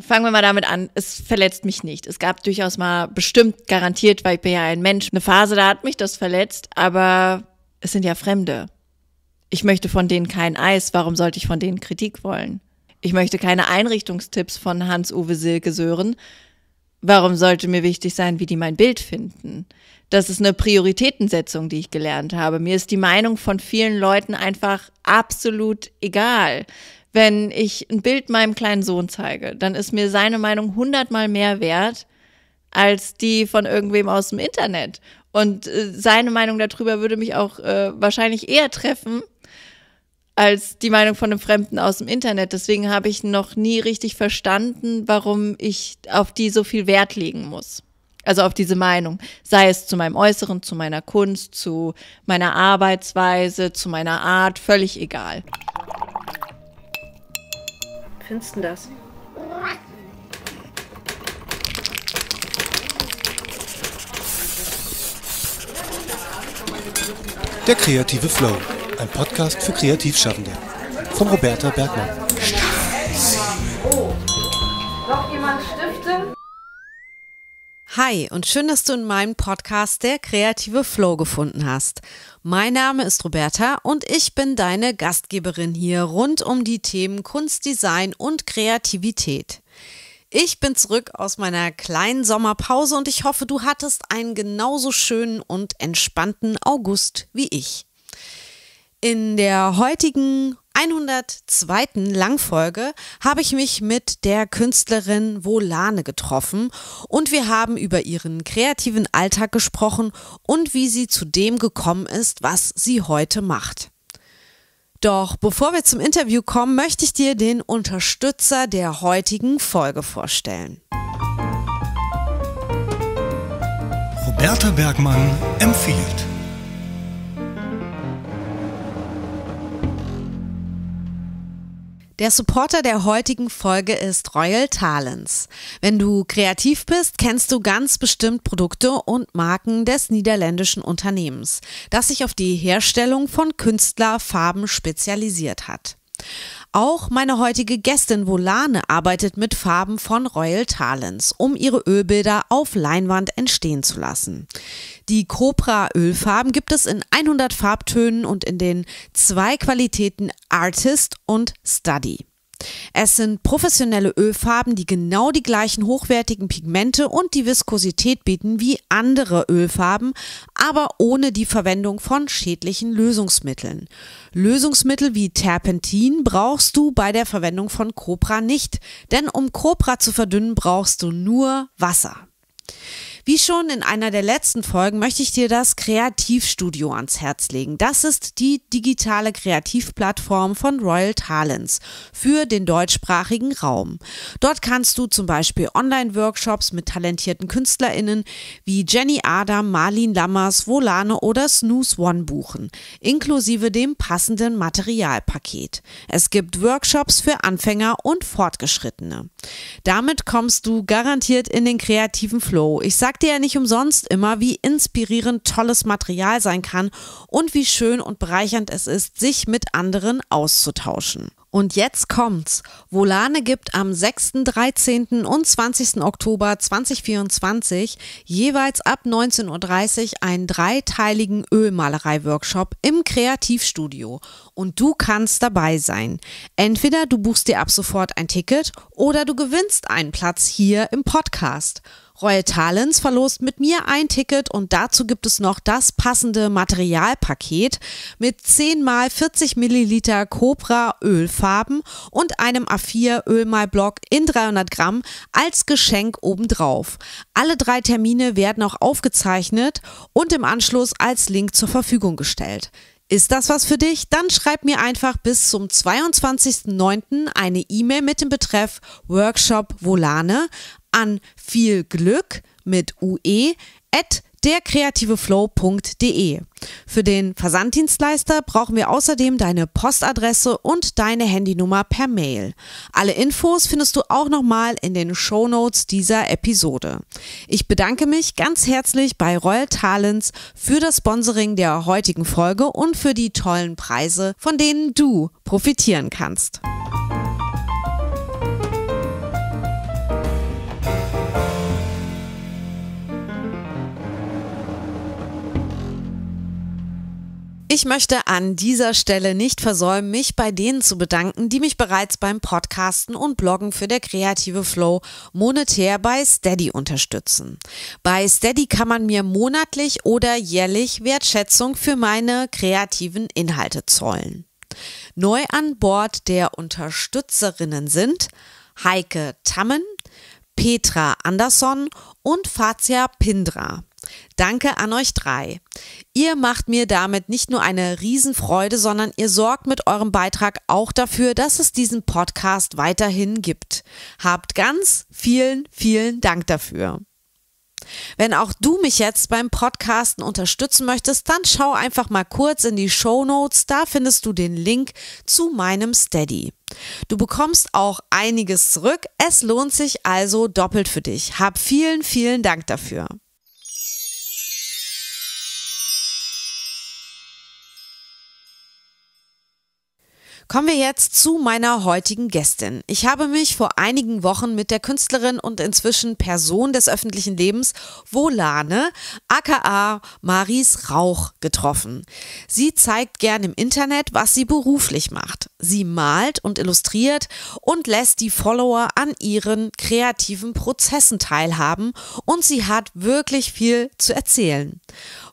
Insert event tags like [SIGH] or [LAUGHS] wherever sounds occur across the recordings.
Fangen wir mal damit an. Es verletzt mich nicht. Es gab durchaus mal bestimmt garantiert, weil ich bin ja ein Mensch, eine Phase, da hat mich das verletzt, aber es sind ja Fremde. Ich möchte von denen kein Eis. Warum sollte ich von denen Kritik wollen? Ich möchte keine Einrichtungstipps von Hans-Uwe Silke Sören. Warum sollte mir wichtig sein, wie die mein Bild finden? Das ist eine Prioritätensetzung, die ich gelernt habe. Mir ist die Meinung von vielen Leuten einfach absolut egal wenn ich ein Bild meinem kleinen Sohn zeige, dann ist mir seine Meinung hundertmal mehr wert als die von irgendwem aus dem Internet. Und äh, seine Meinung darüber würde mich auch äh, wahrscheinlich eher treffen als die Meinung von einem Fremden aus dem Internet. Deswegen habe ich noch nie richtig verstanden, warum ich auf die so viel Wert legen muss. Also auf diese Meinung, sei es zu meinem Äußeren, zu meiner Kunst, zu meiner Arbeitsweise, zu meiner Art, völlig egal findest du das? Der kreative Flow, ein Podcast für Kreativschaffende von Roberta Bergmann. Oh. Hi und schön, dass du in meinem Podcast der kreative Flow gefunden hast. Mein Name ist Roberta und ich bin deine Gastgeberin hier rund um die Themen Kunstdesign und Kreativität. Ich bin zurück aus meiner kleinen Sommerpause und ich hoffe, du hattest einen genauso schönen und entspannten August wie ich. In der heutigen 102. Langfolge habe ich mich mit der Künstlerin Volane getroffen und wir haben über ihren kreativen Alltag gesprochen und wie sie zu dem gekommen ist, was sie heute macht. Doch bevor wir zum Interview kommen, möchte ich dir den Unterstützer der heutigen Folge vorstellen. Roberta Bergmann empfiehlt. Der Supporter der heutigen Folge ist Royal Talents. Wenn du kreativ bist, kennst du ganz bestimmt Produkte und Marken des niederländischen Unternehmens, das sich auf die Herstellung von Künstlerfarben spezialisiert hat. Auch meine heutige Gästin Volane arbeitet mit Farben von Royal Talents, um ihre Ölbilder auf Leinwand entstehen zu lassen. Die Cobra Ölfarben gibt es in 100 Farbtönen und in den zwei Qualitäten Artist und Study. Es sind professionelle Ölfarben, die genau die gleichen hochwertigen Pigmente und die Viskosität bieten wie andere Ölfarben, aber ohne die Verwendung von schädlichen Lösungsmitteln. Lösungsmittel wie Terpentin brauchst du bei der Verwendung von Cobra nicht, denn um Cobra zu verdünnen, brauchst du nur Wasser. Wie schon in einer der letzten Folgen möchte ich dir das Kreativstudio ans Herz legen. Das ist die digitale Kreativplattform von Royal Talents für den deutschsprachigen Raum. Dort kannst du zum Beispiel Online-Workshops mit talentierten KünstlerInnen wie Jenny Adam, Marlin Lammers, Volane oder Snooze One buchen, inklusive dem passenden Materialpaket. Es gibt Workshops für Anfänger und Fortgeschrittene. Damit kommst du garantiert in den kreativen Flow. Ich sage sagte ja nicht umsonst immer, wie inspirierend tolles Material sein kann und wie schön und bereichernd es ist, sich mit anderen auszutauschen. Und jetzt kommt's. Volane gibt am 6., 13. und 20. Oktober 2024 jeweils ab 19.30 Uhr einen dreiteiligen Ölmalerei-Workshop im Kreativstudio. Und du kannst dabei sein. Entweder du buchst dir ab sofort ein Ticket oder du gewinnst einen Platz hier im Podcast. Royal Talents verlost mit mir ein Ticket und dazu gibt es noch das passende Materialpaket mit 10 mal 40 Milliliter Cobra Ölfarben und einem A4 Ölmalblock in 300 Gramm als Geschenk obendrauf. Alle drei Termine werden auch aufgezeichnet und im Anschluss als Link zur Verfügung gestellt. Ist das was für dich? Dann schreib mir einfach bis zum 22.09. eine E-Mail mit dem Betreff Workshop Volane an viel Glück mit UE at derkreativeflow.de. Für den Versanddienstleister brauchen wir außerdem deine Postadresse und deine Handynummer per Mail. Alle Infos findest du auch nochmal in den Show Notes dieser Episode. Ich bedanke mich ganz herzlich bei Royal Talents für das Sponsoring der heutigen Folge und für die tollen Preise, von denen du profitieren kannst. Ich möchte an dieser Stelle nicht versäumen, mich bei denen zu bedanken, die mich bereits beim Podcasten und Bloggen für der kreative Flow monetär bei Steady unterstützen. Bei Steady kann man mir monatlich oder jährlich Wertschätzung für meine kreativen Inhalte zollen. Neu an Bord der Unterstützerinnen sind Heike Tammen, Petra Andersson und Fazia Pindra. Danke an euch drei. Ihr macht mir damit nicht nur eine Riesenfreude, sondern ihr sorgt mit eurem Beitrag auch dafür, dass es diesen Podcast weiterhin gibt. Habt ganz vielen, vielen Dank dafür. Wenn auch du mich jetzt beim Podcasten unterstützen möchtest, dann schau einfach mal kurz in die Show Notes. Da findest du den Link zu meinem Steady. Du bekommst auch einiges zurück. Es lohnt sich also doppelt für dich. Hab vielen, vielen Dank dafür. Kommen wir jetzt zu meiner heutigen Gästin. Ich habe mich vor einigen Wochen mit der Künstlerin und inzwischen Person des öffentlichen Lebens Volane, aka Maris Rauch, getroffen. Sie zeigt gern im Internet, was sie beruflich macht. Sie malt und illustriert und lässt die Follower an ihren kreativen Prozessen teilhaben und sie hat wirklich viel zu erzählen.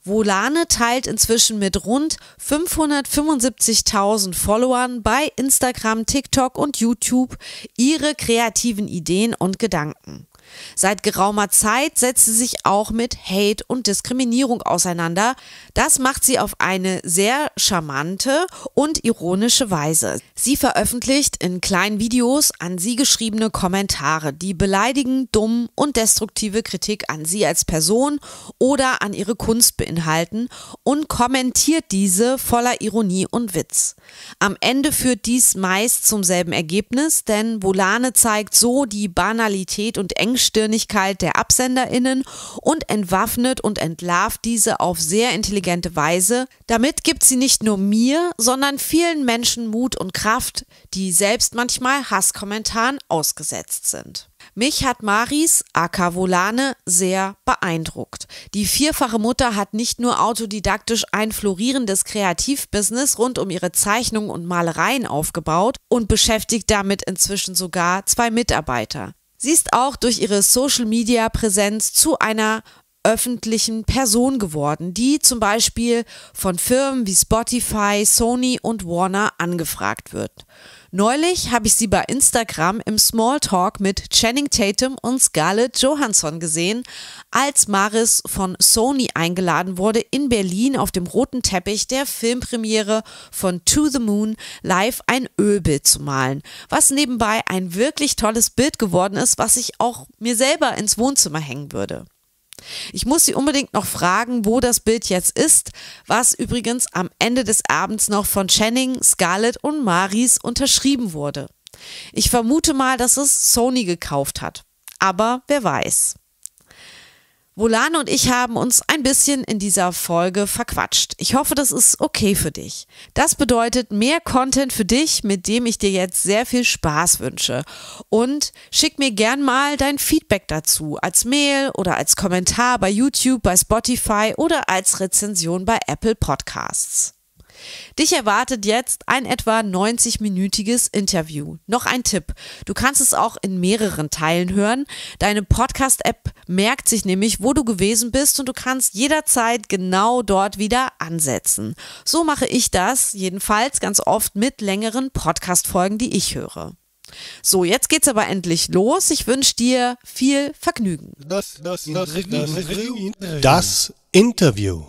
Volane teilt inzwischen mit rund 575.000 Followern bei Instagram, TikTok und YouTube ihre kreativen Ideen und Gedanken. Seit geraumer Zeit setzt sie sich auch mit Hate und Diskriminierung auseinander. Das macht sie auf eine sehr charmante und ironische Weise. Sie veröffentlicht in kleinen Videos an sie geschriebene Kommentare, die beleidigend, dumm und destruktive Kritik an sie als Person oder an ihre Kunst beinhalten und kommentiert diese voller Ironie und Witz. Am Ende führt dies meist zum selben Ergebnis, denn Volane zeigt so die Banalität und Engständigkeit Engstirnigkeit der AbsenderInnen und entwaffnet und entlarvt diese auf sehr intelligente Weise. Damit gibt sie nicht nur mir, sondern vielen Menschen Mut und Kraft, die selbst manchmal Hasskommentaren ausgesetzt sind. Mich hat Maris, aka Volane, sehr beeindruckt. Die vierfache Mutter hat nicht nur autodidaktisch ein florierendes Kreativbusiness rund um ihre Zeichnungen und Malereien aufgebaut und beschäftigt damit inzwischen sogar zwei Mitarbeiter. Sie ist auch durch ihre Social-Media-Präsenz zu einer öffentlichen Person geworden, die zum Beispiel von Firmen wie Spotify, Sony und Warner angefragt wird. Neulich habe ich sie bei Instagram im Smalltalk mit Channing Tatum und Scarlett Johansson gesehen, als Maris von Sony eingeladen wurde, in Berlin auf dem roten Teppich der Filmpremiere von To the Moon live ein Ölbild zu malen, was nebenbei ein wirklich tolles Bild geworden ist, was ich auch mir selber ins Wohnzimmer hängen würde. Ich muss sie unbedingt noch fragen, wo das Bild jetzt ist, was übrigens am Ende des Abends noch von Channing, Scarlett und Maris unterschrieben wurde. Ich vermute mal, dass es Sony gekauft hat. Aber wer weiß. Volane und ich haben uns ein bisschen in dieser Folge verquatscht. Ich hoffe, das ist okay für dich. Das bedeutet mehr Content für dich, mit dem ich dir jetzt sehr viel Spaß wünsche. Und schick mir gern mal dein Feedback dazu als Mail oder als Kommentar bei YouTube, bei Spotify oder als Rezension bei Apple Podcasts. Dich erwartet jetzt ein etwa 90-minütiges Interview. Noch ein Tipp. Du kannst es auch in mehreren Teilen hören. Deine Podcast-App merkt sich nämlich, wo du gewesen bist und du kannst jederzeit genau dort wieder ansetzen. So mache ich das jedenfalls ganz oft mit längeren Podcast-Folgen, die ich höre. So, jetzt geht's aber endlich los. Ich wünsche dir viel Vergnügen. Das, das, das, das Interview.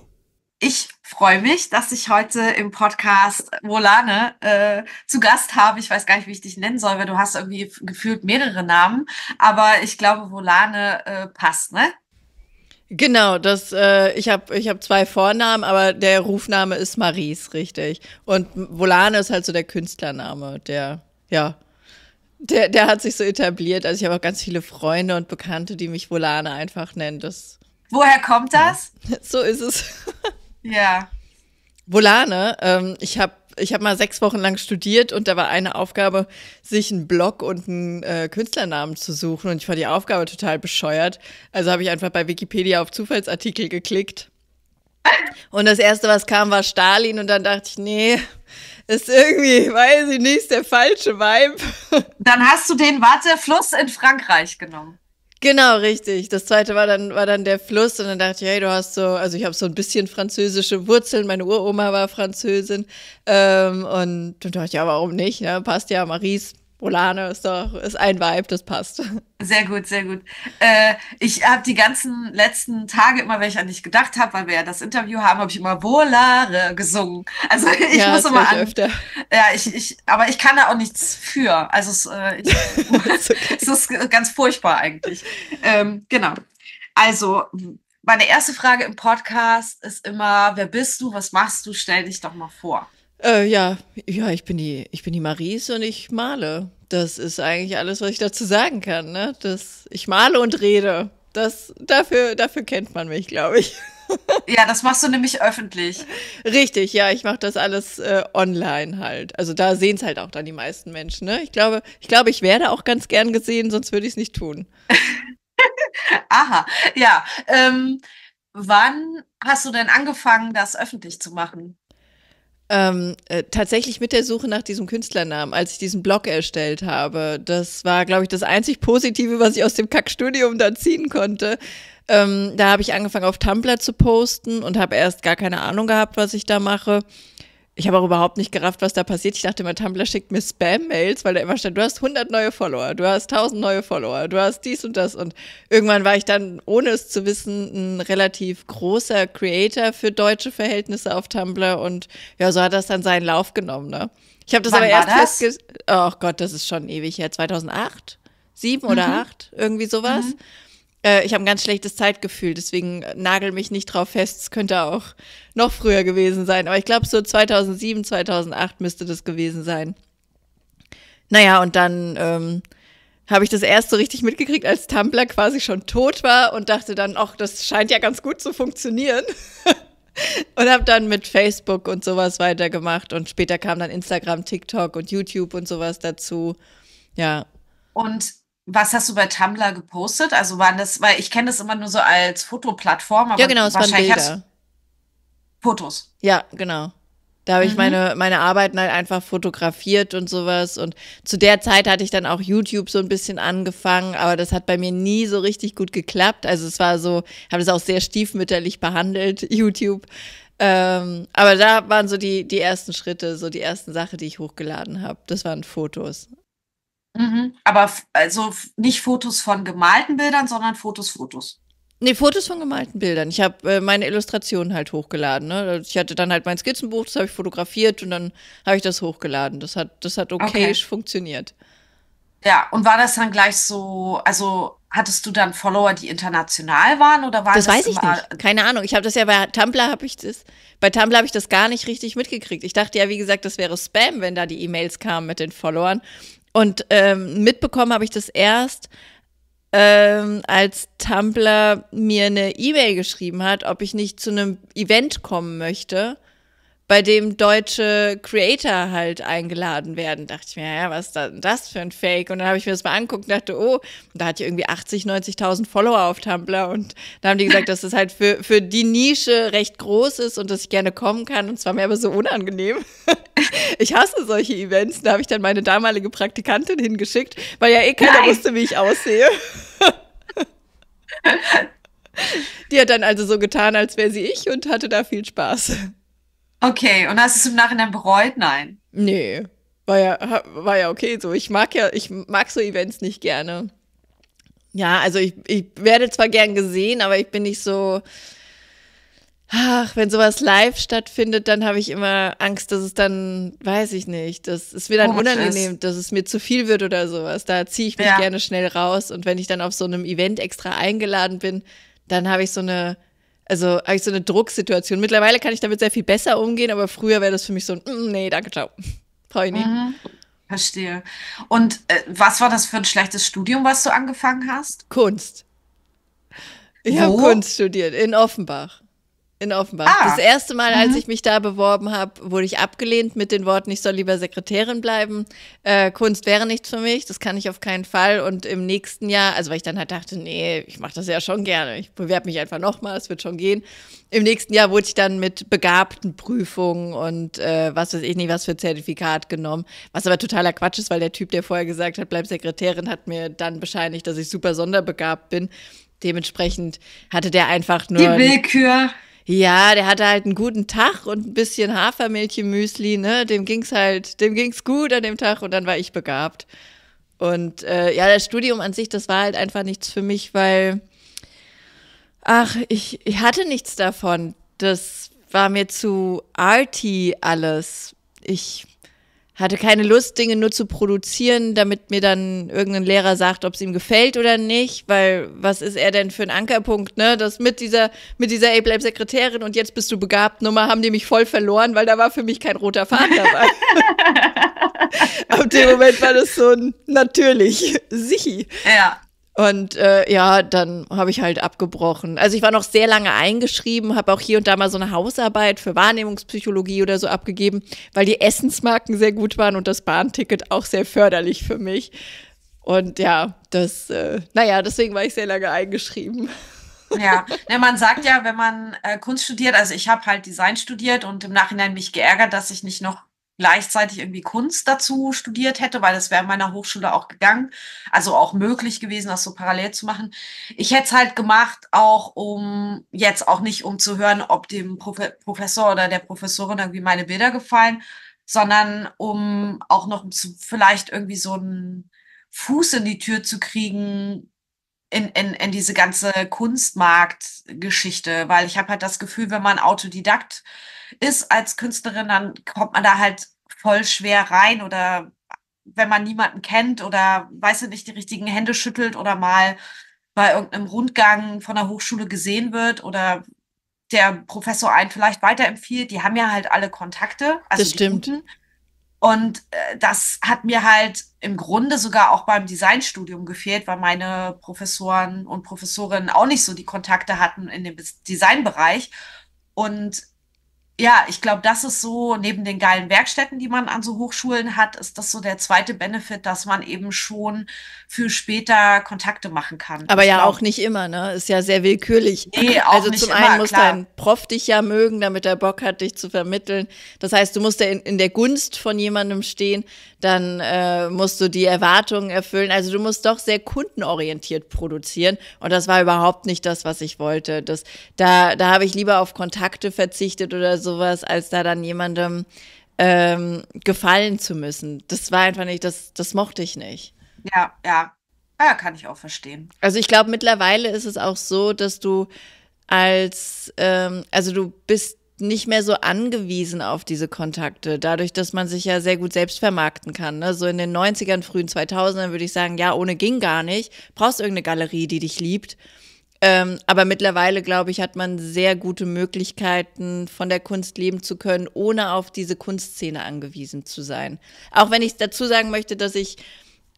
Ich freue mich, dass ich heute im Podcast Volane äh, zu Gast habe. Ich weiß gar nicht, wie ich dich nennen soll, weil du hast irgendwie gefühlt mehrere Namen. Aber ich glaube, Volane äh, passt, ne? Genau, das äh, ich habe ich habe zwei Vornamen, aber der Rufname ist Maries, richtig. Und Volane ist halt so der Künstlername, der ja, der der hat sich so etabliert. Also ich habe auch ganz viele Freunde und Bekannte, die mich Volane einfach nennen. Das Woher kommt das? Ja. [LAUGHS] So ist es. [LAUGHS] Ja. Volane, ähm, ich habe ich hab mal sechs Wochen lang studiert und da war eine Aufgabe, sich einen Blog und einen äh, Künstlernamen zu suchen. Und ich fand die Aufgabe total bescheuert. Also habe ich einfach bei Wikipedia auf Zufallsartikel geklickt. [LAUGHS] Und das erste, was kam, war Stalin. Und dann dachte ich, nee, ist irgendwie, weiß ich nicht, ist der falsche Vibe. [LAUGHS] Dann hast du den Wartefluss in Frankreich genommen. Genau, richtig. Das zweite war dann, war dann der Fluss und dann dachte ich, hey, du hast so, also ich habe so ein bisschen französische Wurzeln, meine Uroma war Französin ähm, und dann dachte ich, ja, warum nicht, ne? passt ja, Maries Bolane ist doch, ist ein Vibe, das passt. Sehr gut, sehr gut. Äh, ich habe die ganzen letzten Tage immer, wenn ich an dich gedacht habe, weil wir ja das Interview haben, habe ich immer Bolare gesungen. Also [LAUGHS] ich ja, muss immer an. Öfter. Ja, ich, ich, aber ich kann da auch nichts für. Also es, äh, ich, [LAUGHS] okay. es ist ganz furchtbar eigentlich. Ähm, genau. Also meine erste Frage im Podcast ist immer, wer bist du, was machst du, stell dich doch mal vor. Äh, ja, ja, ich bin die, ich bin die Maries und ich male. Das ist eigentlich alles, was ich dazu sagen kann. Ne? Das, ich male und rede. Das, dafür, dafür kennt man mich, glaube ich. [LAUGHS] Ja, das machst du nämlich öffentlich. Richtig, ja, ich mache das alles äh, online halt. Also da sehen es halt auch dann die meisten Menschen. Ne? Ich glaube, ich glaube, ich werde auch ganz gern gesehen, sonst würde ich es nicht tun. [LAUGHS] Aha, ja. Ähm, wann hast du denn angefangen, das öffentlich zu machen? ähm, äh, tatsächlich mit der Suche nach diesem Künstlernamen, als ich diesen Blog erstellt habe. Das war, glaube ich, das einzig Positive, was ich aus dem Kackstudium da ziehen konnte. Ähm, da habe ich angefangen, auf Tumblr zu posten und habe erst gar keine Ahnung gehabt, was ich da mache ich habe auch überhaupt nicht gerafft, was da passiert. Ich dachte, immer, Tumblr schickt mir Spam-Mails, weil da immer steht, du hast 100 neue Follower, du hast 1000 neue Follower, du hast dies und das. Und irgendwann war ich dann, ohne es zu wissen, ein relativ großer Creator für deutsche Verhältnisse auf Tumblr. Und ja, so hat das dann seinen Lauf genommen. Ne? Ich habe das Wann aber erst festgestellt. Oh Gott, das ist schon ewig her. 2008? Sieben mhm. oder acht? Irgendwie sowas. Mhm. Äh, ich habe ein ganz schlechtes Zeitgefühl, deswegen nagel mich nicht drauf fest. Es könnte auch noch früher gewesen sein. Aber ich glaube, so 2007, 2008 müsste das gewesen sein. Naja, und dann ähm, habe ich das erst so richtig mitgekriegt, als Tumblr quasi schon tot war und dachte dann, ach, das scheint ja ganz gut zu funktionieren. [LAUGHS] und habe dann mit Facebook und sowas weitergemacht und später kam dann Instagram, TikTok und YouTube und sowas dazu. Ja. Und was hast du bei Tumblr gepostet? Also waren das, weil ich kenne das immer nur so als Fotoplattform, aber ja, genau, es wahrscheinlich waren Bilder. Fotos. Ja, genau. Da habe ich mhm. meine, meine Arbeiten halt einfach fotografiert und sowas. Und zu der Zeit hatte ich dann auch YouTube so ein bisschen angefangen, aber das hat bei mir nie so richtig gut geklappt. Also es war so, habe das auch sehr stiefmütterlich behandelt, [LAUGHS] YouTube. Ähm, aber da waren so die, die ersten Schritte, so die ersten Sachen, die ich hochgeladen habe. Das waren Fotos. Mhm. Aber also nicht Fotos von gemalten Bildern, sondern Fotos, Fotos. Nee, Fotos von gemalten Bildern. Ich habe äh, meine Illustrationen halt hochgeladen. Ne? Also ich hatte dann halt mein Skizzenbuch, das habe ich fotografiert und dann habe ich das hochgeladen. Das hat, das hat okayisch okay. funktioniert. Ja, und war das dann gleich so, also hattest du dann Follower, die international waren oder waren das? Das weiß ich nicht. Keine Ahnung. Ich habe das ja bei Tumblr habe ich das. Bei Tumblr habe ich das gar nicht richtig mitgekriegt. Ich dachte ja, wie gesagt, das wäre Spam, wenn da die E-Mails kamen mit den Followern. Und ähm, mitbekommen habe ich das erst, ähm, als Tumblr mir eine E-Mail geschrieben hat, ob ich nicht zu einem Event kommen möchte bei dem deutsche Creator halt eingeladen werden. dachte ich mir, ja, was ist das für ein Fake? Und dann habe ich mir das mal angeguckt und dachte, oh, da hat ich irgendwie 80, 90.000 Follower auf Tumblr und da haben die gesagt, dass das halt für, für die Nische recht groß ist und dass ich gerne kommen kann und zwar mir aber so unangenehm. [LAUGHS] Ich hasse solche Events. Da habe ich dann meine damalige Praktikantin hingeschickt, weil ja eh keiner Nein. wusste, wie ich aussehe. [LAUGHS] Die hat dann also so getan, als wäre sie ich und hatte da viel Spaß. Okay, und hast du es im Nachhinein bereut? Nein. Nee, war ja, war ja okay so. Ich mag ja, ich mag so Events nicht gerne. Ja, also ich, ich werde zwar gern gesehen, aber ich bin nicht so. Ach, wenn sowas live stattfindet, dann habe ich immer Angst, dass es dann, weiß ich nicht, dass es mir dann oh, unangenehm, ist. dass es mir zu viel wird oder sowas. Da ziehe ich mich ja. gerne schnell raus. Und wenn ich dann auf so einem Event extra eingeladen bin, dann habe ich so eine also eigentlich so eine Drucksituation. Mittlerweile kann ich damit sehr viel besser umgehen, aber früher wäre das für mich so ein, mm, nee, danke, ciao. [LAUGHS] Brauche ich nicht. Mhm. Verstehe. Und äh, was war das für ein schlechtes Studium, was du angefangen hast? Kunst. Ich habe Kunst studiert in Offenbach. In Offenbach. Ah. Das erste Mal, als mhm. ich mich da beworben habe, wurde ich abgelehnt mit den Worten, ich soll lieber Sekretärin bleiben. Äh, Kunst wäre nichts für mich, das kann ich auf keinen Fall. Und im nächsten Jahr, also weil ich dann halt dachte, nee, ich mache das ja schon gerne, ich bewerbe mich einfach nochmal, es wird schon gehen. Im nächsten Jahr wurde ich dann mit begabten Prüfungen und äh, was weiß ich nicht, was für Zertifikat genommen. Was aber totaler Quatsch ist, weil der Typ, der vorher gesagt hat, bleib Sekretärin, hat mir dann bescheinigt, dass ich super sonderbegabt bin. Dementsprechend hatte der einfach nur. Die Willkür. Ein ja, der hatte halt einen guten Tag und ein bisschen Hafermilchemüsli, ne? Dem ging's halt, dem ging's gut an dem Tag und dann war ich begabt. Und äh, ja, das Studium an sich, das war halt einfach nichts für mich, weil ach, ich, ich hatte nichts davon. Das war mir zu arty alles. Ich hatte keine Lust, Dinge nur zu produzieren, damit mir dann irgendein Lehrer sagt, ob es ihm gefällt oder nicht, weil was ist er denn für ein Ankerpunkt, ne? Das mit dieser, mit dieser ey, bleib Sekretärin und jetzt bist du begabt Nummer haben die mich voll verloren, weil da war für mich kein roter Faden dabei. [LAUGHS] Ab dem Moment war das so ein natürlich, sichi. Ja. Und äh, ja, dann habe ich halt abgebrochen. Also ich war noch sehr lange eingeschrieben, habe auch hier und da mal so eine Hausarbeit für Wahrnehmungspsychologie oder so abgegeben, weil die Essensmarken sehr gut waren und das Bahnticket auch sehr förderlich für mich. Und ja, das, äh, naja, deswegen war ich sehr lange eingeschrieben. Ja, ne, man sagt ja, wenn man äh, Kunst studiert, also ich habe halt Design studiert und im Nachhinein mich geärgert, dass ich nicht noch gleichzeitig irgendwie Kunst dazu studiert hätte, weil das wäre in meiner Hochschule auch gegangen, also auch möglich gewesen, das so parallel zu machen. Ich hätte es halt gemacht, auch um jetzt auch nicht um zu hören, ob dem Profe Professor oder der Professorin irgendwie meine Bilder gefallen, sondern um auch noch zu, vielleicht irgendwie so einen Fuß in die Tür zu kriegen, in, in, in diese ganze Kunstmarktgeschichte, weil ich habe halt das Gefühl, wenn man Autodidakt ist als Künstlerin, dann kommt man da halt voll schwer rein oder wenn man niemanden kennt oder weiß nicht, die richtigen Hände schüttelt oder mal bei irgendeinem Rundgang von der Hochschule gesehen wird oder der Professor einen vielleicht weiterempfiehlt, die haben ja halt alle Kontakte. Also das stimmt. Guten. Und äh, das hat mir halt im Grunde sogar auch beim Designstudium gefehlt, weil meine Professoren und Professorinnen auch nicht so die Kontakte hatten in dem Designbereich. Und ja, ich glaube, das ist so, neben den geilen Werkstätten, die man an so Hochschulen hat, ist das so der zweite Benefit, dass man eben schon für später Kontakte machen kann. Aber ich ja glaub, auch nicht immer, ne? Ist ja sehr willkürlich. Nee, also auch also nicht zum immer, einen muss klar. dein Prof dich ja mögen, damit er Bock hat, dich zu vermitteln. Das heißt, du musst ja in, in der Gunst von jemandem stehen, dann äh, musst du die Erwartungen erfüllen. Also du musst doch sehr kundenorientiert produzieren. Und das war überhaupt nicht das, was ich wollte. Das, da da habe ich lieber auf Kontakte verzichtet oder so sowas, als da dann jemandem ähm, gefallen zu müssen. Das war einfach nicht, das, das mochte ich nicht. Ja, ja. Ja, kann ich auch verstehen. Also ich glaube, mittlerweile ist es auch so, dass du als, ähm, also du bist nicht mehr so angewiesen auf diese Kontakte, dadurch, dass man sich ja sehr gut selbst vermarkten kann. Ne? So in den 90ern, frühen 2000ern würde ich sagen, ja, ohne ging gar nicht. Brauchst irgendeine Galerie, die dich liebt. Ähm, aber mittlerweile, glaube ich, hat man sehr gute Möglichkeiten, von der Kunst leben zu können, ohne auf diese Kunstszene angewiesen zu sein. Auch wenn ich dazu sagen möchte, dass ich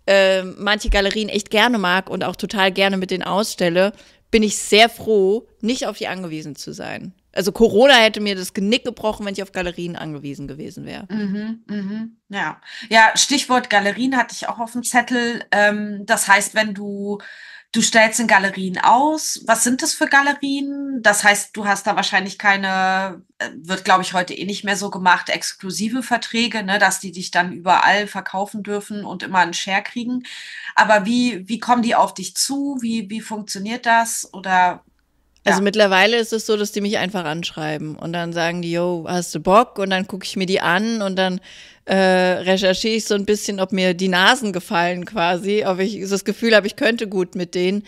äh, manche Galerien echt gerne mag und auch total gerne mit denen ausstelle, bin ich sehr froh, nicht auf die angewiesen zu sein. Also Corona hätte mir das Genick gebrochen, wenn ich auf Galerien angewiesen gewesen wäre. Mhm, mhm, ja. ja, Stichwort Galerien hatte ich auch auf dem Zettel. Ähm, das heißt, wenn du Du stellst in Galerien aus. Was sind das für Galerien? Das heißt, du hast da wahrscheinlich keine, äh, wird glaube ich heute eh nicht mehr so gemacht, exklusive Verträge, ne, dass die dich dann überall verkaufen dürfen und immer einen Share kriegen. Aber wie, wie kommen die auf dich zu? Wie, wie funktioniert das? Oder also ja. mittlerweile ist es so, dass die mich einfach anschreiben und dann sagen die, yo, hast du Bock? Und dann gucke ich mir die an und dann äh, recherchiere ich so ein bisschen, ob mir die Nasen gefallen quasi, ob ich so das Gefühl habe, ich könnte gut mit denen.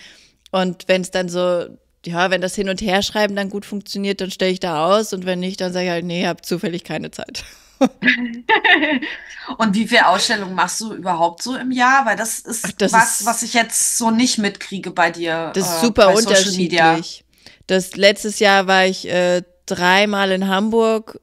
Und wenn es dann so, ja, wenn das Hin- und Herschreiben dann gut funktioniert, dann stelle ich da aus und wenn nicht, dann sage ich halt, nee, habe zufällig keine Zeit. [LAUGHS] und wie viele Ausstellungen machst du überhaupt so im Jahr? Weil das ist Ach, das was, ist, was ich jetzt so nicht mitkriege bei dir. Das ist äh, super äh, unterschiedlich. Das letztes Jahr war ich äh, dreimal in Hamburg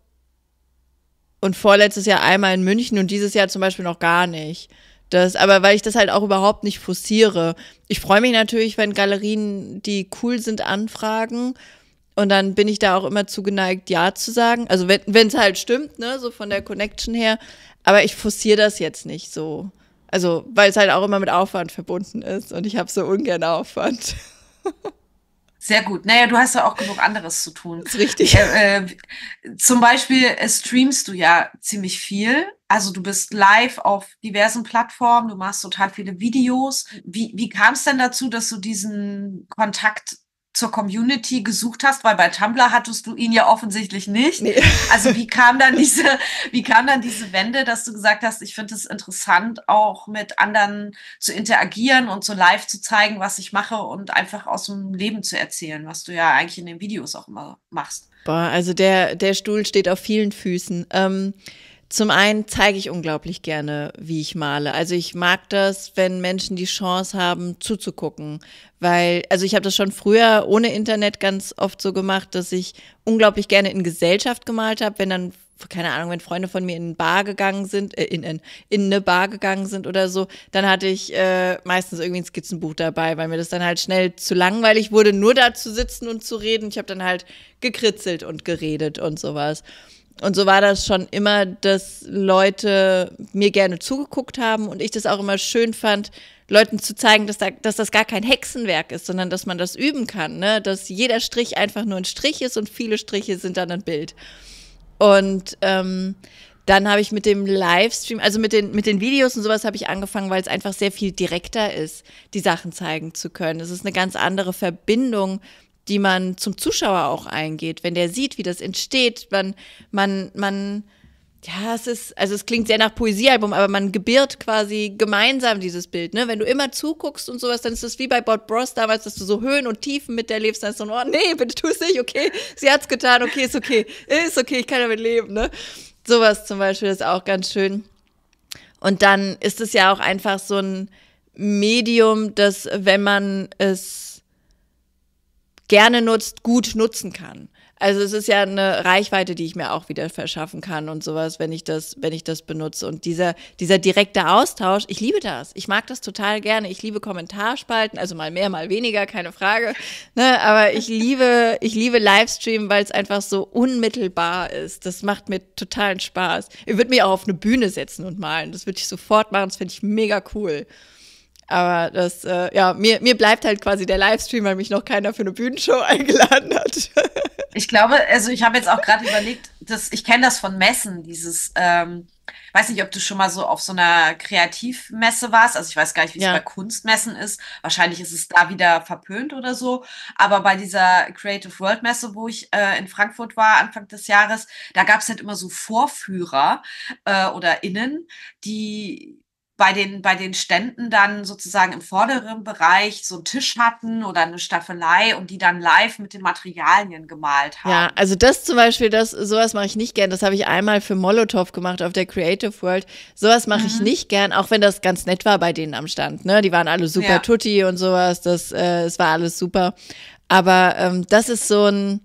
und vorletztes Jahr einmal in München und dieses Jahr zum Beispiel noch gar nicht. Das, aber weil ich das halt auch überhaupt nicht forciere. Ich freue mich natürlich, wenn Galerien, die cool sind, anfragen. Und dann bin ich da auch immer zugeneigt, Ja zu sagen. Also wenn es halt stimmt, ne, so von der Connection her. Aber ich forciere das jetzt nicht so. Also, weil es halt auch immer mit Aufwand verbunden ist und ich habe so ungern Aufwand. [LAUGHS] Sehr gut. Naja, du hast ja auch genug anderes zu tun. Das ist richtig. Äh, äh, zum Beispiel äh, streamst du ja ziemlich viel. Also du bist live auf diversen Plattformen, du machst total viele Videos. Wie, wie kam es denn dazu, dass du diesen Kontakt zur Community gesucht hast, weil bei Tumblr hattest du ihn ja offensichtlich nicht. Nee. [LAUGHS] Also wie kam dann [LAUGHS] diese, wie kam dann diese Wende, dass du gesagt hast, ich finde es interessant, auch mit anderen zu interagieren und so live zu zeigen, was ich mache und einfach aus dem Leben zu erzählen, was du ja eigentlich in den Videos auch immer machst. Boah, also der, der Stuhl steht auf vielen Füßen. Ähm zum einen zeige ich unglaublich gerne, wie ich male. Also ich mag das, wenn Menschen die Chance haben, zuzugucken, weil, also ich habe das schon früher ohne Internet ganz oft so gemacht, dass ich unglaublich gerne in Gesellschaft gemalt habe, wenn dann keine Ahnung, wenn Freunde von mir in eine Bar gegangen sind, äh, in, in, in, eine Bar gegangen sind oder so, dann hatte ich äh, meistens irgendwie ein Skizzenbuch dabei, weil mir das dann halt schnell zu langweilig wurde, nur da zu sitzen und zu reden. Ich habe dann halt gekritzelt und geredet und sowas. Und so war das schon immer, dass Leute mir gerne zugeguckt haben und ich das auch immer schön fand, Leuten zu zeigen, dass, da, dass das gar kein Hexenwerk ist, sondern dass man das üben kann, ne? dass jeder Strich einfach nur ein Strich ist und viele Striche sind dann ein Bild. Und ähm, dann habe ich mit dem Livestream, also mit den, mit den Videos und sowas habe ich angefangen, weil es einfach sehr viel direkter ist, die Sachen zeigen zu können. Es ist eine ganz andere Verbindung, die man zum Zuschauer auch eingeht, wenn der sieht, wie das entsteht. Man, man, man ja, es ist, also es klingt sehr nach Poesiealbum, aber man gebiert quasi gemeinsam dieses Bild. Ne? Wenn du immer zuguckst und sowas, dann ist das wie bei Bob Bros damals, dass du so Höhen und Tiefen miterlebst, dann ist so, oh nee, bitte tu es nicht, okay, sie hat's getan, okay, ist okay, ist okay, ich kann damit leben. Ne? Sowas zum Beispiel ist auch ganz schön. Und dann ist es ja auch einfach so ein Medium, das, wenn man es gerne nutzt, gut nutzen kann. Also es ist ja eine Reichweite, die ich mir auch wieder verschaffen kann und sowas, wenn ich das, wenn ich das benutze. Und dieser, dieser direkte Austausch, ich liebe das. Ich mag das total gerne. Ich liebe Kommentarspalten, also mal mehr, mal weniger, keine Frage. Ne? Aber ich liebe, ich liebe Livestream, weil es einfach so unmittelbar ist. Das macht mir totalen Spaß. Ich würde mich auch auf eine Bühne setzen und malen. Das würde ich sofort machen. Das finde ich mega cool. Aber das, äh, ja, mir, mir bleibt halt quasi der Livestream, weil mich noch keiner für eine Bühnenshow [LAUGHS] eingeladen hat. ich glaube, also ich habe jetzt auch gerade überlegt, dass ich kenne das von Messen, dieses, ähm, weiß nicht, ob du schon mal so auf so einer Kreativmesse warst. Also ich weiß gar nicht, wie es ja. bei Kunstmessen ist. Wahrscheinlich ist es da wieder verpönt oder so. Aber bei dieser Creative World Messe, wo ich äh, in Frankfurt war Anfang des Jahres, da gab es halt immer so Vorführer äh, oder Innen, die bei den, bei den Ständen dann sozusagen im vorderen Bereich so einen Tisch hatten oder eine Staffelei und die dann live mit den Materialien gemalt haben. Ja, also das zum Beispiel, das, sowas mache ich nicht gern. Das habe ich einmal für Molotow gemacht auf der Creative World. Sowas mache mhm. ich nicht gern, auch wenn das ganz nett war bei denen am Stand. Ne? Die waren alle super ja. tutti und sowas. Das, äh, es war alles super. Aber ähm, das ist so ein,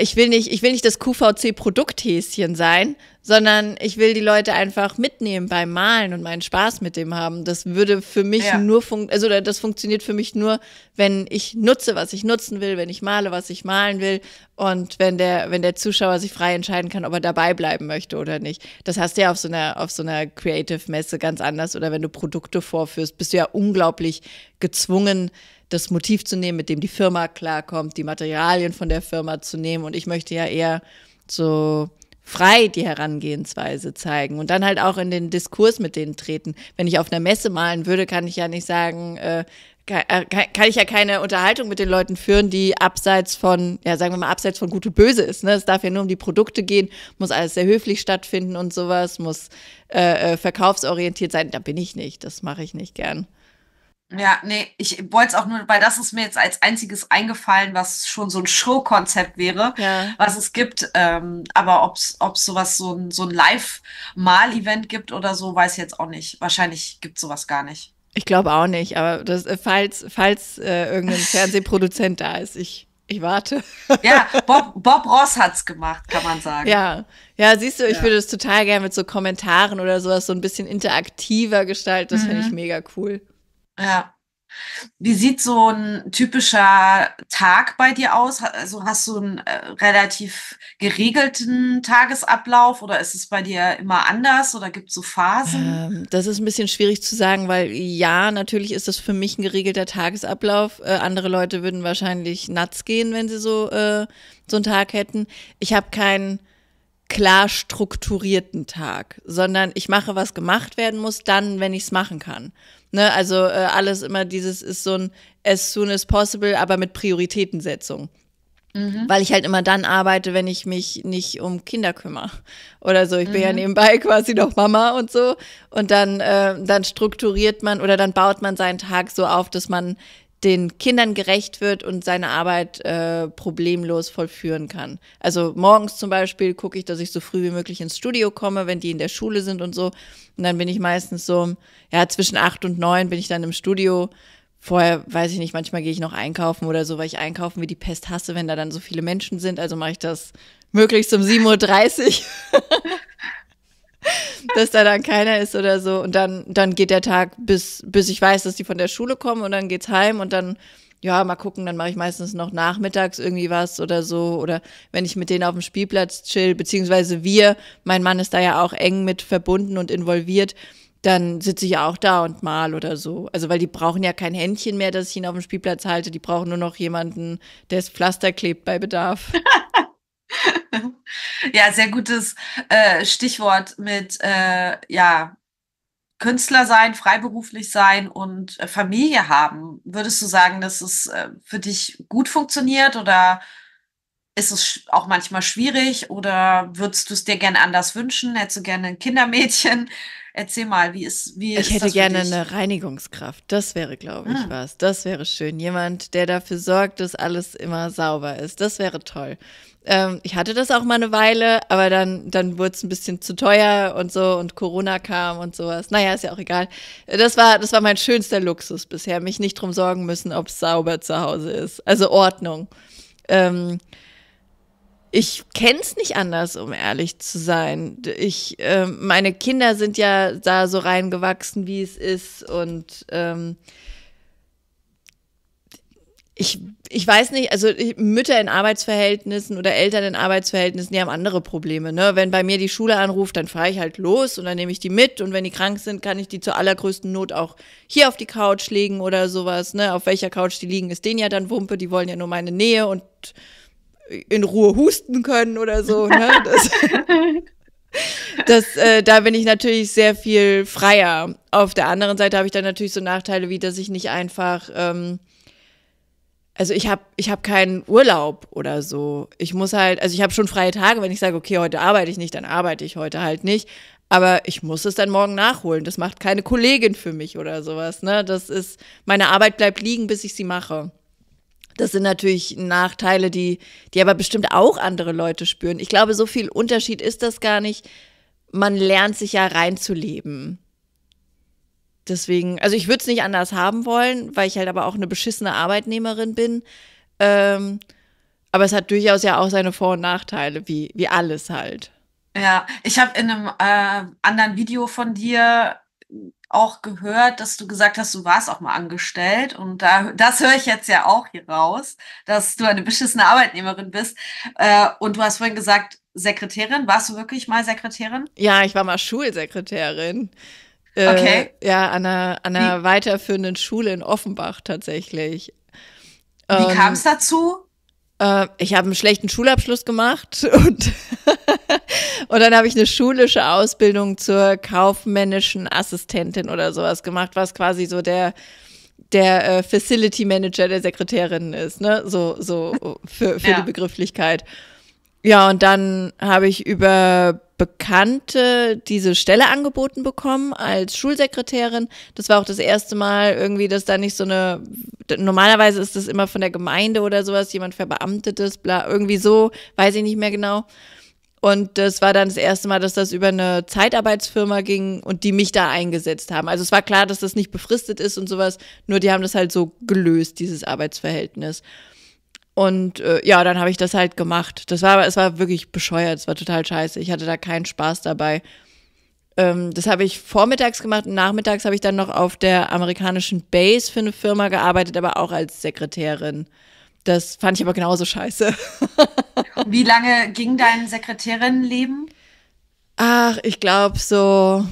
ich will nicht, ich will nicht das QVC-Produkthäschen sein, sondern ich will die Leute einfach mitnehmen beim Malen und meinen Spaß mit dem haben. Das würde für mich ja. nur also das funktioniert für mich nur, wenn ich nutze, was ich nutzen will, wenn ich male, was ich malen will und wenn der, wenn der Zuschauer sich frei entscheiden kann, ob er dabei bleiben möchte oder nicht. Das hast du ja auf so einer, auf so einer Creative-Messe ganz anders oder wenn du Produkte vorführst, bist du ja unglaublich gezwungen, das Motiv zu nehmen, mit dem die Firma klarkommt, die Materialien von der Firma zu nehmen. Und ich möchte ja eher so frei die Herangehensweise zeigen und dann halt auch in den Diskurs mit denen treten. Wenn ich auf einer Messe malen würde, kann ich ja nicht sagen, äh, kann, äh, kann ich ja keine Unterhaltung mit den Leuten führen, die abseits von, ja, sagen wir mal, abseits von Gute Böse ist. Ne? Es darf ja nur um die Produkte gehen, muss alles sehr höflich stattfinden und sowas, muss äh, äh verkaufsorientiert sein. Da bin ich nicht, das mache ich nicht gern. Ja, nee, ich wollte es auch nur, weil das ist mir jetzt als einziges eingefallen, was schon so ein Showkonzept wäre, ja. was es gibt. Ähm, aber ob es sowas, so ein, so ein Live-Mal-Event gibt oder so, weiß ich jetzt auch nicht. Wahrscheinlich gibt es sowas gar nicht. Ich glaube auch nicht, aber das, äh, falls, falls äh, irgendein [LAUGHS] Fernsehproduzent da ist, ich, ich warte. Ja, [LAUGHS] Bob, Bob Ross es gemacht, kann man sagen. Ja, ja, siehst du, ich würde es total gerne mit so Kommentaren oder sowas so ein bisschen interaktiver gestalten. Das mhm. finde ich mega cool. Ja. Wie sieht so ein typischer Tag bei dir aus? Also hast du einen äh, relativ geregelten Tagesablauf oder ist es bei dir immer anders oder gibt es so Phasen? Ähm, das ist ein bisschen schwierig zu sagen, weil ja, natürlich ist das für mich ein geregelter Tagesablauf. Äh, andere Leute würden wahrscheinlich nuts gehen, wenn sie so, äh, so einen Tag hätten. Ich habe keinen klar strukturierten Tag, sondern ich mache, was gemacht werden muss, dann, wenn ich es machen kann. Ne? Also äh, alles immer dieses ist so ein as soon as possible, aber mit Prioritätensetzung. Mhm. Weil ich halt immer dann arbeite, wenn ich mich nicht um Kinder kümmere oder so. Ich mhm. bin ja mhm. nebenbei [LAUGHS] quasi noch Mama und so. Und dann, äh, dann strukturiert man oder dann baut man seinen Tag so auf, dass man den Kindern gerecht wird und seine Arbeit äh, problemlos vollführen kann. Also morgens zum Beispiel gucke ich, dass ich so früh wie möglich ins Studio komme, wenn die in der Schule sind und so. Und dann bin ich meistens so, ja, zwischen acht und neun bin ich dann im Studio. Vorher weiß ich nicht, manchmal gehe ich noch einkaufen oder so, weil ich einkaufen wie die Pest hasse, wenn da dann so viele Menschen sind. Also mache ich das möglichst um 7.30 Uhr. [LAUGHS] [LAUGHS] dass da dann keiner ist oder so. Und dann, dann geht der Tag, bis, bis ich weiß, dass die von der Schule kommen und dann geht's heim und dann, ja, mal gucken, dann mache ich meistens noch nachmittags irgendwie was oder so. Oder wenn ich mit denen auf dem Spielplatz chill, beziehungsweise wir, mein Mann ist da ja auch eng mit verbunden und involviert, dann sitze ich auch da und mal oder so. Also, weil die brauchen ja kein Händchen mehr, dass ich ihn auf dem Spielplatz halte. Die brauchen nur noch jemanden, der das Pflaster klebt bei Bedarf. [LAUGHS] [LAUGHS] ja, sehr gutes äh, Stichwort mit, äh, ja, Künstler sein, freiberuflich sein und äh, Familie haben. Würdest du sagen, dass es äh, für dich gut funktioniert oder ist es auch manchmal schwierig oder würdest du es dir gerne anders wünschen? Hättest du gerne ein Kindermädchen? Erzähl mal, wie ist wie Ich ist hätte das gerne dich? eine Reinigungskraft. Das wäre, glaube ich, ah. was. Das wäre schön. Jemand, der dafür sorgt, dass alles immer sauber ist. Das wäre toll. Ähm, ich hatte das auch mal eine Weile, aber dann, dann wurde es ein bisschen zu teuer und so und Corona kam und sowas. Naja, ist ja auch egal. Das war, das war mein schönster Luxus bisher, mich nicht drum sorgen müssen, ob es sauber zu Hause ist. Also Ordnung. Ähm, ich kenn's nicht anders, um ehrlich zu sein. Ich, äh, meine Kinder sind ja da so reingewachsen, wie es ist und ähm, ich, ich weiß nicht, also Mütter in Arbeitsverhältnissen oder Eltern in Arbeitsverhältnissen, die haben andere Probleme. Ne? Wenn bei mir die Schule anruft, dann fahre ich halt los und dann nehme ich die mit und wenn die krank sind, kann ich die zur allergrößten Not auch hier auf die Couch legen oder sowas. Ne? Auf welcher Couch die liegen, ist denen ja dann Wumpe, die wollen ja nur meine Nähe und in Ruhe husten können oder so. Ne? Das, [LAUGHS] das, äh, da bin ich natürlich sehr viel freier. Auf der anderen Seite habe ich dann natürlich so Nachteile, wie dass ich nicht einfach, ähm, also ich habe ich hab keinen Urlaub oder so. Ich muss halt, also ich habe schon freie Tage, wenn ich sage, okay, heute arbeite ich nicht, dann arbeite ich heute halt nicht. Aber ich muss es dann morgen nachholen. Das macht keine Kollegin für mich oder sowas. Ne? Das ist, meine Arbeit bleibt liegen, bis ich sie mache. Das sind natürlich Nachteile, die, die aber bestimmt auch andere Leute spüren. Ich glaube, so viel Unterschied ist das gar nicht. Man lernt sich ja reinzuleben. Deswegen, also ich würde es nicht anders haben wollen, weil ich halt aber auch eine beschissene Arbeitnehmerin bin. Ähm, aber es hat durchaus ja auch seine Vor- und Nachteile, wie, wie alles halt. Ja, ich habe in einem äh, anderen Video von dir auch gehört, dass du gesagt hast, du warst auch mal angestellt. Und da, das höre ich jetzt ja auch hier raus, dass du eine beschissene Arbeitnehmerin bist. Äh, und du hast vorhin gesagt, Sekretärin. Warst du wirklich mal Sekretärin? Ja, ich war mal Schulsekretärin. Äh, okay. Ja, an einer, an einer Wie? weiterführenden Schule in Offenbach tatsächlich. Wie ähm, kam es dazu? Äh, ich habe einen schlechten Schulabschluss gemacht [LAUGHS] und und dann habe ich eine schulische Ausbildung zur kaufmännischen Assistentin oder sowas gemacht, was quasi so der der äh, Facility Manager der Sekretärin ist, ne? So so für, für ja. die Begrifflichkeit. Ja, und dann habe ich über Bekannte diese Stelle angeboten bekommen als Schulsekretärin. Das war auch das erste Mal irgendwie, dass da nicht so eine, normalerweise ist das immer von der Gemeinde oder sowas, jemand Verbeamtetes, bla, irgendwie so, weiß ich nicht mehr genau. Und das war dann das erste Mal, dass das über eine Zeitarbeitsfirma ging und die mich da eingesetzt haben. Also es war klar, dass das nicht befristet ist und sowas, nur die haben das halt so gelöst, dieses Arbeitsverhältnis. Und äh, ja, dann habe ich das halt gemacht. Das war, es war wirklich bescheuert, es war total scheiße. Ich hatte da keinen Spaß dabei. Ähm, das habe ich vormittags gemacht und nachmittags habe ich dann noch auf der amerikanischen Base für eine Firma gearbeitet, aber auch als Sekretärin. Das fand ich aber genauso scheiße. [LAUGHS] Wie lange ging dein Sekretärinnenleben? Ach, ich glaube so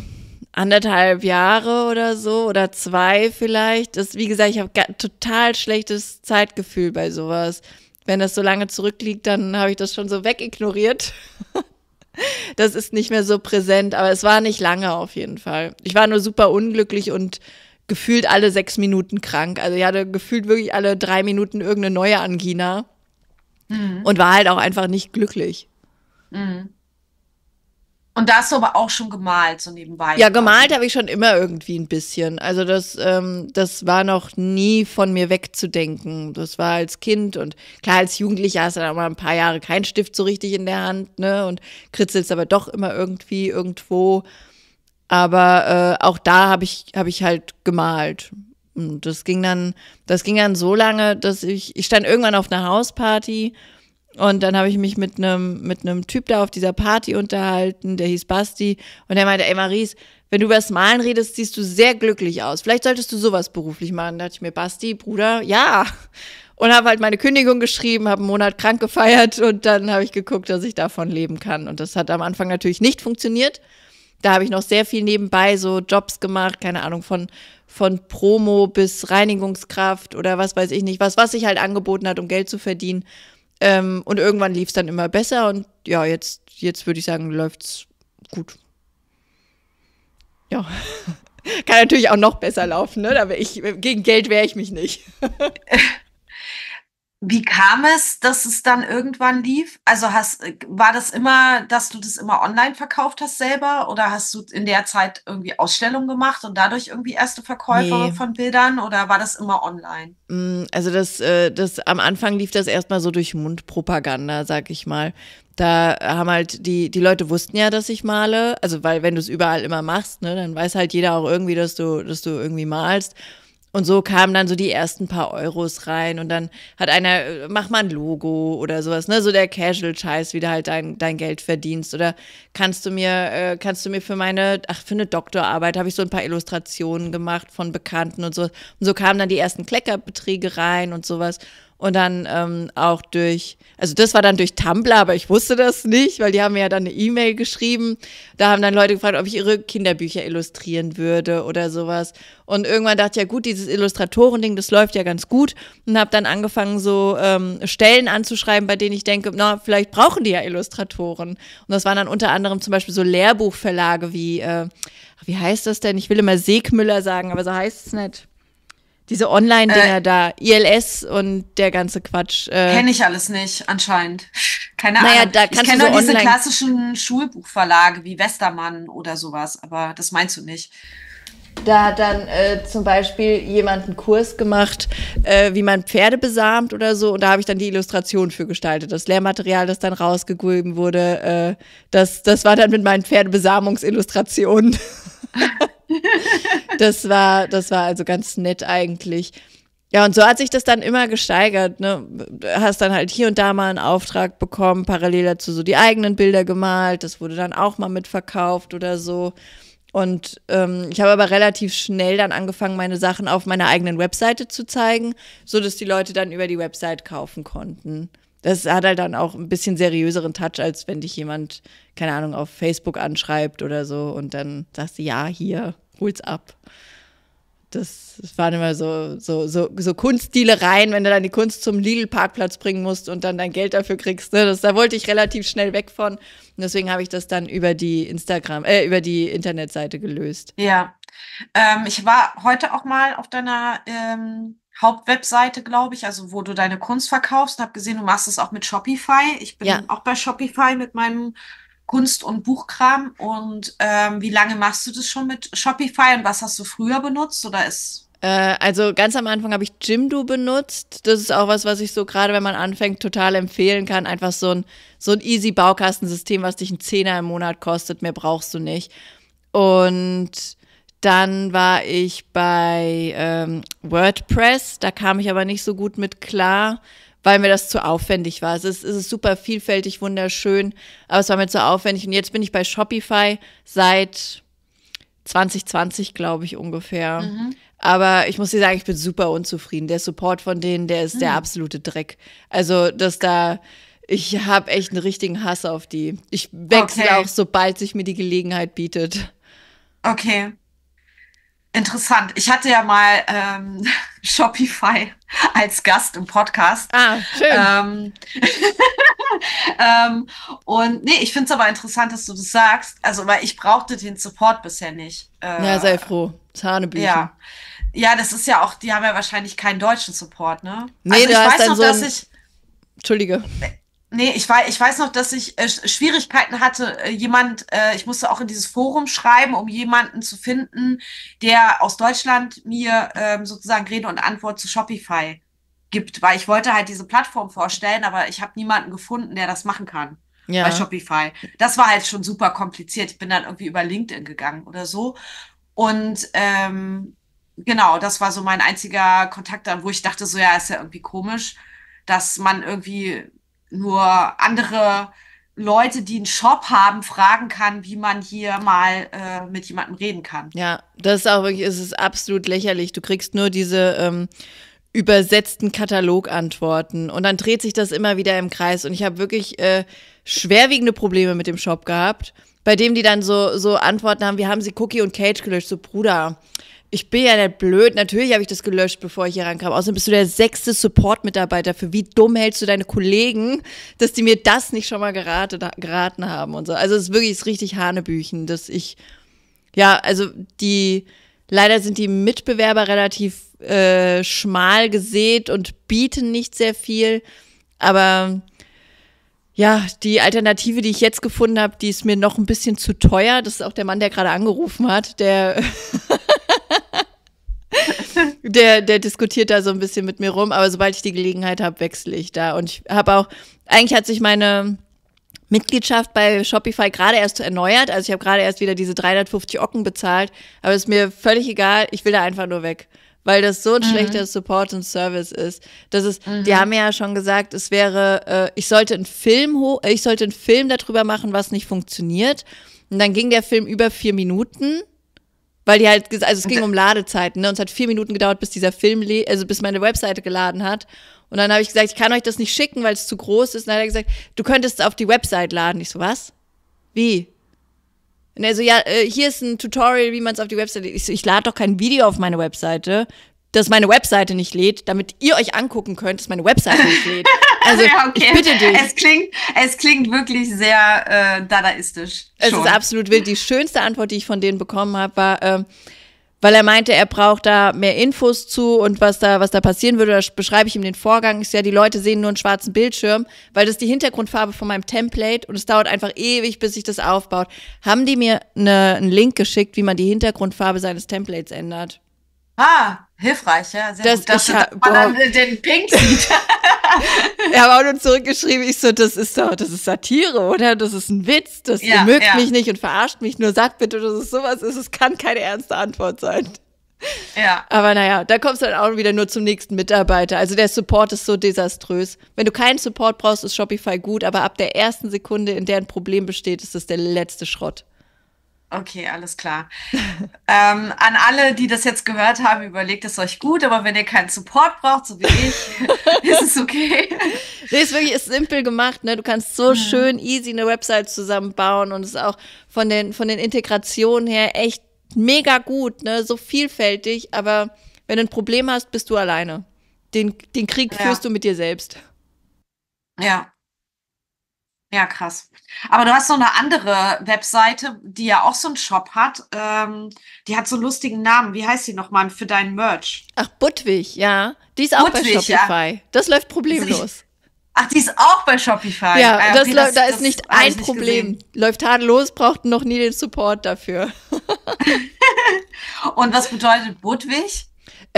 anderthalb Jahre oder so oder zwei vielleicht. Das, wie gesagt, ich habe total schlechtes Zeitgefühl bei sowas. Wenn das so lange zurückliegt, dann habe ich das schon so wegignoriert. [LAUGHS] das ist nicht mehr so präsent, aber es war nicht lange auf jeden Fall. Ich war nur super unglücklich und gefühlt alle sechs Minuten krank. Also ich hatte gefühlt wirklich alle drei Minuten irgendeine neue Angina mhm. und war halt auch einfach nicht glücklich. Mhm. Und da hast du aber auch schon gemalt, so nebenbei. Ja, gemalt habe ich schon immer irgendwie ein bisschen. Also das, ähm, das war noch nie von mir wegzudenken. Das war als Kind und klar, als Jugendlicher hast du dann auch mal ein paar Jahre keinen Stift so richtig in der Hand, ne? Und kritzelst aber doch immer irgendwie irgendwo. Aber äh, auch da habe ich, hab ich halt gemalt. Und das ging dann, das ging dann so lange, dass ich, ich stand irgendwann auf einer Hausparty und dann habe ich mich mit einem mit einem Typ da auf dieser Party unterhalten, der hieß Basti und der meinte, ey Maries, wenn du über das Malen redest, siehst du sehr glücklich aus. Vielleicht solltest du sowas beruflich machen. Da dachte ich mir, Basti, Bruder, ja. Und habe halt meine Kündigung geschrieben, habe einen Monat krank gefeiert und dann habe ich geguckt, dass ich davon leben kann. Und das hat am Anfang natürlich nicht funktioniert da habe ich noch sehr viel nebenbei so Jobs gemacht, keine Ahnung, von, von Promo bis Reinigungskraft oder was weiß ich nicht, was, was sich halt angeboten hat, um Geld zu verdienen. Ähm, und irgendwann lief es dann immer besser und ja, jetzt, jetzt würde ich sagen, läuft es gut. Ja. [LAUGHS] Kann natürlich auch noch besser laufen, ne? Da ich, gegen Geld wehre ich mich nicht. [LAUGHS] Wie kam es, dass es dann irgendwann lief? Also hast, äh, war das immer, dass du das immer online verkauft hast selber oder hast du in der Zeit irgendwie Ausstellungen gemacht und dadurch irgendwie erste Verkäufe nee. von Bildern oder war das immer online? Mm, also das, äh, das am Anfang lief das erstmal so durch Mundpropaganda, sag ich mal. Da haben halt die, die Leute wussten ja, dass ich male. Also weil wenn du es überall immer machst, ne, dann weiß halt jeder auch irgendwie, dass du, dass du irgendwie malst. Und so kamen dann so die ersten paar Euros rein und dann hat einer, äh, mach mal ein Logo oder sowas, ne? So der Casual-Scheiß, wie du halt dein, dein Geld verdienst. Oder kannst du mir, äh, kannst du mir für meine, ach, für eine Doktorarbeit habe ich so ein paar Illustrationen gemacht von Bekannten und so. Und so kamen dann die ersten Kleckerbeträge rein und sowas und dann ähm, auch durch, also das war dann durch Tumblr, aber ich wusste das nicht, weil die haben mir ja dann eine E-Mail geschrieben. Da haben dann Leute gefragt, ob ich ihre Kinderbücher illustrieren würde oder sowas. Und irgendwann dachte ich, ja gut, dieses Illustratorending, das läuft ja ganz gut. Und habe dann angefangen, so ähm, Stellen anzuschreiben, bei denen ich denke, na, vielleicht brauchen die ja Illustratoren. Und das waren dann unter anderem zum Beispiel so Lehrbuchverlage wie, äh, wie heißt das denn? Ich will immer Segmüller sagen, aber so heißt es nicht. Diese Online-Dinger äh, da, ILS und der ganze Quatsch. Äh, kenne ich alles nicht, anscheinend. Keine naja, Ahnung. Da ich kenne so nur diese klassischen Schulbuchverlage wie Westermann oder sowas, aber das meinst du nicht. Da hat dann äh, zum Beispiel jemand einen Kurs gemacht, äh, wie man Pferde besamt oder so. Und da habe ich dann die Illustration für gestaltet. Das Lehrmaterial, das dann rausgegeben wurde, äh, das, das war dann mit meinen Pferdebesamungsillustrationen. [LAUGHS] das war, das war also ganz nett eigentlich. Ja, und so hat sich das dann immer gesteigert, ne? Hast dann halt hier und da mal einen Auftrag bekommen, parallel dazu so die eigenen Bilder gemalt, das wurde dann auch mal mitverkauft oder so. Und ähm, ich habe aber relativ schnell dann angefangen, meine Sachen auf meiner eigenen Webseite zu zeigen, sodass die Leute dann über die Website kaufen konnten das hat halt dann auch ein bisschen seriöseren Touch, als wenn dich jemand, keine Ahnung, auf Facebook anschreibt oder so und dann sagst du, ja, hier, hol's ab. Das, das waren immer so, so, so, so Kunstdealereien, wenn du dann die Kunst zum Lidl-Parkplatz bringen musst und dann dein Geld dafür kriegst. Ne? Das, da wollte ich relativ schnell weg von. Und deswegen habe ich das dann über die Instagram, äh, über die Internetseite gelöst. Ja. Ähm, ich war heute auch mal auf deiner ähm Hauptwebseite, glaube ich, also wo du deine Kunst verkaufst. Habe gesehen, du machst es auch mit Shopify. Ich bin ja. auch bei Shopify mit meinem Kunst- und Buchkram. Und ähm, wie lange machst du das schon mit Shopify und was hast du früher benutzt oder ist äh, also ganz am Anfang habe ich Jimdo benutzt. Das ist auch was, was ich so gerade, wenn man anfängt, total empfehlen kann. Einfach so ein, so ein easy Baukastensystem, was dich einen Zehner im Monat kostet. Mehr brauchst du nicht. Und dann war ich bei ähm, WordPress, da kam ich aber nicht so gut mit klar, weil mir das zu aufwendig war. Es ist, es ist super vielfältig, wunderschön, aber es war mir zu aufwendig. Und jetzt bin ich bei Shopify seit 2020, glaube ich, ungefähr. Mhm. Aber ich muss dir sagen, ich bin super unzufrieden. Der Support von denen, der ist mhm. der absolute Dreck. Also, dass da, ich habe echt einen richtigen Hass auf die. Ich wechsle okay. auch, sobald sich mir die Gelegenheit bietet. Okay. Interessant. Ich hatte ja mal ähm, [LAUGHS] Shopify als Gast im Podcast. Ah, schön. Ähm, [LAUGHS] ähm, und nee, ich finde es aber interessant, dass du das sagst. Also, weil ich brauchte den Support bisher nicht. Äh, ja, sei froh. Zahnebücher. Ja. ja, das ist ja auch, die haben ja wahrscheinlich keinen deutschen Support, ne? Nee, also, ich da weiß noch, dass ich. Entschuldige. Nee, ich weiß, ich weiß noch, dass ich äh, Schwierigkeiten hatte, äh, jemand, äh, ich musste auch in dieses Forum schreiben, um jemanden zu finden, der aus Deutschland mir ähm, sozusagen Rede und Antwort zu Shopify gibt, weil ich wollte halt diese Plattform vorstellen, aber ich habe niemanden gefunden, der das machen kann ja. bei Shopify. Das war halt schon super kompliziert. Ich bin dann irgendwie über LinkedIn gegangen oder so. Und ähm, genau, das war so mein einziger Kontakt dann, wo ich dachte, so ja, ist ja irgendwie komisch, dass man irgendwie nur andere Leute, die einen Shop haben, fragen kann, wie man hier mal äh, mit jemandem reden kann. Ja, das ist auch wirklich, es ist absolut lächerlich. Du kriegst nur diese ähm, übersetzten Katalogantworten und dann dreht sich das immer wieder im Kreis. Und ich habe wirklich äh, schwerwiegende Probleme mit dem Shop gehabt, bei dem die dann so, so Antworten haben, wie haben sie Cookie und Cage gelöscht, so Bruder. Ich bin ja nicht blöd. Natürlich habe ich das gelöscht, bevor ich hier rankam. Außerdem bist du der sechste Support-Mitarbeiter. Für wie dumm hältst du deine Kollegen, dass die mir das nicht schon mal geraten, geraten haben und so. Also es ist wirklich es ist richtig Hanebüchen, dass ich, ja, also die, leider sind die Mitbewerber relativ äh, schmal gesät und bieten nicht sehr viel. Aber ja, die Alternative, die ich jetzt gefunden habe, die ist mir noch ein bisschen zu teuer. Das ist auch der Mann, der gerade angerufen hat, der [LAUGHS] [LAUGHS] der, der diskutiert da so ein bisschen mit mir rum, aber sobald ich die Gelegenheit habe, wechsle ich da. Und ich habe auch, eigentlich hat sich meine Mitgliedschaft bei Shopify gerade erst erneuert. Also ich habe gerade erst wieder diese 350 Ocken bezahlt, aber ist mir völlig egal, ich will da einfach nur weg. Weil das so ein mhm. schlechter Support und Service ist. Das ist, mhm. die haben ja schon gesagt, es wäre, äh, ich sollte einen Film hoch, ich sollte einen Film darüber machen, was nicht funktioniert. Und dann ging der Film über vier Minuten weil die halt, also es ging um Ladezeiten, ne? Und es hat vier Minuten gedauert, bis dieser Film, also bis meine Webseite geladen hat. Und dann habe ich gesagt, ich kann euch das nicht schicken, weil es zu groß ist. Und dann hat er gesagt, du könntest es auf die Website laden. Ich so, was? Wie? Und er so, ja, äh, hier ist ein Tutorial, wie man es auf die Website. Ich so, ich lade doch kein Video auf meine Webseite dass meine Webseite nicht lädt, damit ihr euch angucken könnt, dass meine Webseite nicht lädt. [LAUGHS] Also ja, okay. ich bitte dich. Es klingt, es klingt wirklich sehr äh, dadaistisch. Es ist absolut wild. Die schönste Antwort, die ich von denen bekommen habe, war, äh, weil er meinte, er braucht da mehr Infos zu und was da, was da passieren würde, da beschreibe ich ihm den Vorgang, ist ja, die Leute sehen nur einen schwarzen Bildschirm, weil das ist die Hintergrundfarbe von meinem Template und es dauert einfach ewig, bis sich das aufbaut. Haben die mir eine, einen Link geschickt, wie man die Hintergrundfarbe seines Templates ändert? Ah, hilfreich, ja. Sehr das gut, dass ich du hab, dann den Pink sieht. [LAUGHS] er hat auch nur zurückgeschrieben, ich so, das ist doch, das ist Satire, oder? Das ist ein Witz, das ja, ihr mögt ja. mich nicht und verarscht mich, nur sagt bitte, dass es sowas ist. Es kann keine ernste Antwort sein. Ja. Aber naja, da kommst du dann auch wieder nur zum nächsten Mitarbeiter. Also der Support ist so desaströs. Wenn du keinen Support brauchst, ist Shopify gut, aber ab der ersten Sekunde, in der ein Problem besteht, ist das der letzte Schrott. Okay, alles klar. ähm, an alle, die das jetzt gehört haben, überlegt es euch gut, aber wenn ihr keinen Support braucht, so wie ich, [LAUGHS] ist es okay. Nee, ist wirklich ist simpel gemacht, ne? Du kannst so mhm. schön easy eine Website zusammenbauen und es ist auch von den, von den Integrationen her echt mega gut, ne? So vielfältig, aber wenn du ein Problem hast, bist du alleine. Den, den Krieg ja. führst du mit dir selbst. Ja, ja, krass. Aber du hast noch eine andere Webseite, die ja auch so einen Shop hat. Ähm, die hat so einen lustigen Namen. Wie heißt die nochmal für deinen Merch? Ach, Budwig, ja. Die ist auch Budwig, bei Shopify. Ja. Das läuft problemlos. [LAUGHS] Ach, die ist auch bei Shopify. Ja, ah, okay, das, das, da ist das nicht ein Problem. Nicht läuft tadellos, braucht noch nie den Support dafür. [LAUGHS] Und was bedeutet Budwig?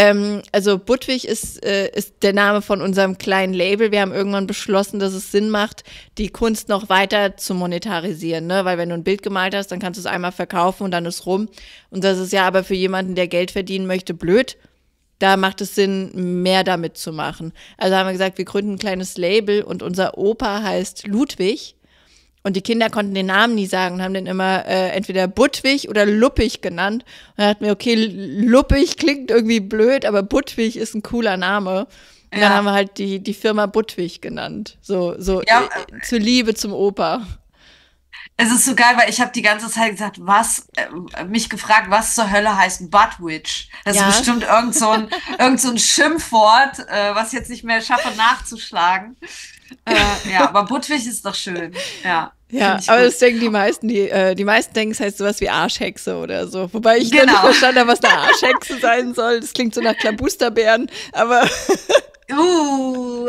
Ähm, also Budwig ist, äh, ist der Name von unserem kleinen Label. Wir haben irgendwann beschlossen, dass es Sinn macht, die Kunst noch weiter zu monetarisieren. Ne? Weil wenn du ein Bild gemalt hast, dann kannst du es einmal verkaufen und dann ist rum. Und das ist ja aber für jemanden, der Geld verdienen möchte, blöd. Da macht es Sinn, mehr damit zu machen. Also haben wir gesagt, wir gründen ein kleines Label und unser Opa heißt Ludwig. Und die Kinder konnten den Namen nie sagen und haben den immer äh, entweder Buttwig oder Luppig genannt. Und dann hatten wir, okay, Luppig klingt irgendwie blöd, aber Buttwig ist ein cooler Name. Und ja. dann haben wir halt die, die Firma Buttwig genannt. So, so ja. äh, äh zur Liebe zum Opa. Es ist so geil, weil ich habe die ganze Zeit gesagt, was, äh, mich gefragt, was zur Hölle heißt Buttwitch? Das ja. ist bestimmt irgend so ein, [LAUGHS] irgend so ein Schimpfwort, äh, was ich jetzt nicht mehr schaffe nachzuschlagen. Äh, ja, aber Buttwig ist doch schön. Ja. Ja, aber gut. das denken die meisten, die, äh, die meisten denken, es heißt sowas wie Arschhexe oder so. Wobei ich genau. nicht verstanden habe, was eine Arschhexe sein soll. Das klingt so nach Klabusterbären, aber. [LAUGHS] uh.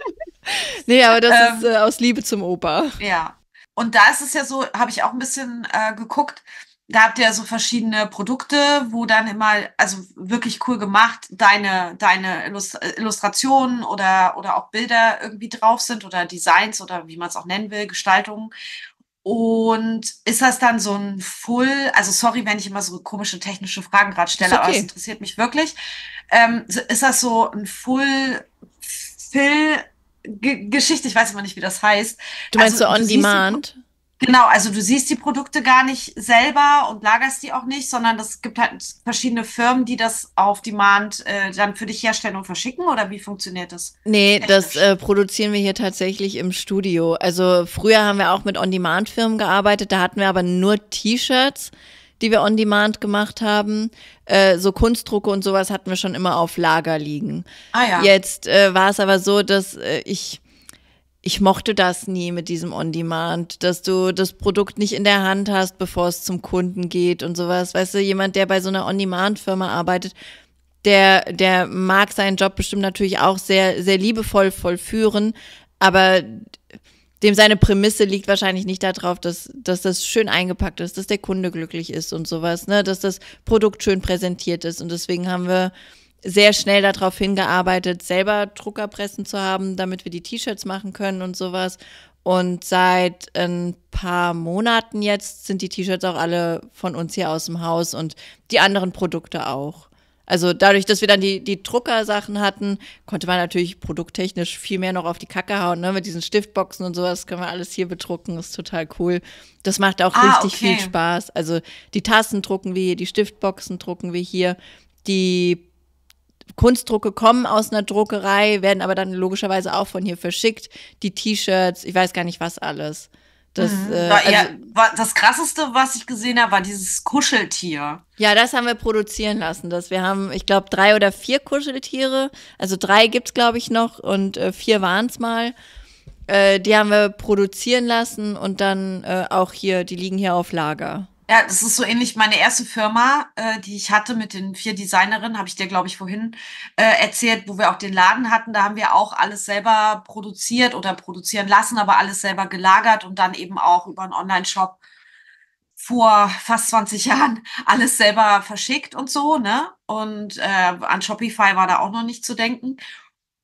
[LAUGHS] nee, aber das ähm, ist äh, aus Liebe zum Opa. Ja. Und da ist es ja so, habe ich auch ein bisschen äh, geguckt, da habt ihr so verschiedene Produkte, wo dann immer, also wirklich cool gemacht, deine, deine Illustrationen oder, oder auch Bilder irgendwie drauf sind oder Designs oder wie man es auch nennen will, Gestaltungen. Und ist das dann so ein Full, also sorry, wenn ich immer so komische technische Fragen gerade stelle, okay. aber es interessiert mich wirklich. Ähm, ist das so ein Full Fill Geschichte, ich weiß immer nicht, wie das heißt. Du meinst also, so on demand? Genau, also du siehst die Produkte gar nicht selber und lagerst die auch nicht, sondern es gibt halt verschiedene Firmen, die das auf Demand äh, dann für dich herstellen und verschicken oder wie funktioniert das? Nee, das äh, produzieren wir hier tatsächlich im Studio. Also früher haben wir auch mit On-Demand-Firmen gearbeitet, da hatten wir aber nur T-Shirts, die wir On-Demand gemacht haben. Äh, so Kunstdrucke und sowas hatten wir schon immer auf Lager liegen. Ah ja. Jetzt äh, war es aber so, dass äh, ich ich mochte das nie mit diesem On-Demand, dass du das Produkt nicht in der Hand hast, bevor es zum Kunden geht und sowas. Weißt du, jemand, der bei so einer On-Demand-Firma arbeitet, der, der mag seinen Job bestimmt natürlich auch sehr, sehr liebevoll vollführen, aber dem seine Prämisse liegt wahrscheinlich nicht darauf, dass, dass das schön eingepackt ist, dass der Kunde glücklich ist und sowas, ne, dass das Produkt schön präsentiert ist. Und deswegen haben wir sehr schnell darauf hingearbeitet, selber Druckerpressen zu haben, damit wir die T-Shirts machen können und sowas. Und seit ein paar Monaten jetzt sind die T-Shirts auch alle von uns hier aus dem Haus und die anderen Produkte auch. Also dadurch, dass wir dann die, die Druckersachen hatten, konnte man natürlich produkttechnisch viel mehr noch auf die Kacke hauen, ne? Mit diesen Stiftboxen und sowas können wir alles hier bedrucken, ist total cool. Das macht auch ah, richtig okay. viel Spaß. Also die Tassen drucken wir hier, die Stiftboxen drucken wir hier, die Kunstdrucke kommen aus einer Druckerei, werden aber dann logischerweise auch von hier verschickt. Die T-Shirts, ich weiß gar nicht was alles. Das, mhm. äh, also, ja, das krasseste, was ich gesehen habe, war dieses Kuscheltier. Ja, das haben wir produzieren lassen. Das, wir haben, ich glaube, drei oder vier Kuscheltiere. Also drei gibt's glaube ich, noch und äh, vier waren's mal. Äh, die haben wir produzieren lassen und dann äh, auch hier, die liegen hier auf Lager. Ja, das ist so ähnlich. Meine erste Firma, äh, die ich hatte mit den vier Designerinnen, habe ich dir, glaube ich, vorhin äh, erzählt, wo wir auch den Laden hatten. Da haben wir auch alles selber produziert oder produzieren lassen, aber alles selber gelagert und dann eben auch über einen Online-Shop vor fast 20 [LAUGHS] Jahren alles selber verschickt und so, ne? Und äh, an Shopify war da auch noch nicht zu denken.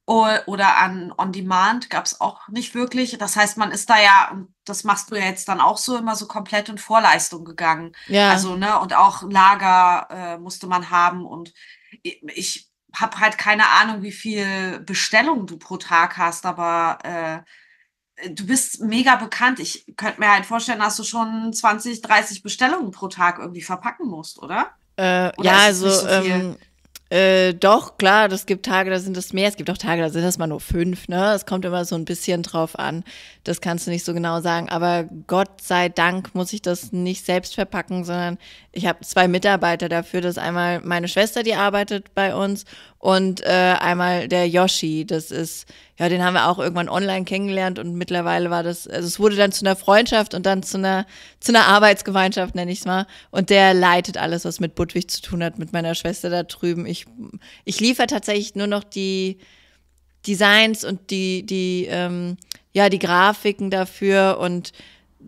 Äh, oder an On Demand gab es auch nicht wirklich. Das heißt, man ist da ja, und das machst du ja jetzt dann auch so immer so komplett in Vorleistung gegangen. Ja. Also, ne, und auch Lager äh, musste man haben und ich habe halt keine Ahnung, wie viel Bestellungen du pro Tag hast, aber äh, du bist mega bekannt. Ich könnte mir halt vorstellen, dass du schon 20, 30 Bestellungen pro Tag irgendwie verpacken musst, oder? Äh, ja, also so ähm, äh, doch, klar, es gibt Tage, da sind es mehr, es gibt auch Tage, da sind es mal nur fünf, ne? Es kommt immer so ein bisschen drauf an. Das kannst du nicht so genau sagen. Aber Gott sei Dank muss ich das nicht selbst verpacken, sondern ich habe zwei Mitarbeiter dafür. Das ist einmal meine Schwester, die arbeitet bei uns und äh, einmal der Yoshi. Das ist, ja, den haben wir auch irgendwann online kennengelernt und mittlerweile war das, also es wurde dann zu einer Freundschaft und dann zu einer, zu einer Arbeitsgemeinschaft, nenne ich es mal. Und der leitet alles, was mit Budwig zu tun hat, mit meiner Schwester da drüben. Ich, ich liefere tatsächlich nur noch die Designs und die, die, ähm, ja, die Grafiken dafür und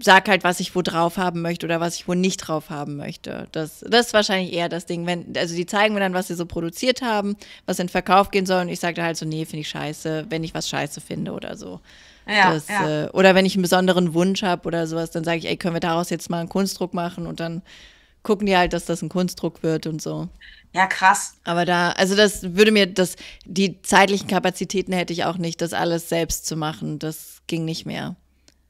sag halt, was ich wo drauf haben möchte oder was ich wo nicht drauf haben möchte. Das, das ist wahrscheinlich eher das Ding. Wenn, also die zeigen mir dann, was sie so produziert haben, was in Verkauf gehen soll und ich sage halt so, nee, finde ich scheiße, wenn ich was scheiße finde oder so. Ja, das, ja. Äh, oder wenn ich einen besonderen Wunsch habe oder sowas, dann sage ich, ey, können wir daraus jetzt mal einen Kunstdruck machen und dann gucken die halt, dass das ein Kunstdruck wird und so. Ja, krass. Aber da, also das würde mir, das, die zeitlichen Kapazitäten hätte ich auch nicht, das alles selbst zu machen. Das ging nicht mehr.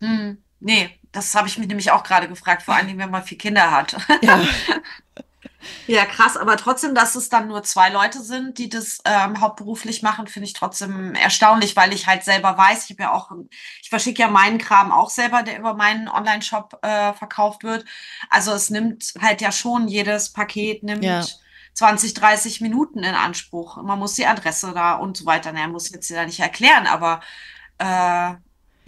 Hm. Nee, das habe ich mich nämlich auch gerade gefragt, vor allem, wenn man vier Kinder hat. [LAUGHS] Ja. ja, krass, aber trotzdem, dass es dann nur zwei Leute sind, die das ähm, hauptberuflich machen, finde ich trotzdem erstaunlich, weil ich halt selber weiß, ich habe ja auch, ich verschicke ja meinen Kram auch selber, der über meinen Online-Shop äh, verkauft wird. Also es nimmt halt ja schon jedes Paket, nimmt. Ja. 20, 30 Minuten in Anspruch. Man muss die Adresse da und so weiter. Naja, muss ich jetzt ja nicht erklären, aber äh,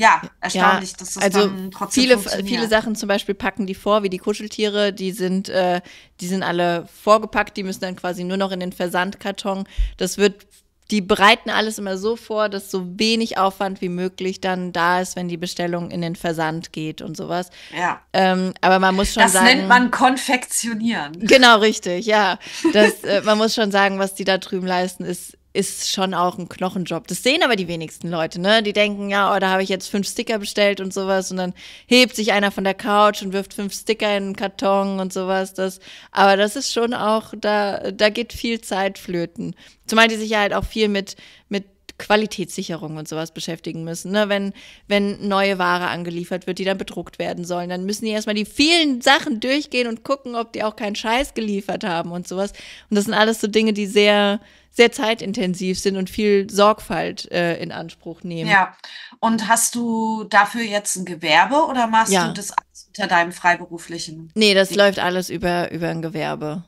ja, erstaunlich, ja, dass das also dann trotzdem viele, viele Sachen zum Beispiel packen die vor, wie die Kuscheltiere, die sind, äh, die sind alle vorgepackt, die müssen dann quasi nur noch in den Versandkarton. Das wird, die bereiten alles immer so vor, dass so wenig Aufwand wie möglich dann da ist, wenn die Bestellung in den Versand geht und sowas. Ja. Ähm, aber man muss schon das sagen. Das nennt man Konfektionieren. Genau, richtig, ja. Das, äh, man muss schon sagen, was die da drüben leisten, ist ist schon auch ein Knochenjob. Das sehen aber die wenigsten Leute, ne? Die denken, ja, oh, da habe ich jetzt fünf Sticker bestellt und sowas und dann hebt sich einer von der Couch und wirft fünf Sticker in den Karton und sowas. Das, aber das ist schon auch, da, da geht viel Zeit flöten. Zumal die sich ja halt auch viel mit, mit Qualitätssicherung und sowas beschäftigen müssen. Ne? Wenn, wenn neue Ware angeliefert wird, die dann bedruckt werden sollen, dann müssen die erstmal die vielen Sachen durchgehen und gucken, ob die auch keinen Scheiß geliefert haben und sowas. Und das sind alles so Dinge, die sehr, sehr zeitintensiv sind und viel Sorgfalt äh, in Anspruch nehmen. Ja, und hast du dafür jetzt ein Gewerbe oder machst ja. du das alles unter deinem freiberuflichen? Nee, das Ding? läuft alles über, über ein Gewerbe.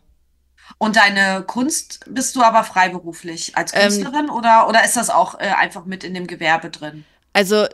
Und deine Kunst bist du aber freiberuflich als ähm, Künstlerin ähm, oder, oder ist das auch äh, einfach mit in dem Gewerbe drin? Also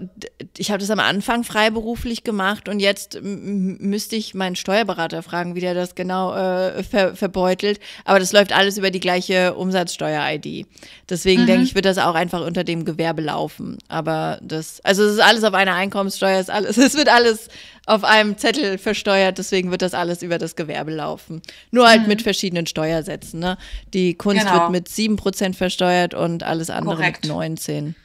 ich habe das am Anfang freiberuflich gemacht und jetzt müsste ich meinen Steuerberater fragen, wie der das genau äh, ver verbeutelt. Aber das läuft alles über die gleiche Umsatzsteuer-ID. Deswegen mhm. denke ich, wird das auch einfach unter dem Gewerbe laufen. Aber das, also es ist alles auf einer Einkommenssteuer, ist alles, [LAUGHS] es wird alles auf einem Zettel versteuert. Deswegen wird das alles über das Gewerbe laufen. Nur halt mhm. mit verschiedenen Steuersätzen. Ne? Die Kunst genau. wird mit sieben Prozent versteuert und alles andere Korrekt. mit 19.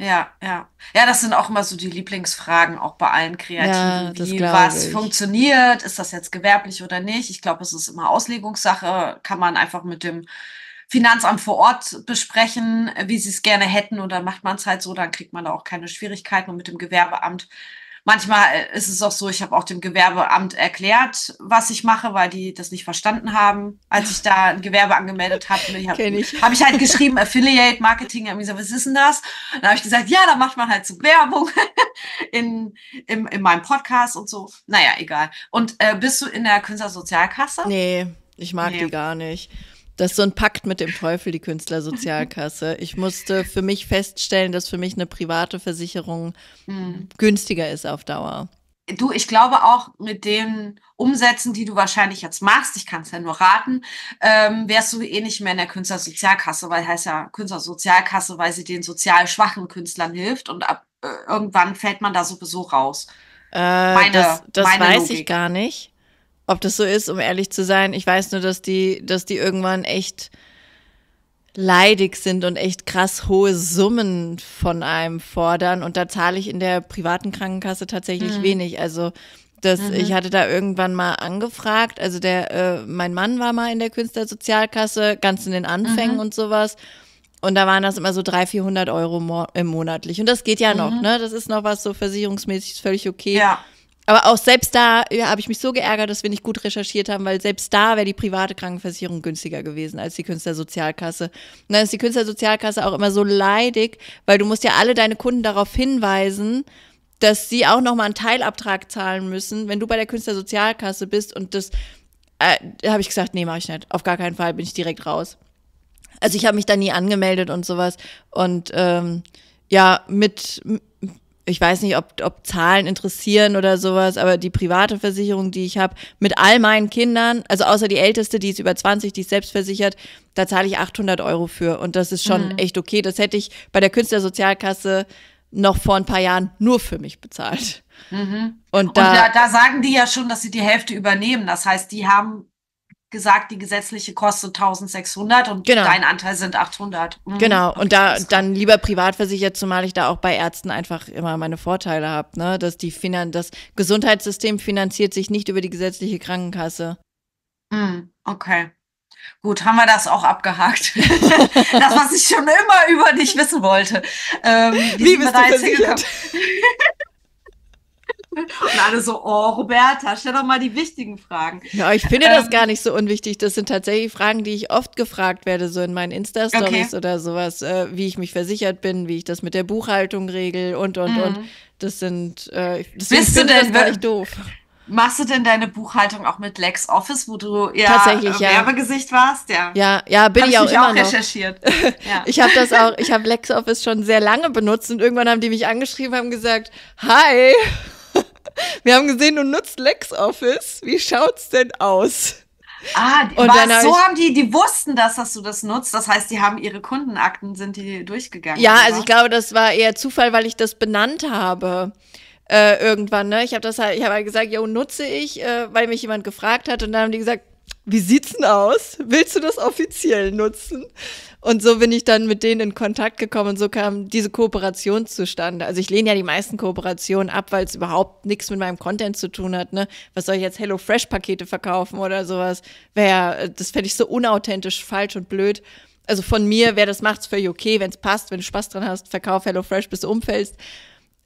Ja, ja. Ja, das sind auch immer so die Lieblingsfragen, auch bei allen Kreativen. Ja, wie was ich. funktioniert? Ist das jetzt gewerblich oder nicht? Ich glaube, es ist immer Auslegungssache. Kann man einfach mit dem Finanzamt vor Ort besprechen, wie sie es gerne hätten. Und dann macht man es halt so, dann kriegt man da auch keine Schwierigkeiten. Und mit dem Gewerbeamt manchmal äh, ist es auch so, ich habe auch dem Gewerbeamt erklärt, was ich mache, weil die das nicht verstanden haben. Als ich da ein Gewerbe angemeldet habe, habe ich. Hab ich halt geschrieben, Affiliate Marketing, haben so, was ist denn das? Dann habe ich gesagt, ja, da macht man halt so Werbung [LAUGHS] in, in, in meinem Podcast und so. Naja, egal. Und äh, bist du in der Künstlersozialkasse? Nee, ich mag nee. die gar nicht. Das ist so ein Pakt mit dem Teufel, die Künstlersozialkasse. Ich musste für mich feststellen, dass für mich eine private Versicherung mhm. günstiger ist auf Dauer. Du, ich glaube auch mit den Umsätzen, die du wahrscheinlich jetzt machst, ich kann es ja nur raten, ähm, wärst du eh nicht mehr in der Künstlersozialkasse, weil heißt ja Künstlersozialkasse, weil sie den sozial schwachen Künstlern hilft und ab, äh, irgendwann fällt man da sowieso raus. Äh, meine, das das meine weiß Logik. ich gar nicht. Ob das so ist, um ehrlich zu sein, ich weiß nur, dass die, dass die irgendwann echt leidig sind und echt krass hohe Summen von einem fordern. Und da zahle ich in der privaten Krankenkasse tatsächlich mhm. wenig. Also das, mhm. ich hatte da irgendwann mal angefragt. Also der, äh, mein Mann war mal in der Künstlersozialkasse, ganz in den Anfängen mhm. und sowas. Und da waren das immer so 300, 400 Euro mo monatlich. Und das geht ja noch, mhm. ne? Das ist noch was so versicherungsmäßig völlig okay. Ja. Aber auch selbst da ja, habe ich mich so geärgert, dass wir nicht gut recherchiert haben, weil selbst da wäre die private Krankenversicherung günstiger gewesen als die Künstlersozialkasse. Und dann ist die Künstlersozialkasse auch immer so leidig, weil du musst ja alle deine Kunden darauf hinweisen, dass sie auch nochmal einen Teilabtrag zahlen müssen, wenn du bei der Künstlersozialkasse bist. Und das äh, habe ich gesagt, nee, mache ich nicht. Auf gar keinen Fall bin ich direkt raus. Also ich habe mich da nie angemeldet und sowas. Und ähm, ja, mit ich weiß nicht, ob, ob Zahlen interessieren oder sowas, aber die private Versicherung, die ich habe, mit all meinen Kindern, also außer die älteste, die ist über 20, die ist selbstversichert, da zahle ich 800 Euro für. Und das ist schon mhm. echt okay. Das hätte ich bei der Künstlersozialkasse noch vor ein paar Jahren nur für mich bezahlt. Mhm. Und, da, Und da, da sagen die ja schon, dass sie die Hälfte übernehmen. Das heißt, die haben gesagt, die gesetzliche kostet 1600 und genau. dein Anteil sind 800. Mhm. Genau, und da dann lieber privat versichert, zumal ich da auch bei Ärzten einfach immer meine Vorteile habe, ne? dass die Finan das Gesundheitssystem finanziert sich nicht über die gesetzliche Krankenkasse. Mhm. Okay. Gut, haben wir das auch abgehakt. [LAUGHS] das, was ich schon immer über dich wissen wollte. Ähm, Wie bist du versichert? Und alle so, oh, Roberta, stell doch mal die wichtigen Fragen. Ja, ich finde ähm, das gar nicht so unwichtig. Das sind tatsächlich Fragen, die ich oft gefragt werde, so in meinen Insta-Stories okay. oder sowas, äh, wie ich mich versichert bin, wie ich das mit der Buchhaltung regel und, und, mhm. und. Das sind, äh, Bist du denn, das gar ne nicht doof. Machst du denn deine Buchhaltung auch mit LexOffice, wo du ja, Tatsächlich, äh, ja. Werbegesicht warst? Ja, ja, ja bin Hab ich auch immer auch noch. recherchiert. [LAUGHS] ja. Ich habe das auch, ich habe LexOffice schon sehr lange benutzt und irgendwann haben die mich angeschrieben, haben gesagt, hi. Wir haben gesehen, du nutzt LexOffice. Wie schaut's denn aus? Ah, und was, so haben die, die wussten das, dass du das nutzt. Das heißt, die haben ihre Kundenakten, sind die durchgegangen. Ja, oder? also ich glaube, das war eher Zufall, weil ich das benannt habe. Äh, irgendwann, ne? Ich habe das halt, ich habe halt gesagt, yo, nutze ich, äh, weil mich jemand gefragt hat und dann haben die gesagt, wie sieht's denn aus? Willst du das offiziell nutzen? Und so bin ich dann mit denen in Kontakt gekommen und so kam diese Kooperation zustande. Also ich lehne ja die meisten Kooperationen ab, weil es überhaupt nichts mit meinem Content zu tun hat. Ne? Was soll ich jetzt Hello Fresh Pakete verkaufen oder sowas? Wäre, äh, das fände ich so unauthentisch, falsch und blöd. Also von mir, wer das macht, ist völlig okay, wenn es passt, wenn du Spaß dran hast, verkauf Hello Fresh, bis du umfällst.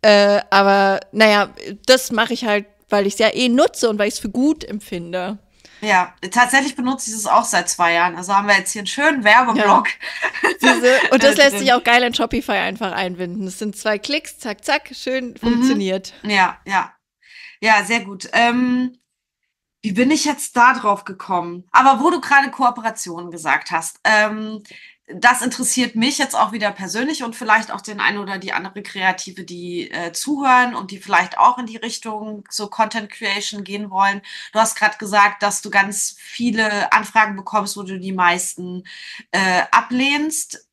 Äh, aber naja, das mache ich halt, weil ich es ja eh nutze und weil ich es für gut empfinde. Ja, tatsächlich benutze ich es auch seit zwei Jahren. Also haben wir jetzt hier einen schönen Werbeblock. Ja. und [LAUGHS] das lässt sich auch geil in Shopify einfach einbinden. Das sind zwei Klicks, zack, zack, schön mhm. funktioniert. Mhm. Ja, ja. Ja, sehr gut. Ähm, wie bin ich jetzt da drauf gekommen? Aber wo du gerade Kooperationen gesagt hast, ähm, das interessiert mich jetzt auch wieder persönlich und vielleicht auch den einen oder die andere Kreative, die äh, zuhören und die vielleicht auch in die Richtung so Content Creation gehen wollen. Du hast gerade gesagt, dass du ganz viele Anfragen bekommst, wo du die meisten äh, ablehnst.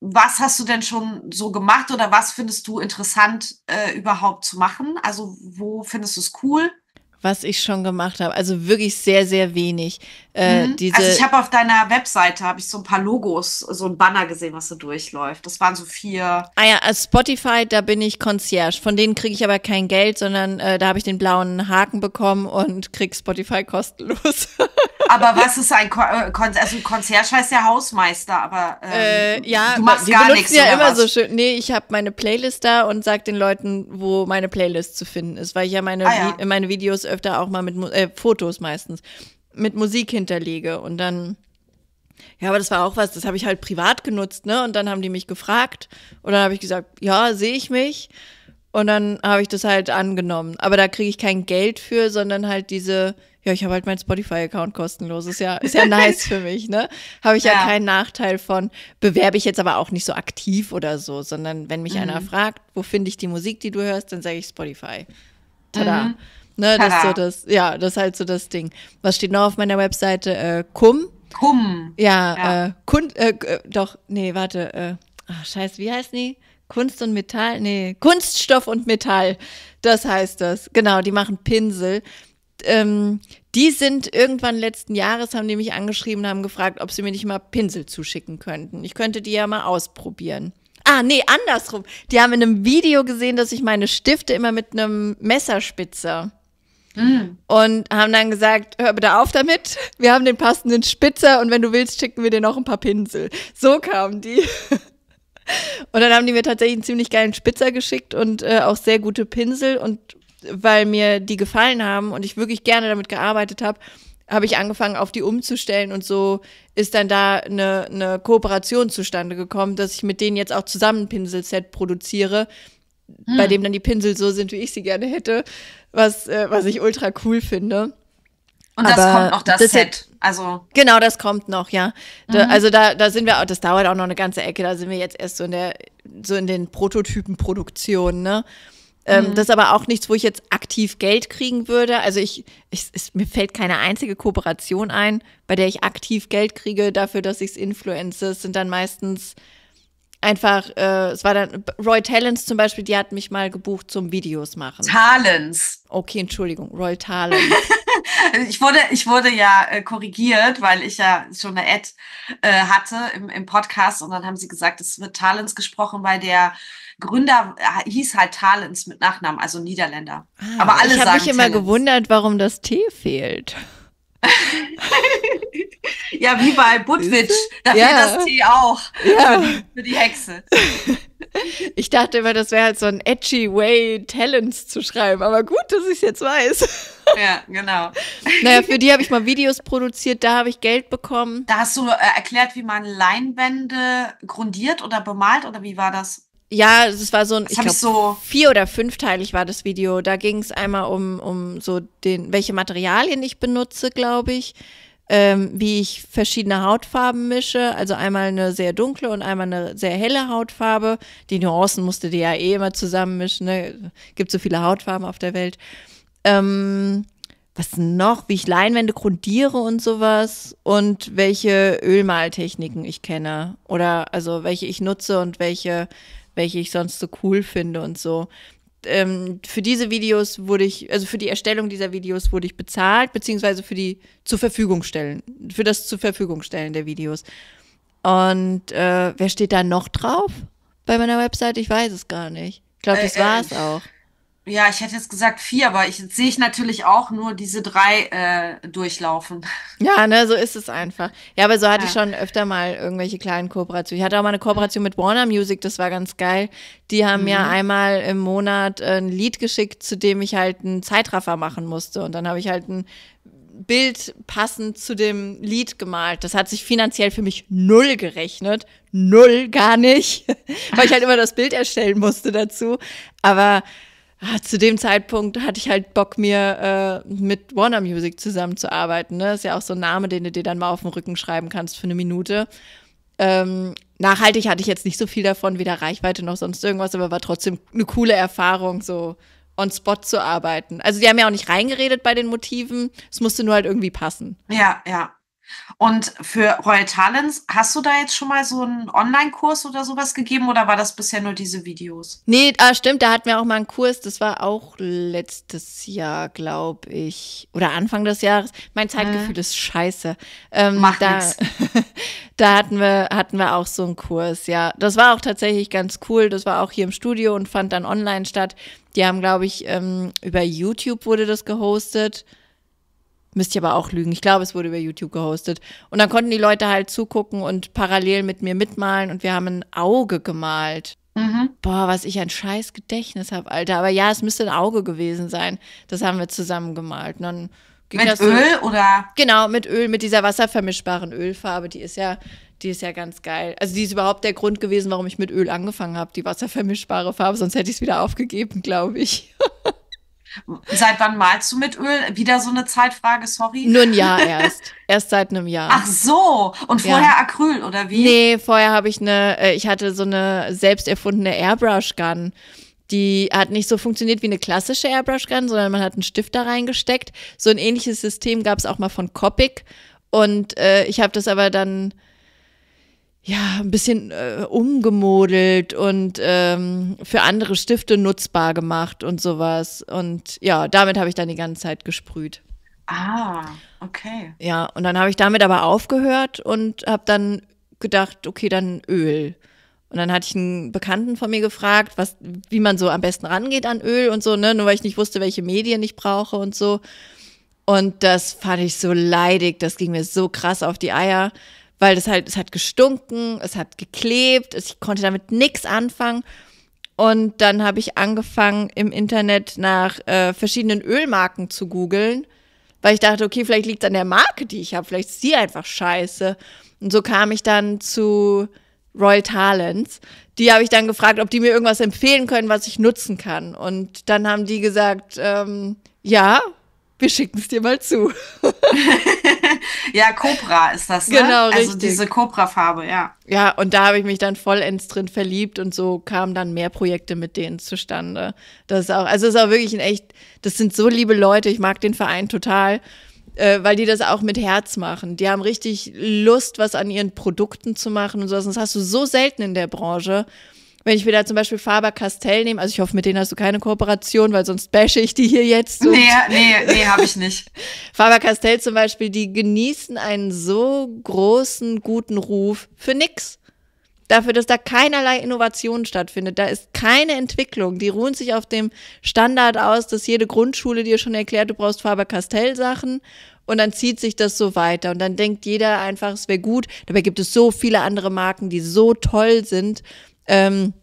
Was hast du denn schon so gemacht oder was findest du interessant äh, überhaupt zu machen? Also wo findest du es cool? was ich schon gemacht habe. Also wirklich sehr, sehr wenig. Äh, mhm. diese also ich habe auf deiner Webseite habe ich so ein paar Logos, so ein Banner gesehen, was so durchläuft. Das waren so vier. Ah ja, also Spotify, da bin ich Concierge. Von denen kriege ich aber kein Geld, sondern äh, da habe ich den blauen Haken bekommen und krieg Spotify kostenlos. [LAUGHS] aber was ist ein äh, Kon also Concierge heißt ja Hausmeister, aber ähm, äh, ja, du machst gar nichts. Ja immer was? so schön. Nee, ich habe meine Playlist da und sag den Leuten, wo meine Playlist zu finden ist, weil ich ja meine ah, ja. Vi meine Videos öfter auch mal mit äh, Fotos meistens mit Musik hinterlege. Und dann, ja, aber das war auch was, das habe ich halt privat genutzt, ne? Und dann haben die mich gefragt und dann habe ich gesagt, ja, sehe ich mich. Und dann habe ich das halt angenommen. Aber da kriege ich kein Geld für, sondern halt diese, ja, ich habe halt meinen Spotify-Account kostenlos. Ist ja, ist ja [LAUGHS] nice für mich, ne? Habe ich ja. ja. keinen Nachteil von. Bewerbe ich jetzt aber auch nicht so aktiv oder so, sondern wenn mich mhm. einer fragt, wo finde ich die Musik, die du hörst, dann sage ich Spotify. Tada. Mhm. Ne, das so das, ja, das ist halt so das Ding. Was steht noch auf meiner Webseite? Äh, Kum. Cum. Ja, ja. Äh, Kund, äh, äh, doch, nee, warte, äh, ach, scheiße, wie heißt die? Kunst und Metall, nee, Kunststoff und Metall, das heißt das. Genau, die machen Pinsel. Ähm, die sind irgendwann letzten Jahres, haben die mich angeschrieben, haben gefragt, ob sie mir nicht mal Pinsel zuschicken könnten. Ich könnte die ja mal ausprobieren. Ah, nee, andersrum. Die haben in einem Video gesehen, dass ich meine Stifte immer mit einem Messerspitze Mm. Und haben dann gesagt, hör bitte auf damit, wir haben den passenden Spitzer und wenn du willst, schicken wir dir noch ein paar Pinsel. So kamen die. [LAUGHS] Und dann haben die mir tatsächlich einen ziemlich geilen Spitzer geschickt und äh, auch sehr gute Pinsel. Und weil mir die gefallen haben und ich wirklich gerne damit gearbeitet habe, habe ich angefangen, auf die umzustellen. Und so ist dann da eine, eine Kooperation zustande gekommen, dass ich mit denen jetzt auch zusammen ein Pinselset produziere hm. bei dem dann die Pinsel so sind, wie ich sie gerne hätte, was, äh, was ich ultra cool finde. Und Aber das kommt noch das, das Set. Also genau, das kommt noch, ja. Da, mhm. Also da, da sind wir, auch, das dauert auch noch eine ganze Ecke. Da sind wir jetzt erst so in der, so in den Prototypenproduktionen, ne? Ähm, mhm. Das ist aber auch nichts, wo ich jetzt aktiv Geld kriegen würde. Also ich, ich es, mir fällt keine einzige Kooperation ein, bei der ich aktiv Geld kriege dafür, dass ich es influence. Es sind dann meistens einfach, äh, es war dann Roy Talents zum Beispiel, die hat mich mal gebucht zum Videos machen. Talents. Okay, Entschuldigung, Roy Talents. [LAUGHS] ich wurde, ich wurde ja äh, korrigiert, weil ich ja schon eine Ad äh, hatte im, im Podcast und dann haben sie gesagt, es wird Talents gesprochen, weil der Gründer äh, hieß halt Talens mit Nachnamen, also Niederländer. Ah, Aber alle ich Ich habe mich immer Talents. gewundert, warum das T fehlt. [LAUGHS] ja, wie bei Budwitsch, da ja. fehlt das T auch ja. für, die, für die Hexe. [LAUGHS] Ich dachte immer, das wäre halt so ein edgy way, Talents zu schreiben. Aber gut, dass ich es jetzt weiß. [LAUGHS] Ja, genau. Naja, für die habe ich mal Videos produziert, da habe ich Geld bekommen. Da hast du äh, erklärt, wie man Leinwände grundiert oder bemalt oder wie war das? Ja, es war so ein ich glaub, so vier oder fünfteilig war das Video. Da ging es einmal um, um so den, welche Materialien ich benutze, glaube ich. Ähm, wie ich verschiedene Hautfarben mische. Also einmal eine sehr dunkle und einmal eine sehr helle Hautfarbe. Die Nuancen musste die ja eh immer zusammenmischen. Ne? Gibt so viele Hautfarben auf der Welt. Ähm, was noch? Wie ich Leinwände grundiere und sowas. Und welche Ölmaltechniken ich kenne. Oder also welche ich nutze und welche welche ich sonst so cool finde und so. Ähm, für diese Videos wurde ich, also für die Erstellung dieser Videos wurde ich bezahlt, beziehungsweise für die zur Verfügung stellen, für das zur Verfügung stellen der Videos. Und äh, wer steht da noch drauf bei meiner Website? Ich weiß es gar nicht. Ich glaube, äh, das war es äh, auch. Ja, ich hätte jetzt gesagt vier, aber ich sehe ich natürlich auch nur diese drei äh, durchlaufen. [LAUGHS] Ja, ne, so ist es einfach. Ja, aber so hatte ja. ich schon öfter mal irgendwelche kleinen Kooperationen. Ich hatte auch mal eine Kooperation mit Warner Music, das war ganz geil. Die haben mhm. mir einmal im Monat äh, ein Lied geschickt, zu dem ich halt einen Zeitraffer machen musste. Und dann habe ich halt ein Bild passend zu dem Lied gemalt. Das hat sich finanziell für mich null gerechnet. Null, gar nicht. [LAUGHS] Weil ich halt immer das Bild erstellen musste dazu. Aber Ah, zu dem Zeitpunkt hatte ich halt Bock, mir äh, mit Warner Music zusammenzuarbeiten. Ne? Ist ja auch so ein Name, den du dir dann mal auf den Rücken schreiben kannst für eine Minute. Ähm, nachhaltig hatte ich jetzt nicht so viel davon, weder Reichweite noch sonst irgendwas, aber war trotzdem eine coole Erfahrung, so on spot zu arbeiten. Also die haben ja auch nicht reingeredet bei den Motiven, es musste nur halt irgendwie passen. Ja, ja. Und für Royal Talents, hast du da jetzt schon mal so einen Online-Kurs oder sowas gegeben oder war das bisher nur diese Videos? Nee, ah, stimmt, da hatten wir auch mal einen Kurs, das war auch letztes Jahr, glaube ich, oder Anfang des Jahres. Mein Zeitgefühl äh. ist scheiße. Ähm, Macht da, [LAUGHS] da hatten wir, hatten wir auch so einen Kurs, ja. Das war auch tatsächlich ganz cool, das war auch hier im Studio und fand dann online statt. Die haben, glaube ich, ähm, über YouTube wurde das gehostet. Müsste ich aber auch lügen. Ich glaube, es wurde über YouTube gehostet. Und dann konnten die Leute halt zugucken und parallel mit mir mitmalen und wir haben ein Auge gemalt. Mhm. Boah, was ich ein scheiß Gedächtnis habe, Alter. Aber ja, es müsste ein Auge gewesen sein. Das haben wir zusammen gemalt. Und dann ging mit das Öl oder? Genau, mit Öl, mit dieser wasservermischbaren Ölfarbe. Die ist ja, die ist ja ganz geil. Also die ist überhaupt der Grund gewesen, warum ich mit Öl angefangen habe, die wasservermischbare Farbe. Sonst hätte ich es wieder aufgegeben, glaube ich. [LAUGHS] Seit wann malst du mit Öl? Wieder so eine Zeitfrage, sorry. Nur ein Jahr [LAUGHS] erst. erst seit einem Jahr. Ach so. Und vorher ja. Acryl oder wie? Nee, vorher habe ich eine, äh, ich hatte so eine selbst erfundene Airbrush-Gun. Die hat nicht so funktioniert wie eine klassische Airbrush-Gun, sondern man hat einen Stift da reingesteckt. So ein ähnliches System gab es auch mal von Copic. Und äh, ich habe das aber dann ja, ein bisschen äh, umgemodelt und ähm, für andere Stifte nutzbar gemacht und sowas. Und ja, damit habe ich dann die ganze Zeit gesprüht. Ah, okay. Ja, und dann habe ich damit aber aufgehört und habe dann gedacht, okay, dann Öl. Und dann hatte ich einen Bekannten von mir gefragt, was, wie man so am besten rangeht an Öl und so, ne? Nur weil ich nicht wusste, welche Medien ich brauche und so. Und das fand ich so leidig, das ging mir so krass auf die Eier weil das halt, es hat gestunken, es hat geklebt, ich konnte damit nichts anfangen. Und dann habe ich angefangen, im Internet nach äh, verschiedenen Ölmarken zu googeln, weil ich dachte, okay, vielleicht liegt es an der Marke, die ich habe, vielleicht ist die einfach scheiße. Und so kam ich dann zu Royal Talents. Die habe ich dann gefragt, ob die mir irgendwas empfehlen können, was ich nutzen kann. Und dann haben die gesagt, ähm, ja, wir schicken es dir mal zu. [LAUGHS] ja, Cobra ist das, ne? Genau, also richtig. Also diese Cobra-Farbe, ja. Ja, und da habe ich mich dann vollends drin verliebt und so kamen dann mehr Projekte mit denen zustande. Das ist auch, also es ist auch wirklich ein echt, das sind so liebe Leute, ich mag den Verein total, äh, weil die das auch mit Herz machen. Die haben richtig Lust, was an ihren Produkten zu machen und so. Das hast du so selten in der Branche wenn ich wieder zum Beispiel Faber-Castell nehme, also ich hoffe, mit denen hast du keine Kooperation, weil sonst bashe ich die hier jetzt. Nee, nee, nee, habe ich nicht. [LAUGHS] Faber-Castell zum Beispiel, die genießen einen so großen, guten Ruf für nix dafür, dass da keinerlei Innovation stattfindet. Da ist keine Entwicklung. Die ruhen sich auf dem Standard aus, dass jede Grundschule dir schon erklärt, du brauchst Faber-Castell-Sachen. Und dann zieht sich das so weiter. Und dann denkt jeder einfach, es wäre gut. Dabei gibt es so viele andere Marken, die so toll sind. Ähm,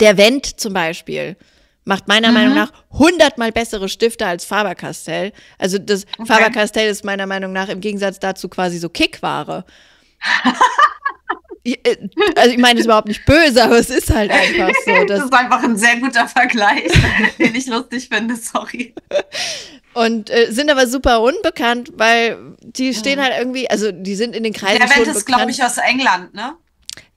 der Wendt zum Beispiel macht meiner mhm. Meinung nach hundertmal bessere Stifte als Faber-Castell. Also das okay. Faber-Castell ist meiner Meinung nach im Gegensatz dazu quasi so Kickware. [LAUGHS] Äh, also ich meine es überhaupt nicht böse, aber es ist halt einfach so. das ist einfach ein sehr guter Vergleich, den ich lustig finde, sorry. Und äh, sind aber super unbekannt, weil die mhm. stehen mhm. halt irgendwie, also die sind in den Kreisen. Der Welt ist, glaube ich, aus England, ne?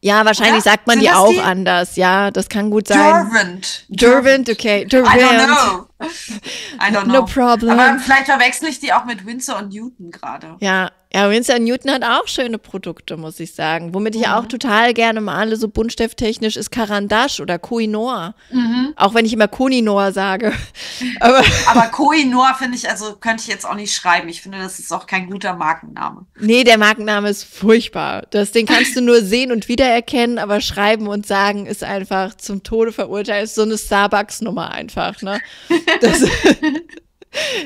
Ja, wahrscheinlich Oder? sagt man Sind die auch die? anders. Ja, das kann gut sein. Derwent. Derwent, okay. Derwent. I don't know. I don't know. No problem. Aber vielleicht verwechsel ich die auch mit Winsor und Newton gerade. Ja, ja, Winsor Newton hat auch schöne Produkte, muss ich sagen. Womit ich mhm. auch total gerne male, so buntstifttechnisch, ist Karandash oder Koinor. Mhm. Auch wenn ich immer Koninor sage. [LAUGHS] Aber, Aber Koinor finde ich, also könnte ich jetzt auch nicht schreiben. Ich finde, das ist auch kein guter Markenname. Nee, der Markenname ist furchtbar. Das, den kannst du nur sehen und wiedererkennen, aber schreiben und sagen ist einfach zum Tode verurteilt. Ist so eine Starbucks-Nummer einfach, ne? das,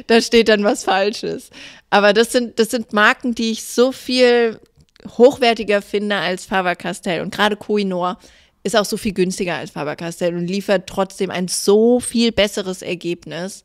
da steht dann was Falsches. Aber das sind, das sind Marken, die ich so viel hochwertiger finde als Faber-Castell. Und gerade Kohinor ist auch so viel günstiger als Faber-Castell und liefert trotzdem ein so viel besseres Ergebnis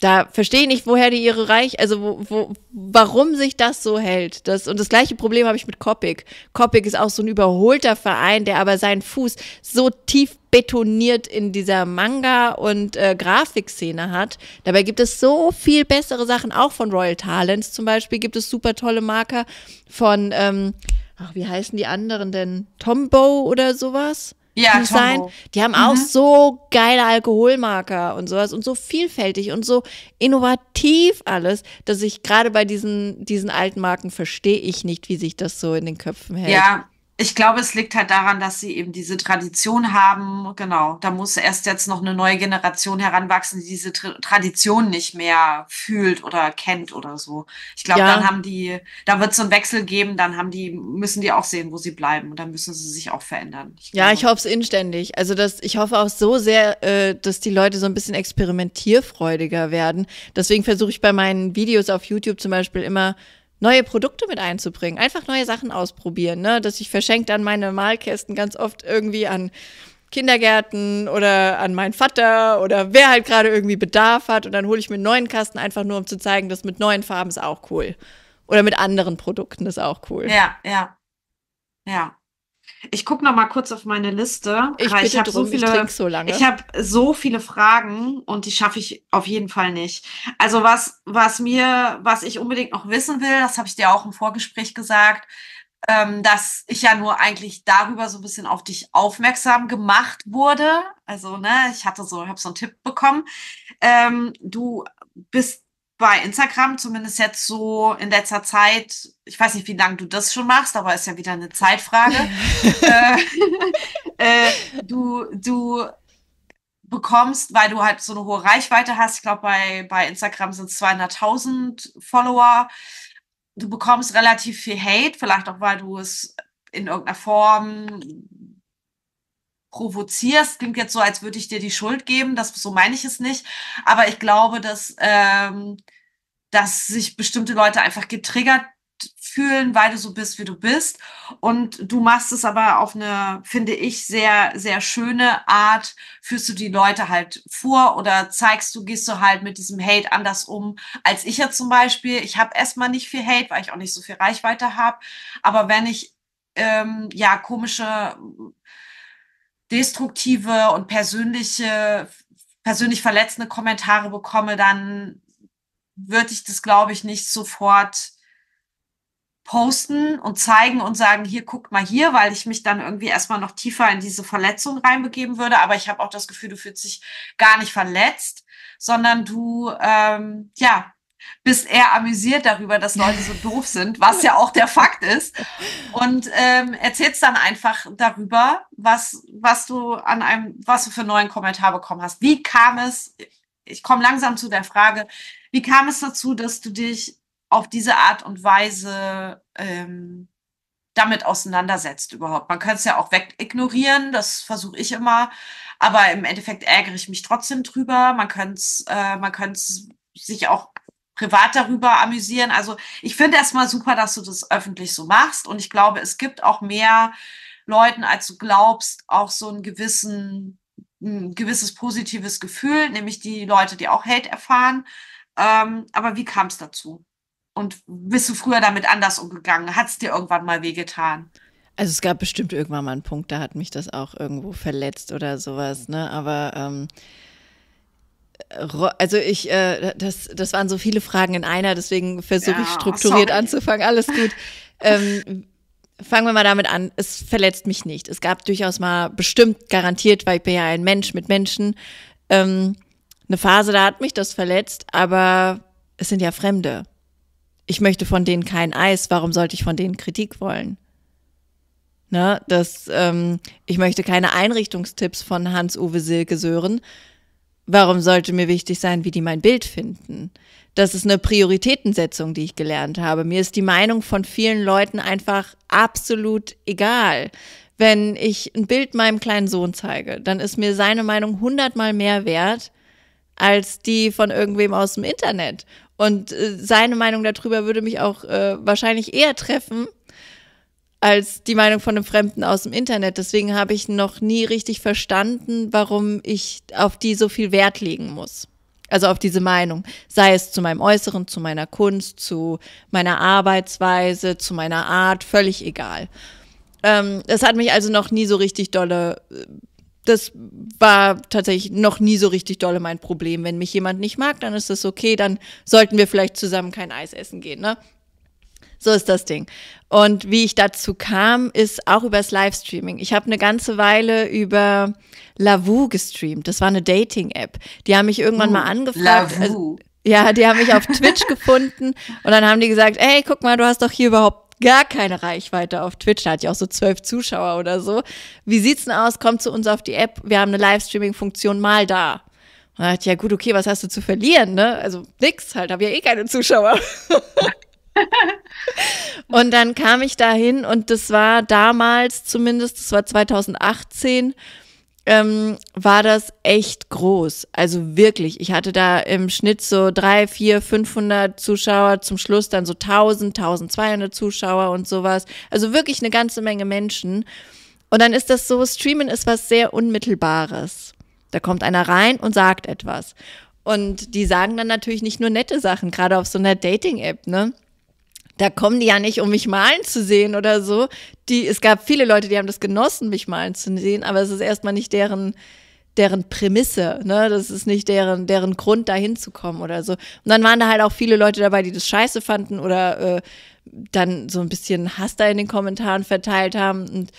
da verstehe ich nicht, woher die ihre Reich, also wo, wo, warum sich das so hält. Das, und das gleiche Problem habe ich mit Kopik. Kopik ist auch so ein überholter Verein, der aber seinen Fuß so tief betoniert in dieser Manga- und äh, Grafikszene hat. Dabei gibt es so viel bessere Sachen, auch von Royal Talents zum Beispiel gibt es super tolle Marker von, ähm, ach, wie heißen die anderen denn? Tombow oder sowas? ja, sein. Die haben mhm. auch so geile Alkoholmarker und sowas und so vielfältig und so innovativ alles, dass ich gerade bei diesen, diesen alten Marken verstehe ich nicht, wie sich das so in den Köpfen hält. Ja, ich glaube, es liegt halt daran, dass sie eben diese Tradition haben. Genau, da muss erst jetzt noch eine neue Generation heranwachsen, die diese Tra Tradition nicht mehr fühlt oder kennt oder so. Ich glaube, ja. dann haben die, da wird es einen Wechsel geben, dann haben die, müssen die auch sehen, wo sie bleiben und dann müssen sie sich auch verändern. Ich ja, ich hoffe es inständig. Also das, ich hoffe auch so sehr, äh, dass die Leute so ein bisschen experimentierfreudiger werden. Deswegen versuche ich bei meinen Videos auf YouTube zum Beispiel immer neue Produkte mit einzubringen, einfach neue Sachen ausprobieren, ne? dass ich verschenke dann meine Malkästen ganz oft irgendwie an Kindergärten oder an meinen Vater oder wer halt gerade irgendwie Bedarf hat und dann hole ich mir einen neuen Kasten einfach nur, um zu zeigen, dass mit neuen Farben ist auch cool. Oder mit anderen Produkten ist auch cool. Ja, ja. Ja. Ich gucke noch mal kurz auf meine Liste. Ich, ich habe so viele, ich, so ich habe so viele Fragen und die schaffe ich auf jeden Fall nicht. Also was, was mir, was ich unbedingt noch wissen will, das habe ich dir auch im Vorgespräch gesagt, ähm, dass ich ja nur eigentlich darüber so ein bisschen auf dich aufmerksam gemacht wurde. Also ne, ich hatte so, habe so einen Tipp bekommen. Ähm, du bist bei Instagram, zumindest jetzt so in letzter Zeit, ich weiß nicht, wie lange du das schon machst, aber ist ja wieder eine Zeitfrage. [LAUGHS] äh, [LAUGHS] äh, du, du bekommst, weil du halt so eine hohe Reichweite hast, ich glaube, bei, bei Instagram sind es 200.000 Follower, du bekommst relativ viel Hate, vielleicht auch, weil du es in irgendeiner Form provozierst. Klingt jetzt so, als würde ich dir die Schuld geben, das so meine ich es nicht. Aber ich glaube, dass, ähm, dass sich bestimmte Leute einfach getriggert fühlen, weil du so bist, wie du bist. Und du machst es aber auf eine, finde ich, sehr, sehr schöne Art. Führst du die Leute halt vor oder zeigst du, gehst du halt mit diesem Hate anders um, als ich ja zum Beispiel. Ich habe erstmal nicht viel Hate, weil ich auch nicht so viel Reichweite habe. Aber wenn ich ähm, ja komische destruktive und persönliche, persönlich verletzende Kommentare bekomme, dann würde ich das, glaube ich, nicht sofort posten und zeigen und sagen, hier guckt mal hier, weil ich mich dann irgendwie erstmal noch tiefer in diese Verletzung reinbegeben würde. Aber ich habe auch das Gefühl, du fühlst dich gar nicht verletzt, sondern du, ähm, ja, bist eher amüsiert darüber, dass Leute so doof sind, was ja auch der Fakt ist. Und ähm, erzählst dann einfach darüber, was, was du an einem, was du für einen neuen Kommentar bekommen hast. Wie kam es, ich komme langsam zu der Frage, wie kam es dazu, dass du dich auf diese Art und Weise ähm, damit auseinandersetzt überhaupt. Man könnte es ja auch weg ignorieren, das versuche ich immer, aber im Endeffekt ärgere ich mich trotzdem drüber. Man könnte es, äh, sich auch privat darüber amüsieren. Also ich finde erstmal super, dass du das öffentlich so machst. Und ich glaube, es gibt auch mehr Leuten, als du glaubst, auch so einen gewissen, ein gewisses positives Gefühl, nämlich die Leute, die auch Hate erfahren. Ähm, aber wie kam es dazu? Und bist du früher damit anders umgegangen? Hat es dir irgendwann mal wehgetan? Also es gab bestimmt irgendwann mal einen Punkt, da hat mich das auch irgendwo verletzt oder sowas, ne? Aber ähm also ich, äh, das, das waren so viele Fragen in einer, deswegen versuche ja, ich strukturiert sorry. anzufangen. Alles gut. ähm, fangen wir mal damit an. Es verletzt mich nicht. Es gab durchaus mal bestimmt garantiert, weil ich bin ja ein Mensch mit Menschen, ähm, eine Phase, da hat mich das verletzt, aber es sind ja Fremde. Ich möchte von denen kein Eis. Warum sollte ich von denen Kritik wollen? Ne, das, ähm, ich möchte keine Einrichtungstipps von Hans-Uwe Silke Sören. Warum sollte mir wichtig sein, wie die mein Bild finden? Das ist eine Prioritätensetzung, die ich gelernt habe. Mir ist die Meinung von vielen Leuten einfach absolut egal. Wenn ich ein Bild meinem kleinen Sohn zeige, dann ist mir seine Meinung hundertmal mehr wert als die von irgendwem aus dem Internet. Und äh, seine Meinung darüber würde mich auch äh, wahrscheinlich eher treffen, als die Meinung von einem Fremden aus dem Internet. Deswegen habe ich noch nie richtig verstanden, warum ich auf die so viel Wert legen muss. Also auf diese Meinung, sei es zu meinem Äußeren, zu meiner Kunst, zu meiner Arbeitsweise, zu meiner Art, völlig egal. Ähm, das hat mich also noch nie so richtig dolle, äh, das war tatsächlich noch nie so richtig dolle mein Problem. Wenn mich jemand nicht mag, dann ist das okay, dann sollten wir vielleicht zusammen kein Eis essen gehen, ne? So ist das Ding. Und wie ich dazu kam, ist auch übers Livestreaming. Ich habe eine ganze Weile über Lavu gestreamt. Das war eine Dating-App. Die haben mich irgendwann mal uh, angefragt. Also, ja, die haben mich auf [LAUGHS] Twitch gefunden und dann haben die gesagt, ey, guck mal, du hast doch hier überhaupt gar keine Reichweite auf Twitch. Da hatte ich auch so zwölf Zuschauer oder so. Wie sieht's denn aus? Kommt zu uns auf die App. Wir haben eine Livestreaming-Funktion mal da. Und da dachte ich, ja gut, okay, was hast du zu verlieren, ne? Also nix halt, habe ja eh keine Zuschauer. [LAUGHS] [LAUGHS] und dann kam ich dahin und das war damals zumindest, das war 2018, ähm, war das echt groß. Also wirklich, ich hatte da im Schnitt so drei, vier, 500 Zuschauer, zum Schluss dann so 1000, 1200 Zuschauer und sowas. Also wirklich eine ganze Menge Menschen. Und dann ist das so, Streamen ist was sehr Unmittelbares. Da kommt einer rein und sagt etwas. Und die sagen dann natürlich nicht nur nette Sachen, gerade auf so einer Dating-App, ne? da kommen die ja nicht, um mich malen zu sehen oder so. Die, es gab viele Leute, die haben das genossen, mich malen zu sehen, aber es ist erstmal nicht deren, deren Prämisse, ne? Das ist nicht deren, deren Grund, da hinzukommen oder so. Und dann waren da halt auch viele Leute dabei, die das scheiße fanden oder äh, dann so ein bisschen Hass da in den Kommentaren verteilt haben. Und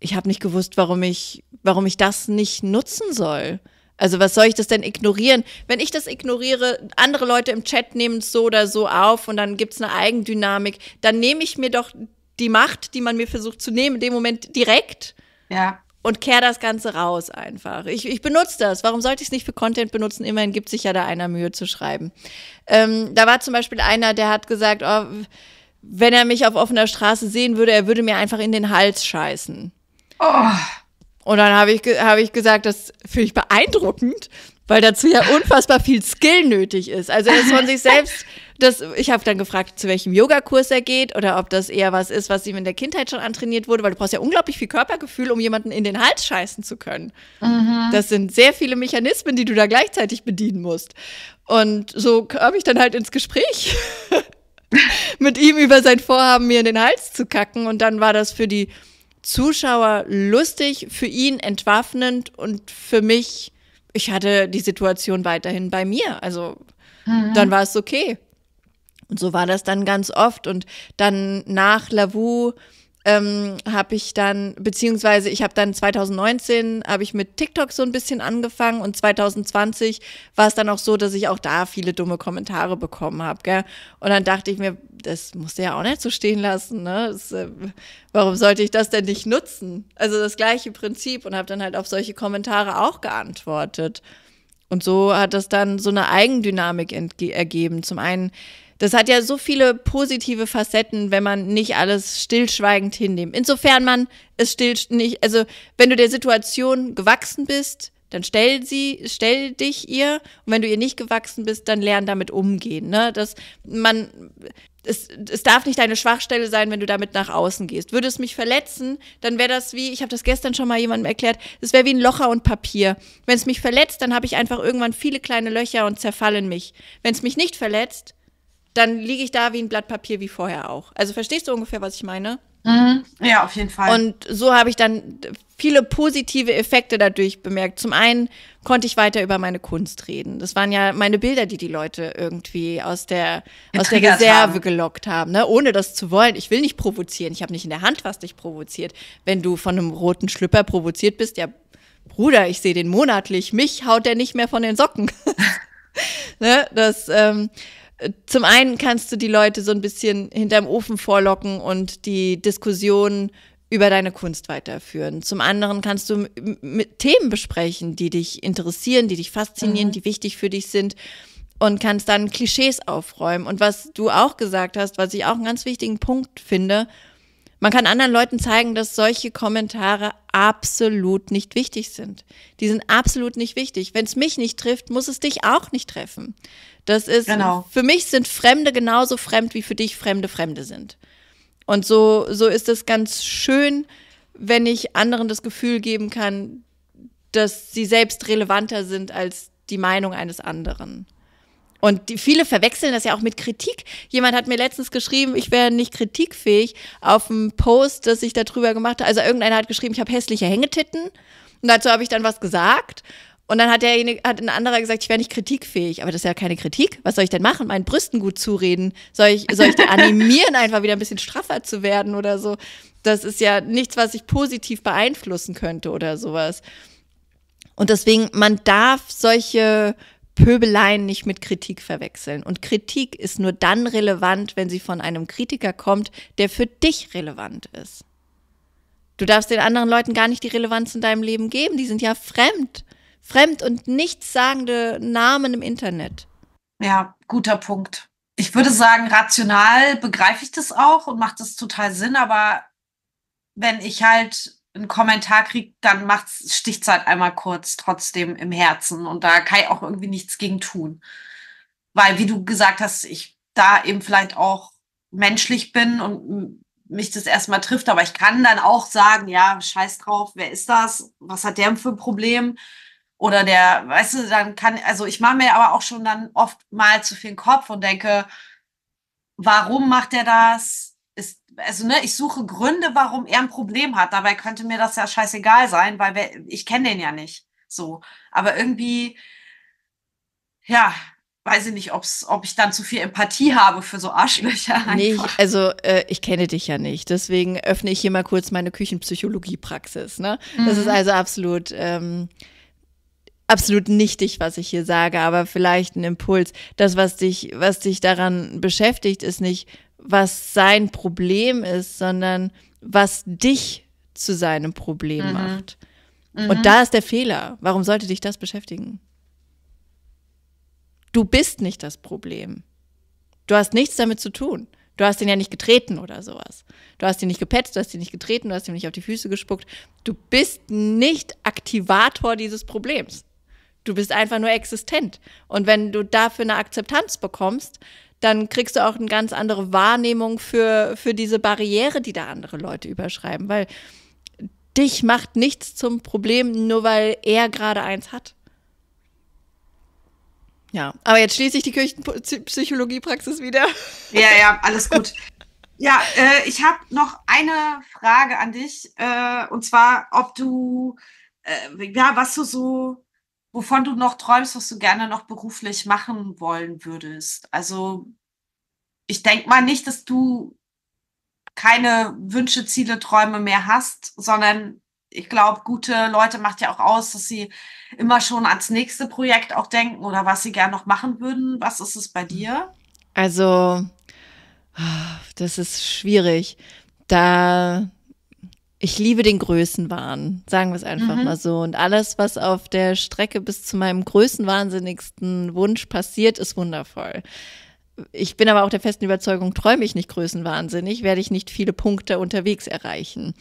ich habe nicht gewusst, warum ich, warum ich das nicht nutzen soll. Also was soll ich das denn ignorieren? Wenn ich das ignoriere, andere Leute im Chat nehmen es so oder so auf und dann gibt es eine Eigendynamik, dann nehme ich mir doch die Macht, die man mir versucht zu nehmen, in dem Moment direkt. Ja. Und kehre das Ganze raus einfach. Ich, ich benutze das. Warum sollte ich es nicht für Content benutzen? Immerhin gibt sich ja da einer Mühe zu schreiben. Ähm, da war zum Beispiel einer, der hat gesagt, oh, wenn er mich auf offener Straße sehen würde, er würde mir einfach in den Hals scheißen. Oh. Und dann habe ich, hab ich gesagt, das finde ich beeindruckend, weil dazu ja unfassbar viel Skill nötig ist. Also dass von sich selbst, [LAUGHS] das, ich habe dann gefragt, zu welchem Yogakurs er geht oder ob das eher was ist, was ihm in der Kindheit schon antrainiert wurde, weil du brauchst ja unglaublich viel Körpergefühl, um jemanden in den Hals scheißen zu können. Mhm. Das sind sehr viele Mechanismen, die du da gleichzeitig bedienen musst. Und so kam ich dann halt ins Gespräch. [LAUGHS] mit ihm über sein Vorhaben, mir in den Hals zu kacken. Und dann war das für die Zuschauer lustig, für ihn entwaffnend und für mich, ich hatte die Situation weiterhin bei mir. Also mhm. dann war es okay. Und so war das dann ganz oft. Und dann nach Lavoux ähm, habe ich dann, beziehungsweise ich habe dann 2019, habe ich mit TikTok so ein bisschen angefangen und 2020 war es dann auch so, dass ich auch da viele dumme Kommentare bekommen habe. Und dann dachte ich mir, das musst du ja auch nicht so stehen lassen. Ne? Das, äh, warum sollte ich das denn nicht nutzen? Also das gleiche Prinzip und habe dann halt auf solche Kommentare auch geantwortet. Und so hat das dann so eine Eigendynamik ergeben. Zum einen das hat ja so viele positive Facetten, wenn man nicht alles stillschweigend hinnimmt. Insofern man es still nicht, also wenn du der Situation gewachsen bist, dann stell sie, stell dich ihr. Und wenn du ihr nicht gewachsen bist, dann lern damit umgehen. Ne? Dass man, es, es darf nicht deine Schwachstelle sein, wenn du damit nach außen gehst. Würde es mich verletzen, dann wäre das wie, ich habe das gestern schon mal jemandem erklärt, es wäre wie ein Locher und Papier. Wenn es mich verletzt, dann habe ich einfach irgendwann viele kleine Löcher und zerfallen mich. Wenn es mich nicht verletzt, dann liege ich da wie ein Blatt Papier wie vorher auch. Also verstehst du ungefähr, was ich meine? Mhm. Ja, auf jeden Fall. Und so habe ich dann viele positive Effekte dadurch bemerkt. Zum einen konnte ich weiter über meine Kunst reden. Das waren ja meine Bilder, die die Leute irgendwie aus der, aus der Reserve haben. gelockt haben, ne? ohne das zu wollen. Ich will nicht provozieren. Ich habe nicht in der Hand, was dich provoziert. Wenn du von einem roten Schlüpper provoziert bist, ja, Bruder, ich sehe den monatlich. Mich haut der nicht mehr von den Socken. [LAUGHS] ne? Das. Ähm, zum einen kannst du die Leute so ein bisschen hinterm Ofen vorlocken und die Diskussion über deine Kunst weiterführen. Zum anderen kannst du mit Themen besprechen, die dich interessieren, die dich faszinieren, mhm. die wichtig für dich sind und kannst dann Klischees aufräumen. Und was du auch gesagt hast, was ich auch einen ganz wichtigen Punkt finde, man kann anderen Leuten zeigen, dass solche Kommentare absolut nicht wichtig sind. Die sind absolut nicht wichtig. Wenn es mich nicht trifft, muss es dich auch nicht treffen. Das ist, genau. für mich sind Fremde genauso fremd, wie für dich Fremde Fremde sind. Und so, so ist es ganz schön, wenn ich anderen das Gefühl geben kann, dass sie selbst relevanter sind als die Meinung eines anderen. Und die, viele verwechseln das ja auch mit Kritik. Jemand hat mir letztens geschrieben, ich wäre nicht kritikfähig auf einem Post, das ich darüber gemacht habe. Also irgendeiner hat geschrieben, ich habe hässliche Hängetitten. Und dazu habe ich dann was gesagt. Und dann hat derjenige, hat ein anderer gesagt, ich wäre nicht kritikfähig. Aber das ist ja keine Kritik. Was soll ich denn machen? Meinen Brüsten gut zureden? Soll ich, soll ich die animieren, einfach wieder ein bisschen straffer zu werden oder so? Das ist ja nichts, was ich positiv beeinflussen könnte oder sowas. Und deswegen, man darf solche Pöbeleien nicht mit Kritik verwechseln. Und Kritik ist nur dann relevant, wenn sie von einem Kritiker kommt, der für dich relevant ist. Du darfst den anderen Leuten gar nicht die Relevanz in deinem Leben geben. Die sind ja fremd. Fremd und nichtssagende Namen im Internet. Ja, guter Punkt. Ich würde sagen, rational begreife ich das auch und macht das total Sinn, aber wenn ich halt einen Kommentar kriegt, dann macht's Stichzeit halt einmal kurz trotzdem im Herzen und da kann ich auch irgendwie nichts gegen tun. Weil, wie du gesagt hast, ich da eben vielleicht auch menschlich bin und mich das erstmal trifft, aber ich kann dann auch sagen, ja, scheiß drauf, wer ist das? Was hat der für ein Problem? Oder der, weißt du, dann kann, also ich mache mir aber auch schon dann oft mal zu viel Kopf und denke, warum macht er das? also ne, ich suche Gründe, warum er ein Problem hat. Dabei könnte mir das ja scheißegal sein, weil wir, ich kenne den ja nicht. So. Aber irgendwie, ja, weiß ich nicht, ob's, ob ich dann zu viel Empathie habe für so Arschlöcher. Einfach. Nee, also äh, ich kenne dich ja nicht. Deswegen öffne ich hier mal kurz meine Küchenpsychologiepraxis. Ne? Mhm. Das ist mhm. also absolut. Ähm, absolut nichtig, was ich hier sage, aber vielleicht ein Impuls. Das, was dich, was dich daran beschäftigt, ist nicht, was sein Problem ist, sondern was dich zu seinem Problem mhm. macht. Mhm. Und da ist der Fehler. Warum sollte dich das beschäftigen? Du bist nicht das Problem. Du hast nichts damit zu tun. Du hast ihn ja nicht getreten oder sowas. Du hast ihn nicht gepetzt, du hast ihn nicht getreten, du hast ihm nicht auf die Füße gespuckt. Du bist nicht Aktivator dieses Problems. Du bist einfach nur existent. Und wenn du dafür eine Akzeptanz bekommst, dann kriegst du auch eine ganz andere Wahrnehmung für, für diese Barriere, die da andere Leute überschreiben, weil dich macht nichts zum Problem, nur weil er gerade eins hat. Ja, aber jetzt schließe ich die Kirchenpsychologiepraxis wieder. [LAUGHS] Ja, ja, alles gut. Ja, äh, ich habe noch eine Frage an dich, äh, und zwar, ob du, äh, ja, was du so wovon du noch träumst, was du gerne noch beruflich machen wollen würdest. Also ich denke mal nicht, dass du keine Wünsche, Ziele, Träume mehr hast, sondern ich glaube, gute Leute macht ja auch aus, dass sie immer schon ans nächste Projekt auch denken oder was sie gerne noch machen würden. Was ist es bei dir? Also, das ist schwierig. Da ich liebe den Größenwahn, sagen wir es einfach mhm. mal so. Und alles, was auf der Strecke bis zu meinem größenwahnsinnigsten Wunsch passiert, ist wundervoll. Ich bin aber auch der festen Überzeugung, träume ich nicht größenwahnsinnig, werde ich nicht viele Punkte unterwegs erreichen.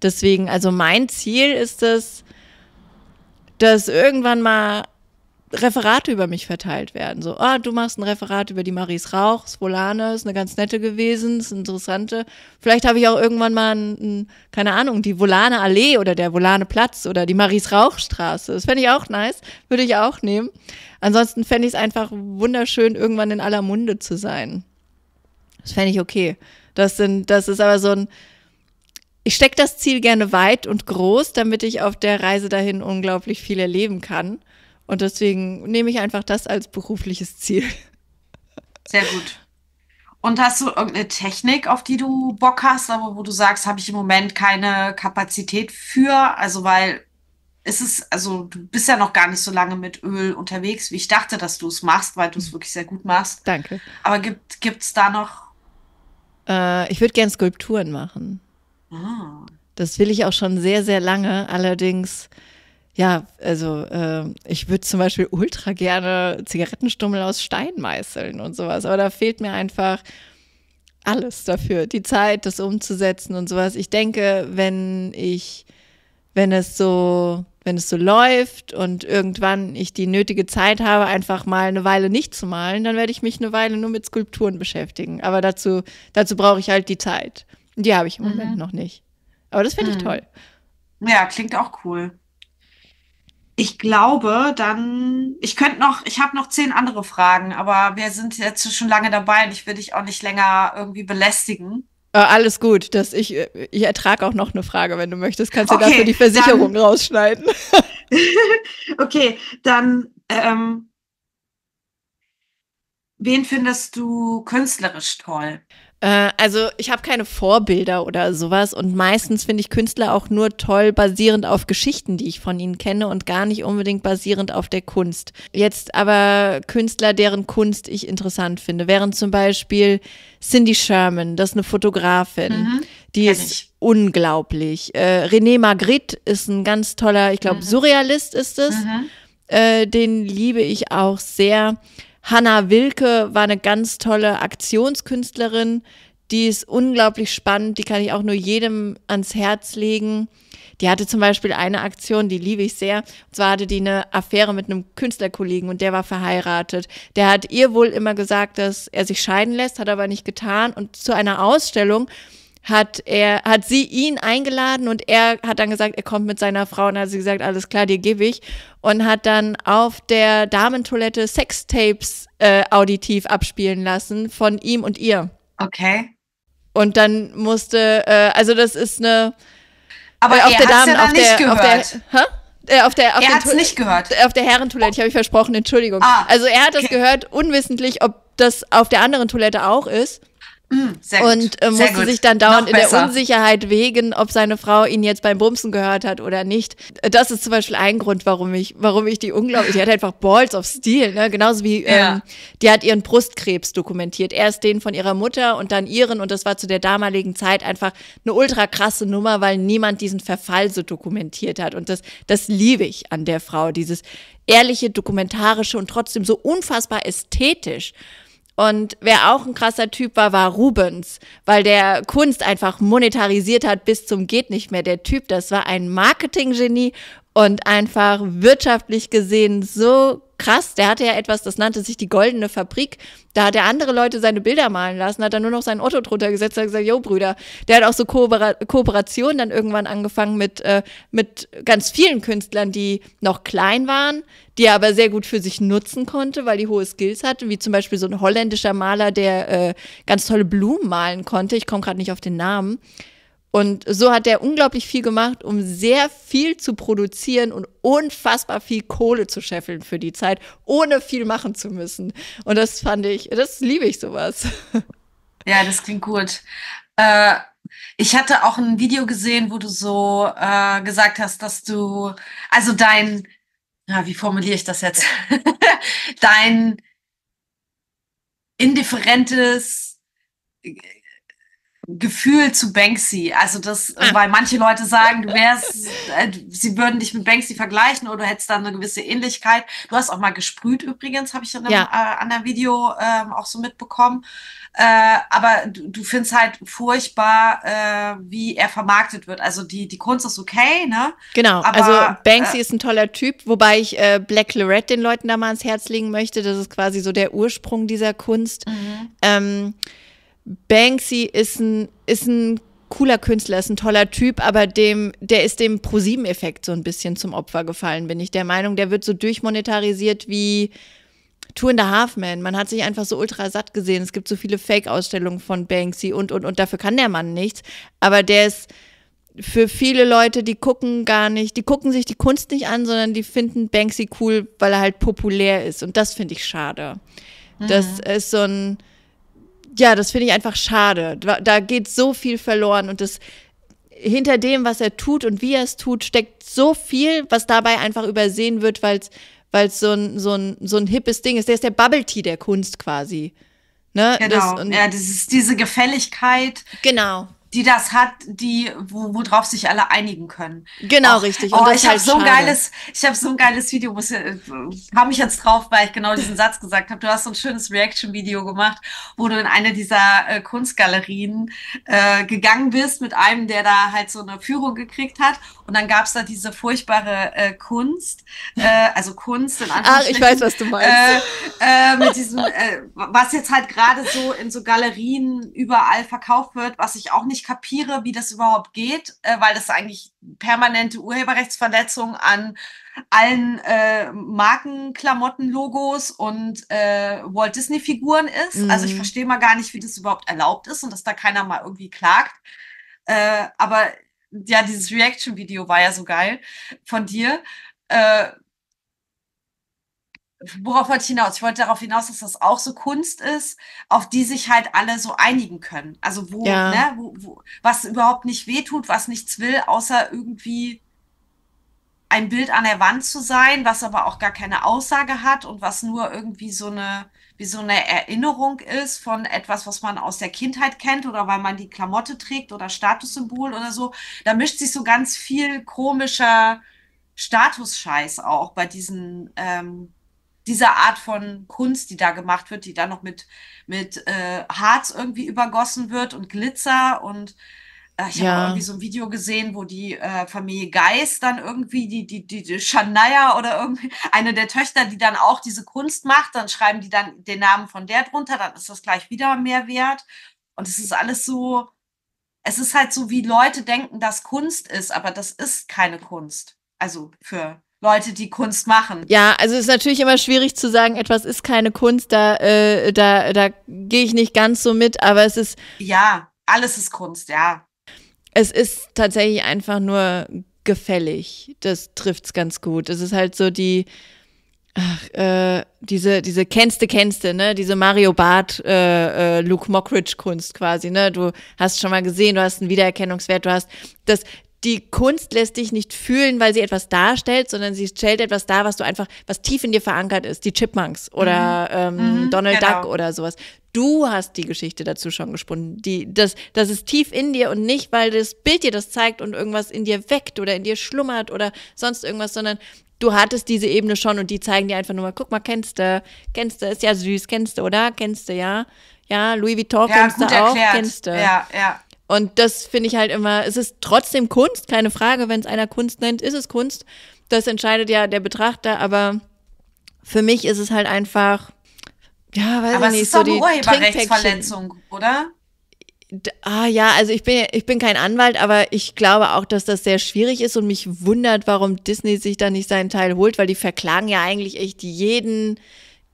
Deswegen, also mein Ziel ist es, dass irgendwann mal Referate über mich verteilt werden. So, ah, du machst ein Referat über die Maries Rauch, Svolane, ist eine ganz nette gewesen, ist eine interessante. Vielleicht habe ich auch irgendwann mal, ein, keine Ahnung, die Volane Allee oder der Volane Platz oder die Maries Rauchstraße. Das fände ich auch nice, würde ich auch nehmen. Ansonsten fände ich es einfach wunderschön, irgendwann in aller Munde zu sein. Das fände ich okay. Das, sind, das ist aber so ein, ich stecke das Ziel gerne weit und groß, damit ich auf der Reise dahin unglaublich viel erleben kann. Und deswegen nehme ich einfach das als berufliches Ziel. Sehr gut. Und hast du irgendeine Technik, auf die du Bock hast, aber wo du sagst, habe ich im Moment keine Kapazität für? Also, weil es ist, also du bist ja noch gar nicht so lange mit Öl unterwegs, wie ich dachte, dass du es machst, weil du es mhm. wirklich sehr gut machst. Danke. Aber gibt es da noch? Äh, ich würde gerne Skulpturen machen. Ah. Das will ich auch schon sehr, sehr lange. Allerdings ja, also äh, ich würde zum Beispiel ultra gerne Zigarettenstummel aus Stein meißeln und sowas, aber da fehlt mir einfach alles dafür, die Zeit, das umzusetzen und sowas. Ich denke, wenn ich, wenn es so, wenn es so läuft und irgendwann ich die nötige Zeit habe, einfach mal eine Weile nicht zu malen, dann werde ich mich eine Weile nur mit Skulpturen beschäftigen. Aber dazu, dazu brauche ich halt die Zeit. Die habe ich im mhm. Moment noch nicht. Aber das finde ich mhm. toll. Ja, klingt auch cool ich glaube, dann, ich könnte noch, ich habe noch zehn andere Fragen, aber wir sind jetzt schon lange dabei und ich will dich auch nicht länger irgendwie belästigen. Äh, alles gut, dass ich, äh, ich ertrage auch noch eine Frage, wenn du möchtest, kannst du okay, dafür die Versicherung dann, rausschneiden. [LAUGHS] okay, dann, ähm, wen findest du künstlerisch toll? Äh, also ich habe keine Vorbilder oder sowas und meistens finde ich Künstler auch nur toll basierend auf Geschichten, die ich von ihnen kenne und gar nicht unbedingt basierend auf der Kunst. Jetzt aber Künstler, deren Kunst ich interessant finde, wären zum Beispiel Cindy Sherman, das ist eine Fotografin, mhm. die ist unglaublich. Äh, René Magritte ist ein ganz toller, ich glaube, mhm. Surrealist ist es. Mhm. Äh, den liebe ich auch sehr. Hanna Wilke war eine ganz tolle Aktionskünstlerin. Die ist unglaublich spannend, die kann ich auch nur jedem ans Herz legen. Die hatte zum Beispiel eine Aktion, die liebe ich sehr. Und zwar hatte die eine Affäre mit einem Künstlerkollegen und der war verheiratet. Der hat ihr wohl immer gesagt, dass er sich scheiden lässt, hat aber nicht getan. Und zu einer Ausstellung hat er, hat sie ihn eingeladen und er hat dann gesagt, er kommt mit seiner Frau und hat sie gesagt, alles klar, dir gebe ich. Und hat dann auf der Damentoilette Sextapes äh, auditiv abspielen lassen von ihm und ihr. Okay. Und dann musste, äh, also das ist eine. Aber äh, auf er der Damen, ja auf, der, auf der, nicht Äh, auf der, auf er hat es nicht gehört. Äh, auf der Herrentoilette, ich habe ich versprochen, Entschuldigung. Ah, also er hat okay. das gehört, unwissentlich, ob das auf der anderen Toilette auch ist. Mm, und äh, musste gut. sich dann dauernd in der Unsicherheit wegen, ob seine Frau ihn jetzt beim Bumsen gehört hat oder nicht. Das ist zum Beispiel ein Grund, warum ich, warum ich die unglaublich, die hat einfach Balls of Steel, ne? genauso wie ja. ähm, die hat ihren Brustkrebs dokumentiert. Erst den von ihrer Mutter und dann ihren und das war zu der damaligen Zeit einfach eine ultra krasse Nummer, weil niemand diesen Verfall so dokumentiert hat und das, das liebe ich an der Frau, dieses ehrliche, dokumentarische und trotzdem so unfassbar ästhetisch. Und wer auch ein krasser Typ war, war Rubens, weil der Kunst einfach monetarisiert hat bis zum geht nicht mehr. Der Typ, das war ein Marketinggenie und einfach wirtschaftlich gesehen so krass, der hatte ja etwas, das nannte sich die goldene Fabrik. Da hat er andere Leute seine Bilder malen lassen, hat dann nur noch sein Otto drunter gesetzt und gesagt, yo Brüder. Der hat auch so Koopera Kooperationen dann irgendwann angefangen mit, äh, mit ganz vielen Künstlern, die noch klein waren, die er aber sehr gut für sich nutzen konnte, weil die hohe Skills hatten, wie zum Beispiel so ein holländischer Maler, der äh, ganz tolle Blumen malen konnte. Ich komme gerade nicht auf den Namen. Und so hat er unglaublich viel gemacht, um sehr viel zu produzieren und unfassbar viel Kohle zu scheffeln für die Zeit, ohne viel machen zu müssen. Und das fand ich, das liebe ich sowas. [LAUGHS] Ja, das klingt gut. Äh, ich hatte auch ein Video gesehen, wo du so äh, gesagt hast, dass du, also dein, ja, ah, wie formuliere ich das jetzt? [LAUGHS] dein indifferentes Gefühl zu Banksy. Also das, ah. weil manche Leute sagen, du wärst, äh, sie würden dich mit Banksy vergleichen oder du hättest da eine gewisse Ähnlichkeit. Du hast auch mal gesprüht übrigens, habe ich in einem ja. äh, anderen Video äh, auch so mitbekommen. Äh, aber du, du findest halt furchtbar, äh, wie er vermarktet wird. Also die, die Kunst ist okay, ne? Genau, aber, also äh, Banksy ist ein toller Typ, wobei ich Black Lorette den Leuten da mal ans Herz legen möchte. Das ist quasi so der Ursprung dieser Kunst. Mhm. Ähm, Banksy ist ein, ist ein cooler Künstler, ist ein toller Typ, aber dem, der ist dem ProSieben-Effekt so ein bisschen zum Opfer gefallen, bin ich der Meinung. Der wird so durchmonetarisiert wie Two in the Half Man. Man hat sich einfach so ultra satt gesehen. Es gibt so viele Fake-Ausstellungen von Banksy und, und, und dafür kann der Mann nichts. Aber der ist für viele Leute, die gucken gar nicht, die gucken sich die Kunst nicht an, sondern die finden Banksy cool, weil er halt populär ist. Und das finde ich schade. Mhm. Das ist so ein, ja, das finde ich einfach schade. Da, da geht so viel verloren und das hinter dem, was er tut und wie er es tut, steckt so viel, was dabei einfach übersehen wird, weil es weil es so ein, so, ein, so ein hippes Ding ist. Der ist der Bubble Tea der Kunst quasi. Ne? Genau. Das, ja, das ist diese Gefälligkeit. Genau die das hat, die wo, worauf sich alle einigen können. Genau, Auch, richtig. Und oh, ich habe halt so ein geiles, ich habe so ein geiles Video, muss, äh, kam ich jetzt drauf, weil ich genau diesen Satz gesagt habe. Du hast so ein schönes Reaction-Video gemacht, wo du in eine dieser äh, Kunstgalerien äh, gegangen bist mit einem, der da halt so eine Führung gekriegt hat. Und dann gab's da diese furchtbare äh, Kunst, äh, also Kunst in Anführungsstrichen. Ach, ich weiß, was du meinst. Äh, äh, mit diesem, äh, was jetzt halt gerade so in so Galerien überall verkauft wird, was ich auch nicht nicht kapiere, wie das überhaupt geht, äh, weil das eigentlich permanente Urheberrechtsverletzung an allen äh, Markenklamotten, Logos und äh, Walt Disney Figuren ist. Mhm. Also ich verstehe mal gar nicht, wie das überhaupt erlaubt ist und dass da keiner mal irgendwie klagt. Äh, aber ja, dieses Reaction-Video war ja so geil von dir. Äh, worauf wollte ich hinaus? Ich wollte darauf hinaus, dass das auch so Kunst ist, auf die sich halt alle so einigen können. Also wo, ja. ne, wo, wo, was überhaupt nicht wehtut, was nichts will, außer irgendwie ein Bild an der Wand zu sein, was aber auch gar keine Aussage hat und was nur irgendwie so eine, wie so eine Erinnerung ist von etwas, was man aus der Kindheit kennt oder weil man die Klamotte trägt oder Statussymbol oder so. Da mischt sich so ganz viel komischer Statusscheiß auch bei diesen ähm, dieser Art von Kunst, die da gemacht wird, die dann noch mit, mit äh, Harz irgendwie übergossen wird und Glitzer und äh, ich ja. habe irgendwie so ein Video gesehen, wo die äh, Familie Geist dann irgendwie die, die, die, die Schanaya oder irgendwie [LAUGHS] eine der Töchter, die dann auch diese Kunst macht, dann schreiben die dann den Namen von der drunter, dann ist das gleich wieder mehr wert. Und es ist alles so, es ist halt so, wie Leute denken, dass Kunst ist, aber das ist keine Kunst. Also für Leute, die Kunst machen. Ja, also ist natürlich immer schwierig zu sagen, etwas ist keine Kunst, da, äh, da, da gehe ich nicht ganz so mit, aber es ist. Ja, alles ist Kunst, ja. Es ist tatsächlich einfach nur gefällig. Das trifft es ganz gut. Es ist halt so die. Ach, äh, diese, diese kennste, kennste, ne? Diese Mario Bart, äh, äh, Luke Mockridge Kunst quasi, ne? Du hast schon mal gesehen, du hast einen Wiedererkennungswert, du hast das, die Kunst lässt dich nicht fühlen, weil sie etwas darstellt, sondern sie stellt etwas dar, was du einfach, was tief in dir verankert ist. Die Chipmunks oder mhm. Ähm, mhm, Donald genau. Duck oder sowas. Du hast die Geschichte dazu schon gesponnen. Die, das, das ist tief in dir und nicht, weil das Bild dir das zeigt und irgendwas in dir weckt oder in dir schlummert oder sonst irgendwas, sondern du hattest diese Ebene schon und die zeigen dir einfach nur mal, guck mal, kennst du, kennst du, ist ja süß, kennst du, oder? Kennst du, ja? Ja, Louis Vuitton ja, kennst du auch, erklärt. kennst du. Ja, ja. Und das finde ich halt immer, es ist trotzdem Kunst, keine Frage, wenn es einer Kunst nennt, ist es Kunst. Das entscheidet ja der Betrachter, aber für mich ist es halt einfach, ja, weiß aber ich nicht, so die Urheberrechtsverletzung, oder? Ah ja, also ich bin, ich bin kein Anwalt, aber ich glaube auch, dass das sehr schwierig ist und mich wundert, warum Disney sich da nicht seinen Teil holt, weil die verklagen ja eigentlich echt jeden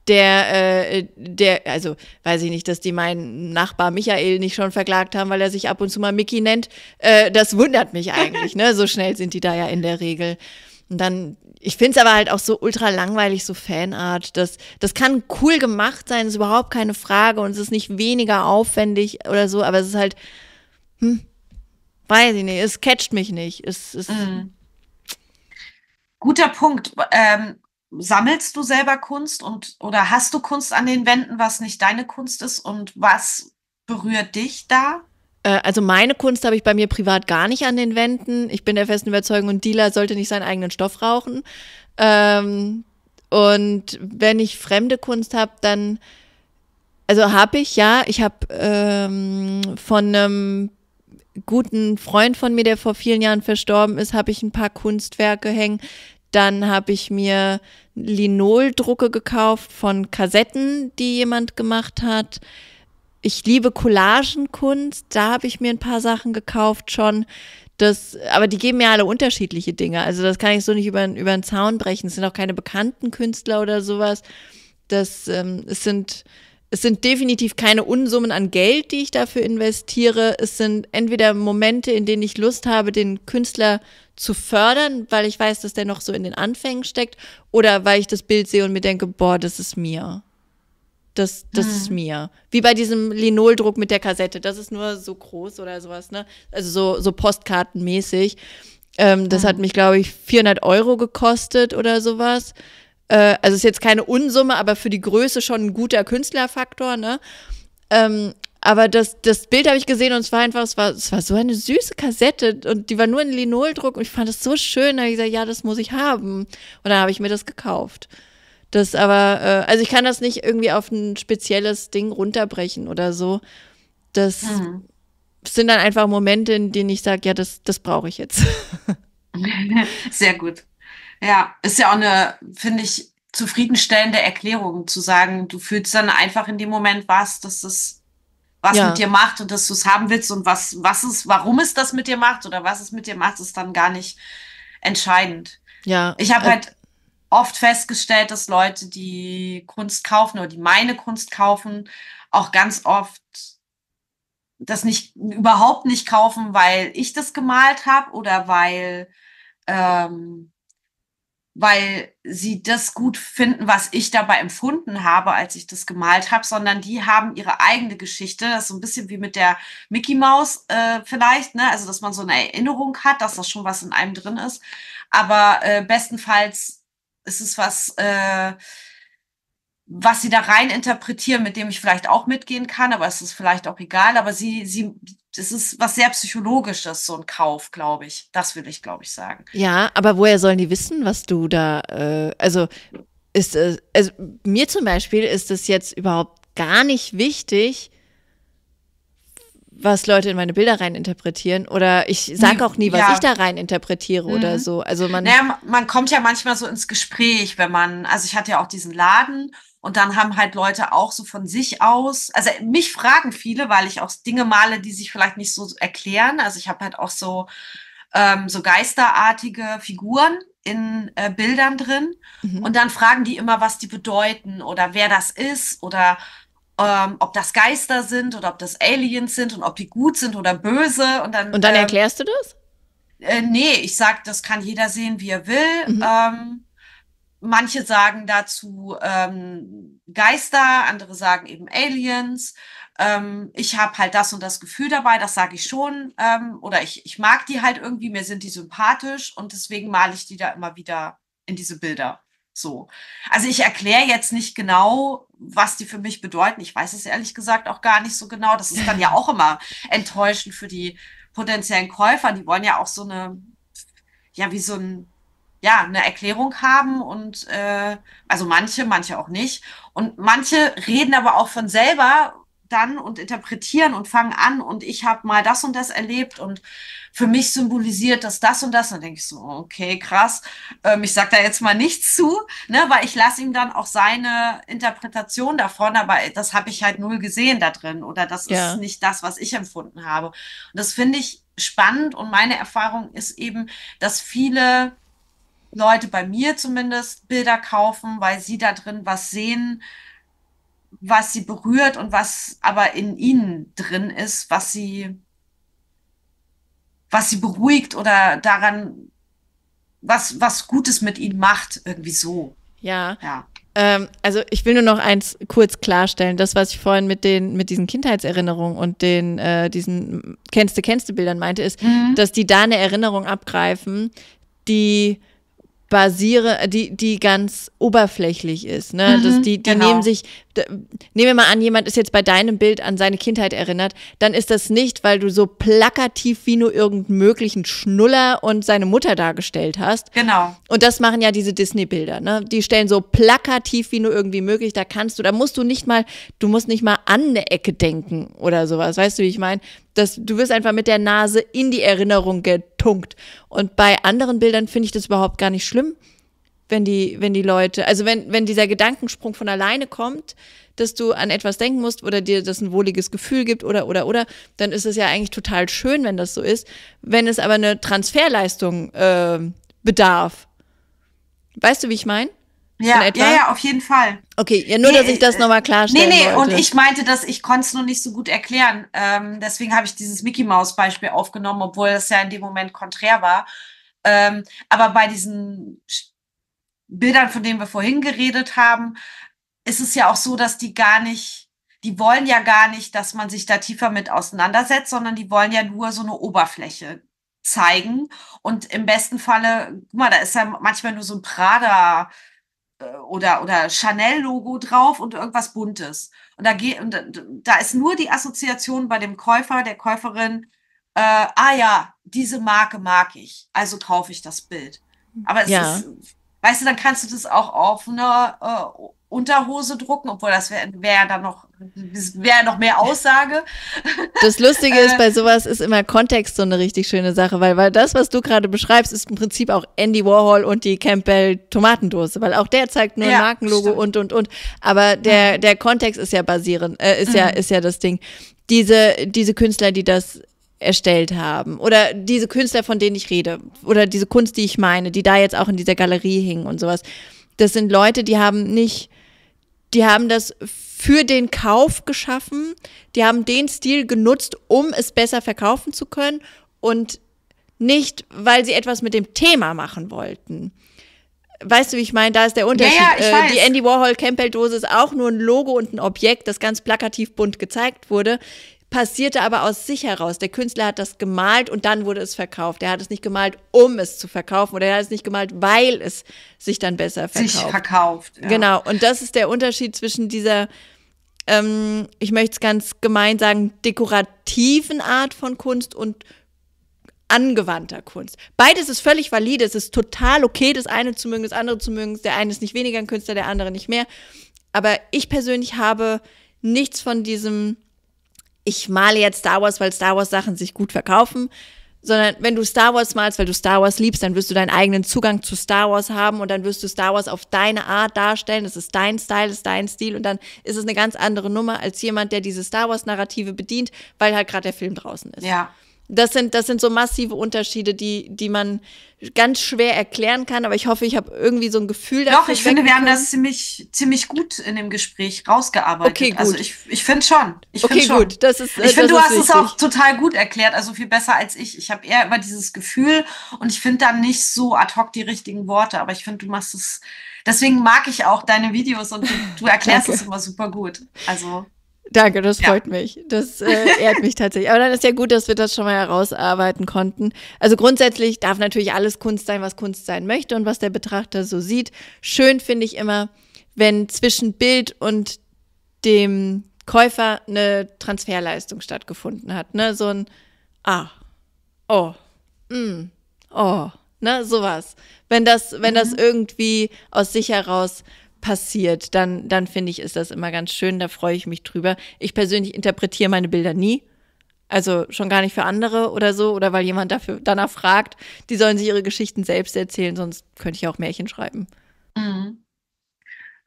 der, äh, der, also weiß ich nicht, dass die meinen Nachbar Michael nicht schon verklagt haben, weil er sich ab und zu mal Mickey nennt. Äh, das wundert mich eigentlich, ne? So schnell sind die da ja in der Regel. Und dann, ich finde es aber halt auch so ultra langweilig, so Fanart. Das, das kann cool gemacht sein, ist überhaupt keine Frage und es ist nicht weniger aufwendig oder so, aber es ist halt, hm, weiß ich nicht, es catcht mich nicht. Es, es mhm. Guter Punkt. Ähm, sammelst du selber Kunst und oder hast du Kunst an den Wänden, was nicht deine Kunst ist und was berührt dich da? Äh, also meine Kunst habe ich bei mir privat gar nicht an den Wänden. Ich bin der festen Überzeugung, ein Dealer sollte nicht seinen eigenen Stoff rauchen. Ähm, und wenn ich fremde Kunst habe, dann, also habe ich ja, ich habe ähm, von einem guten Freund von mir, der vor vielen Jahren verstorben ist, habe ich ein paar Kunstwerke hängen, dann habe ich mir Linoldrucke gekauft von Kassetten, die jemand gemacht hat. Ich liebe Collagenkunst, da habe ich mir ein paar Sachen gekauft schon. Das, aber die geben mir alle unterschiedliche Dinge. Also das kann ich so nicht über, über den Zaun brechen. Es sind auch keine bekannten Künstler oder sowas. Das ähm, es sind es sind definitiv keine Unsummen an Geld, die ich dafür investiere. Es sind entweder Momente, in denen ich Lust habe, den Künstler zu fördern, weil ich weiß, dass der noch so in den Anfängen steckt, oder weil ich das Bild sehe und mir denke, boah, das ist mir. Das, das hm. ist ah. mir. Wie bei diesem Linoldruck mit der Kassette. Das ist nur so groß oder sowas, ne? Also so, so postkartenmäßig. Ähm, das hm. hat mich, glaube ich, 400 Euro gekostet oder sowas. Äh, also ist jetzt keine Unsumme, aber für die Größe schon ein guter Künstlerfaktor, ne? Ähm, aber das, das Bild habe ich gesehen und es war einfach, es war, es war so eine süße Kassette und die war nur in Linoldruck und ich fand es so schön. Da habe ich gesagt, ja, das muss ich haben. Und dann habe ich mir das gekauft. Das aber, äh, also ich kann das nicht irgendwie auf ein spezielles Ding runterbrechen oder so. Das mhm. sind dann einfach Momente, in denen ich sage, ja, das, das brauche ich jetzt. [LAUGHS] [LAUGHS] Sehr gut. Ja, ist ja auch eine, finde ich, zufriedenstellende Erklärung zu sagen, du fühlst dann einfach in dem Moment was, dass das was ja. mit dir macht und dass du es haben willst und was, was ist, warum es das mit dir macht oder was es mit dir macht, ist dann gar nicht entscheidend. Ja. Ich habe äh, halt oft festgestellt, dass Leute, die Kunst kaufen oder die meine Kunst kaufen, auch ganz oft das nicht überhaupt nicht kaufen, weil ich das gemalt habe oder weil ähm, weil sie das gut finden, was ich dabei empfunden habe, als ich das gemalt habe, sondern die haben ihre eigene Geschichte. Das ist so ein bisschen wie mit der Mickey Maus äh, vielleicht, ne? Also dass man so eine Erinnerung hat, dass das schon was in einem drin ist. Aber äh, bestenfalls ist es was, äh, was sie da rein interpretieren, mit dem ich vielleicht auch mitgehen kann, aber es ist vielleicht auch egal. Aber sie, sie das ist was sehr Psychologisches, so ein Kauf, glaube ich. Das will ich, glaube ich, sagen. Ja, aber woher sollen die wissen, was du da, äh, also ist es, äh, also mir zum Beispiel ist es jetzt überhaupt gar nicht wichtig, was Leute in meine Bilder reininterpretieren oder ich sage auch nie, was ja. ich da reininterpretiere mhm. oder so. Also man, naja, man kommt ja manchmal so ins Gespräch, wenn man, also ich hatte ja auch diesen Laden und dann haben halt Leute auch so von sich aus, also mich fragen viele, weil ich auch Dinge male, die sich vielleicht nicht so erklären. Also ich habe halt auch so, ähm, so geisterartige Figuren in äh, Bildern drin. Mhm. Und dann fragen die immer, was die bedeuten oder wer das ist oder ähm, ob das Geister sind oder ob das Aliens sind und ob die gut sind oder böse. Und dann, und dann ähm, erklärst du das? Äh, nee, ich sag, das kann jeder sehen, wie er will. Mhm. Ähm, Manche sagen dazu ähm, Geister, andere sagen eben Aliens. Ähm, ich habe halt das und das Gefühl dabei, das sage ich schon. Ähm, oder ich, ich mag die halt irgendwie, mir sind die sympathisch und deswegen male ich die da immer wieder in diese Bilder. So. Also ich erkläre jetzt nicht genau, was die für mich bedeuten. Ich weiß es ehrlich gesagt auch gar nicht so genau. Das ist dann ja auch immer [LAUGHS] enttäuschend für die potenziellen Käufer. Die wollen ja auch so eine, ja, wie so ein ja, eine Erklärung haben und äh, also manche, manche auch nicht. Und manche reden aber auch von selber dann und interpretieren und fangen an und ich habe mal das und das erlebt und für mich symbolisiert das das und das. dann denke ich so, okay, krass, ähm, ich sage da jetzt mal nichts zu, ne, weil ich lasse ihm dann auch seine Interpretation davon, aber das habe ich halt null gesehen da drin oder das ja. ist nicht das, was ich empfunden habe. Und das finde ich spannend und meine Erfahrung ist eben, dass viele Leute bei mir zumindest Bilder kaufen, weil sie da drin was sehen, was sie berührt und was aber in ihnen drin ist, was sie, was sie beruhigt oder daran, was, was Gutes mit ihnen macht, irgendwie so. Ja. Ja ähm, also ich will nur noch eins kurz klarstellen. Das, was ich vorhin mit den mit diesen Kindheitserinnerungen und den äh, diesen kennste kennste Bildern meinte, ist, mhm. dass die da eine Erinnerung abgreifen, die basiere, die, die ganz oberflächlich ist. Ne? Mhm, das, die die genau. nehmen sich, nehmen wir mal an, jemand ist jetzt bei deinem Bild an seine Kindheit erinnert, dann ist das nicht, weil du so plakativ wie nur irgendeinen möglichen Schnuller und seine Mutter dargestellt hast. Genau. Und das machen ja diese Disney-Bilder, ne? Die stellen so plakativ wie nur irgendwie möglich, da kannst du, da musst du nicht mal, du musst nicht mal an eine Ecke denken oder sowas. Weißt du, wie ich meine? Das, du wirst einfach mit der Nase in die Erinnerung get Punkt. Und bei anderen Bildern finde ich das überhaupt gar nicht schlimm, wenn die, wenn die Leute, also wenn, wenn dieser Gedankensprung von alleine kommt, dass du an etwas denken musst oder dir das ein wohliges Gefühl gibt oder, oder, oder, dann ist es ja eigentlich total schön, wenn das so ist. Wenn es aber eine Transferleistung äh, bedarf, weißt du, wie ich meine? Ja, ja, ja, auf jeden Fall. Okay, ja, nur, nee, dass ich das nochmal klarstelle. Nee, nee, wollte. und ich meinte, dass ich konnte es nur nicht so gut erklären. Ähm, deswegen habe ich dieses Mickey Mouse Beispiel aufgenommen, obwohl es ja in dem Moment konträr war. Ähm, aber bei diesen Bildern, von denen wir vorhin geredet haben, ist es ja auch so, dass die gar nicht, die wollen ja gar nicht, dass man sich da tiefer mit auseinandersetzt, sondern die wollen ja nur so eine Oberfläche zeigen. Und im besten Falle, guck mal, da ist ja manchmal nur so ein Prada, äh, oder, oder Chanel-Logo drauf und irgendwas Buntes. Und da, geht, und da ist nur die Assoziation bei dem Käufer, der Käuferin, äh, ah ja, diese Marke mag ich, also kaufe ich das Bild. Aber es ja. ist, weißt du, dann kannst du das auch auf einer äh, Unterhose drucken, obwohl das wäre wär dann noch, wäre noch mehr Aussage. [LAUGHS] Das Lustige ist, äh. bei sowas ist immer Kontext so eine richtig schöne Sache, weil, weil das, was du gerade beschreibst, ist im Prinzip auch Andy Warhol und die Campbell Tomatendose, weil auch der zeigt nur ja, ein Markenlogo stimmt. und, und, und. Aber der, mhm. der Kontext ist ja basierend, äh, ist mhm. ja, ist ja das Ding. Diese, diese Künstler, die das erstellt haben oder diese Künstler, von denen ich rede oder diese Kunst, die ich meine, die da jetzt auch in dieser Galerie hingen und sowas. Das sind Leute, die haben nicht die haben das für den Kauf geschaffen. Die haben den Stil genutzt, um es besser verkaufen zu können und nicht, weil sie etwas mit dem Thema machen wollten. Weißt du, wie ich meine? Da ist der Unterschied. Ja, ja, äh, die Andy Warhol Campbell Dose ist auch nur ein Logo und ein Objekt, das ganz plakativ bunt gezeigt wurde passierte aber aus sich heraus. Der Künstler hat das gemalt und dann wurde es verkauft. Er hat es nicht gemalt, um es zu verkaufen oder er hat es nicht gemalt, weil es sich dann besser verkauft. Sich verkauft. Ja. Genau. Und das ist der Unterschied zwischen dieser, ähm, ich möchte es ganz gemein sagen, dekorativen Art von Kunst und angewandter Kunst. Beides ist völlig valide. Es ist total okay, das eine zu mögen, das andere zu mögen. Der eine ist nicht weniger ein Künstler, der andere nicht mehr. Aber ich persönlich habe nichts von diesem ich male jetzt Star Wars, weil Star Wars Sachen sich gut verkaufen, sondern wenn du Star Wars malst, weil du Star Wars liebst, dann wirst du deinen eigenen Zugang zu Star Wars haben und dann wirst du Star Wars auf deine Art darstellen. Das ist dein Style, das ist dein Stil und dann ist es eine ganz andere Nummer als jemand, der diese Star Wars Narrative bedient, weil halt gerade der Film draußen ist. Ja. Das sind, das sind so massive Unterschiede, die, die man ganz schwer erklären kann, aber ich hoffe, ich habe irgendwie so ein Gefühl dafür. Doch, ich finde, wir haben das ziemlich, ziemlich gut in dem Gespräch rausgearbeitet. Okay, also gut. Also ich, ich finde schon. Ich okay, schon. gut. Das ist, äh, ich finde, du hast wichtig. es auch total gut erklärt, also viel besser als ich. Ich habe eher immer dieses Gefühl und ich finde dann nicht so ad hoc die richtigen Worte, aber ich finde, du machst es. Deswegen mag ich auch deine Videos und du, du erklärst es immer super gut. Also Danke, das freut mich. Das äh, ehrt mich tatsächlich. Aber dann ist ja gut, dass wir das schon mal herausarbeiten konnten. Also grundsätzlich darf natürlich alles Kunst sein, was Kunst sein möchte und was der Betrachter so sieht. Schön finde ich immer, wenn zwischen Bild und dem Käufer eine Transferleistung stattgefunden hat. Ne? So ein Ah, oh, mm, oh, ne, sowas. Wenn das, wenn mhm. das irgendwie aus sich heraus passiert, dann, dann finde ich, ist das immer ganz schön, da freue ich mich drüber. Ich persönlich interpretiere meine Bilder nie. Also schon gar nicht für andere oder so, oder weil jemand dafür danach fragt, die sollen sich ihre Geschichten selbst erzählen, sonst könnte ich auch Märchen schreiben. Mhm.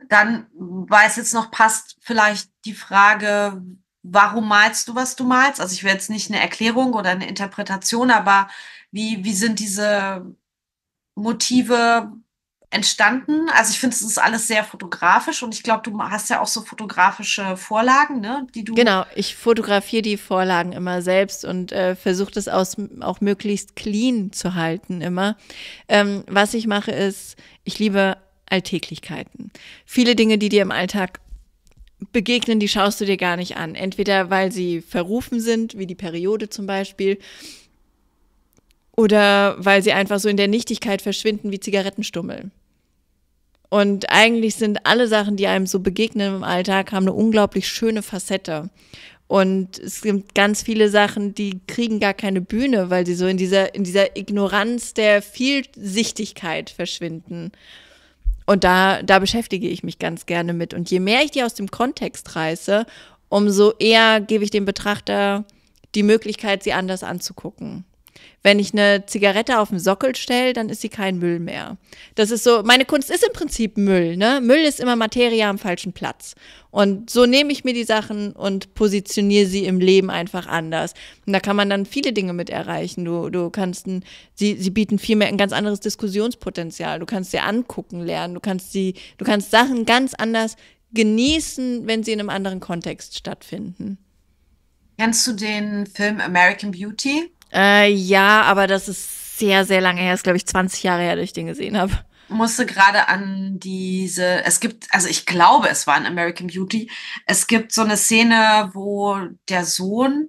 Dann, weil es jetzt noch passt, vielleicht die Frage, warum malst du, was du malst? Also ich will jetzt nicht eine Erklärung oder eine Interpretation, aber wie, wie sind diese Motive entstanden. Also ich finde, es ist alles sehr fotografisch und ich glaube, du hast ja auch so fotografische Vorlagen, ne, die du. Genau, ich fotografiere die Vorlagen immer selbst und äh, versuche das aus, auch möglichst clean zu halten immer. Ähm, was ich mache ist, ich liebe Alltäglichkeiten. Viele Dinge, die dir im Alltag begegnen, die schaust du dir gar nicht an. Entweder weil sie verrufen sind, wie die Periode zum Beispiel, oder weil sie einfach so in der Nichtigkeit verschwinden wie Zigarettenstummel. Und eigentlich sind alle Sachen, die einem so begegnen im Alltag, haben eine unglaublich schöne Facette. Und es gibt ganz viele Sachen, die kriegen gar keine Bühne, weil sie so in dieser, in dieser Ignoranz der Vielsichtigkeit verschwinden. Und da, da beschäftige ich mich ganz gerne mit. Und je mehr ich die aus dem Kontext reiße, umso eher gebe ich dem Betrachter die Möglichkeit, sie anders anzugucken. Wenn ich eine Zigarette auf den Sockel stelle, dann ist sie kein Müll mehr. Das ist so, meine Kunst ist im Prinzip Müll. Ne? Müll ist immer Materie am falschen Platz. Und so nehme ich mir die Sachen und positioniere sie im Leben einfach anders. Und da kann man dann viele Dinge mit erreichen. Du, du kannst, ein, sie, sie bieten viel mehr ein ganz anderes Diskussionspotenzial. Du kannst sie angucken lernen. Du kannst sie, du kannst Sachen ganz anders genießen, wenn sie in einem anderen Kontext stattfinden. Kennst du den Film American Beauty? Äh, ja, aber das ist sehr, sehr lange her. Das ist, glaube ich, 20 Jahre her, dass ich den gesehen habe. Musste gerade an diese, es gibt, also ich glaube, es war in American Beauty. Es gibt so eine Szene, wo der Sohn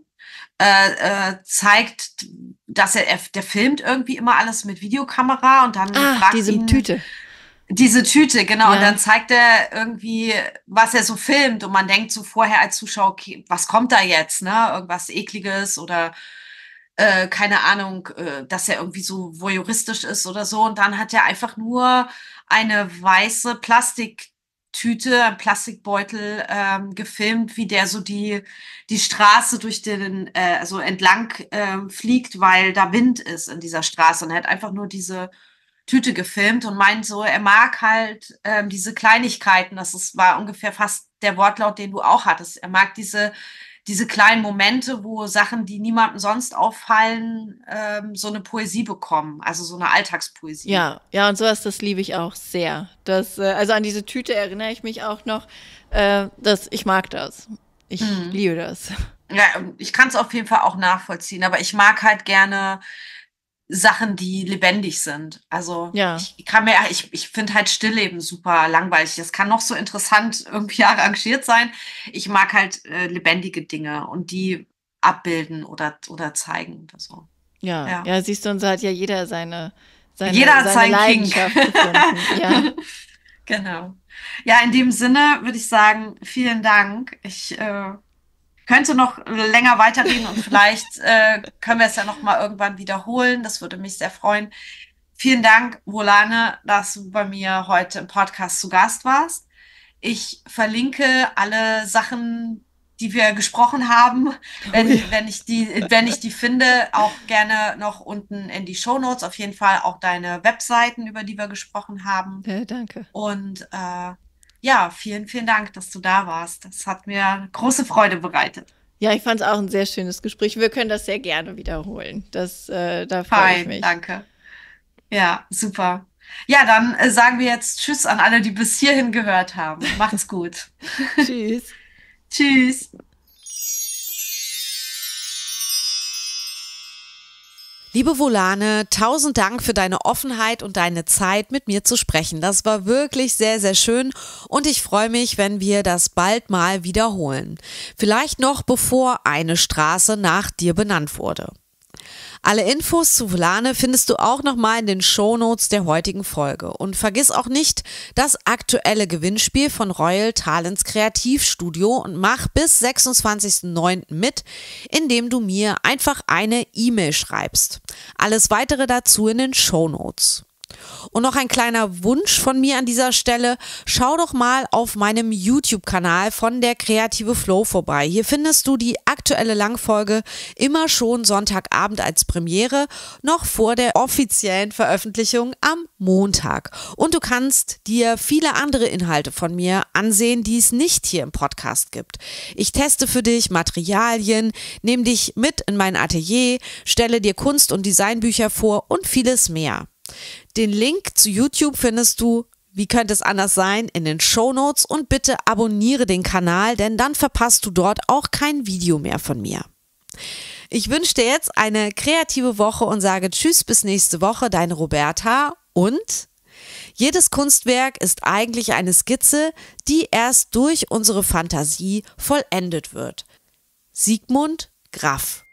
äh, äh zeigt, dass er, der filmt irgendwie immer alles mit Videokamera und dann ah, fragt diese ihn, Tüte. Diese Tüte, genau. Ja. Und dann zeigt er irgendwie, was er so filmt. Und man denkt so vorher als Zuschauer, okay, was kommt da jetzt? Ne? Irgendwas Ekliges oder äh, keine Ahnung, äh, dass er irgendwie so voyeuristisch ist oder so. Und dann hat er einfach nur eine weiße Plastiktüte, einen Plastikbeutel ähm, gefilmt, wie der so die, die Straße durch den, äh, also entlang äh, fliegt, weil da Wind ist in dieser Straße. Und er hat einfach nur diese Tüte gefilmt und meint so, er mag halt ähm, diese Kleinigkeiten. Das ist, war ungefähr fast der Wortlaut, den du auch hattest. Er mag diese diese kleinen Momente, wo Sachen, die niemandem sonst auffallen, ähm, so eine Poesie bekommen, also so eine Alltagspoesie. Ja, ja, und sowas, das liebe ich auch sehr. Das, äh, also an diese Tüte erinnere ich mich auch noch. Äh, das, ich mag das. Ich mhm. liebe das. Ja, ich kann es auf jeden Fall auch nachvollziehen, aber ich mag halt gerne Sachen, die lebendig sind. Also ja. ich kann mir, ich, ich finde halt Stillleben super langweilig. Das kann noch so interessant [LAUGHS] irgendwie arrangiert sein. Ich mag halt äh, lebendige Dinge und die abbilden oder, oder zeigen oder so. Ja, ja, ja siehst du, und so hat ja jeder seine, seine, jeder hat seine Leidenschaft gefunden. [LAUGHS] ja. Genau. Ja, in dem Sinne würde ich sagen, vielen Dank. Ich äh, könnte noch länger weiterreden und vielleicht [LAUGHS] äh, können wir es ja noch mal irgendwann wiederholen. Das würde mich sehr freuen. Vielen Dank, Volane, dass du bei mir heute im Podcast zu Gast warst. Ich verlinke alle Sachen, die wir gesprochen haben, wenn, oh ja. wenn, ich, die, wenn ich die finde, auch gerne noch unten in die Show Notes. Auf jeden Fall auch deine Webseiten, über die wir gesprochen haben. Ja, danke. Und äh, ja, vielen, vielen Dank, dass du da warst. Das hat mir große Freude bereitet. Ja, ich fand es auch ein sehr schönes Gespräch. Wir können das sehr gerne wiederholen. Das, äh, da freue ich mich. Danke. Ja, super. Ja, dann äh, sagen wir jetzt Tschüss an alle, die bis hierhin gehört haben. Macht's gut. [LAUGHS] tschüss. Tschüss. Liebe Volane, tausend Dank für deine Offenheit und deine Zeit, mit mir zu sprechen. Das war wirklich sehr, sehr schön und ich freue mich, wenn wir das bald mal wiederholen. Vielleicht noch bevor eine Straße nach dir benannt wurde. Alle Infos zu Volane findest du auch nochmal in den Shownotes der heutigen Folge. Und vergiss auch nicht das aktuelle Gewinnspiel von Royal Talents Kreativstudio und mach bis 26.09. mit, indem du mir einfach eine E-Mail schreibst. Alles weitere dazu in den Shownotes. Und noch ein kleiner Wunsch von mir an dieser Stelle. Schau doch mal auf meinem YouTube-Kanal von der Kreative Flow vorbei. Hier findest du die aktuelle Langfolge immer schon Sonntagabend als Premiere, noch vor der offiziellen Veröffentlichung am Montag. Und du kannst dir viele andere Inhalte von mir ansehen, die es nicht hier im Podcast gibt. Ich teste für dich Materialien, nehme dich mit in mein Atelier, stelle dir Kunst- und Designbücher vor und vieles mehr. Den Link zu YouTube findest du, wie könnte es anders sein, in den Show Notes und bitte abonniere den Kanal, denn dann verpasst du dort auch kein Video mehr von mir. Ich wünsche dir jetzt eine kreative Woche und sage Tschüss bis nächste Woche, deine Roberta und jedes Kunstwerk ist eigentlich eine Skizze, die erst durch unsere Fantasie vollendet wird. Sigmund Graff.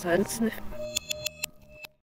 Sonst nicht.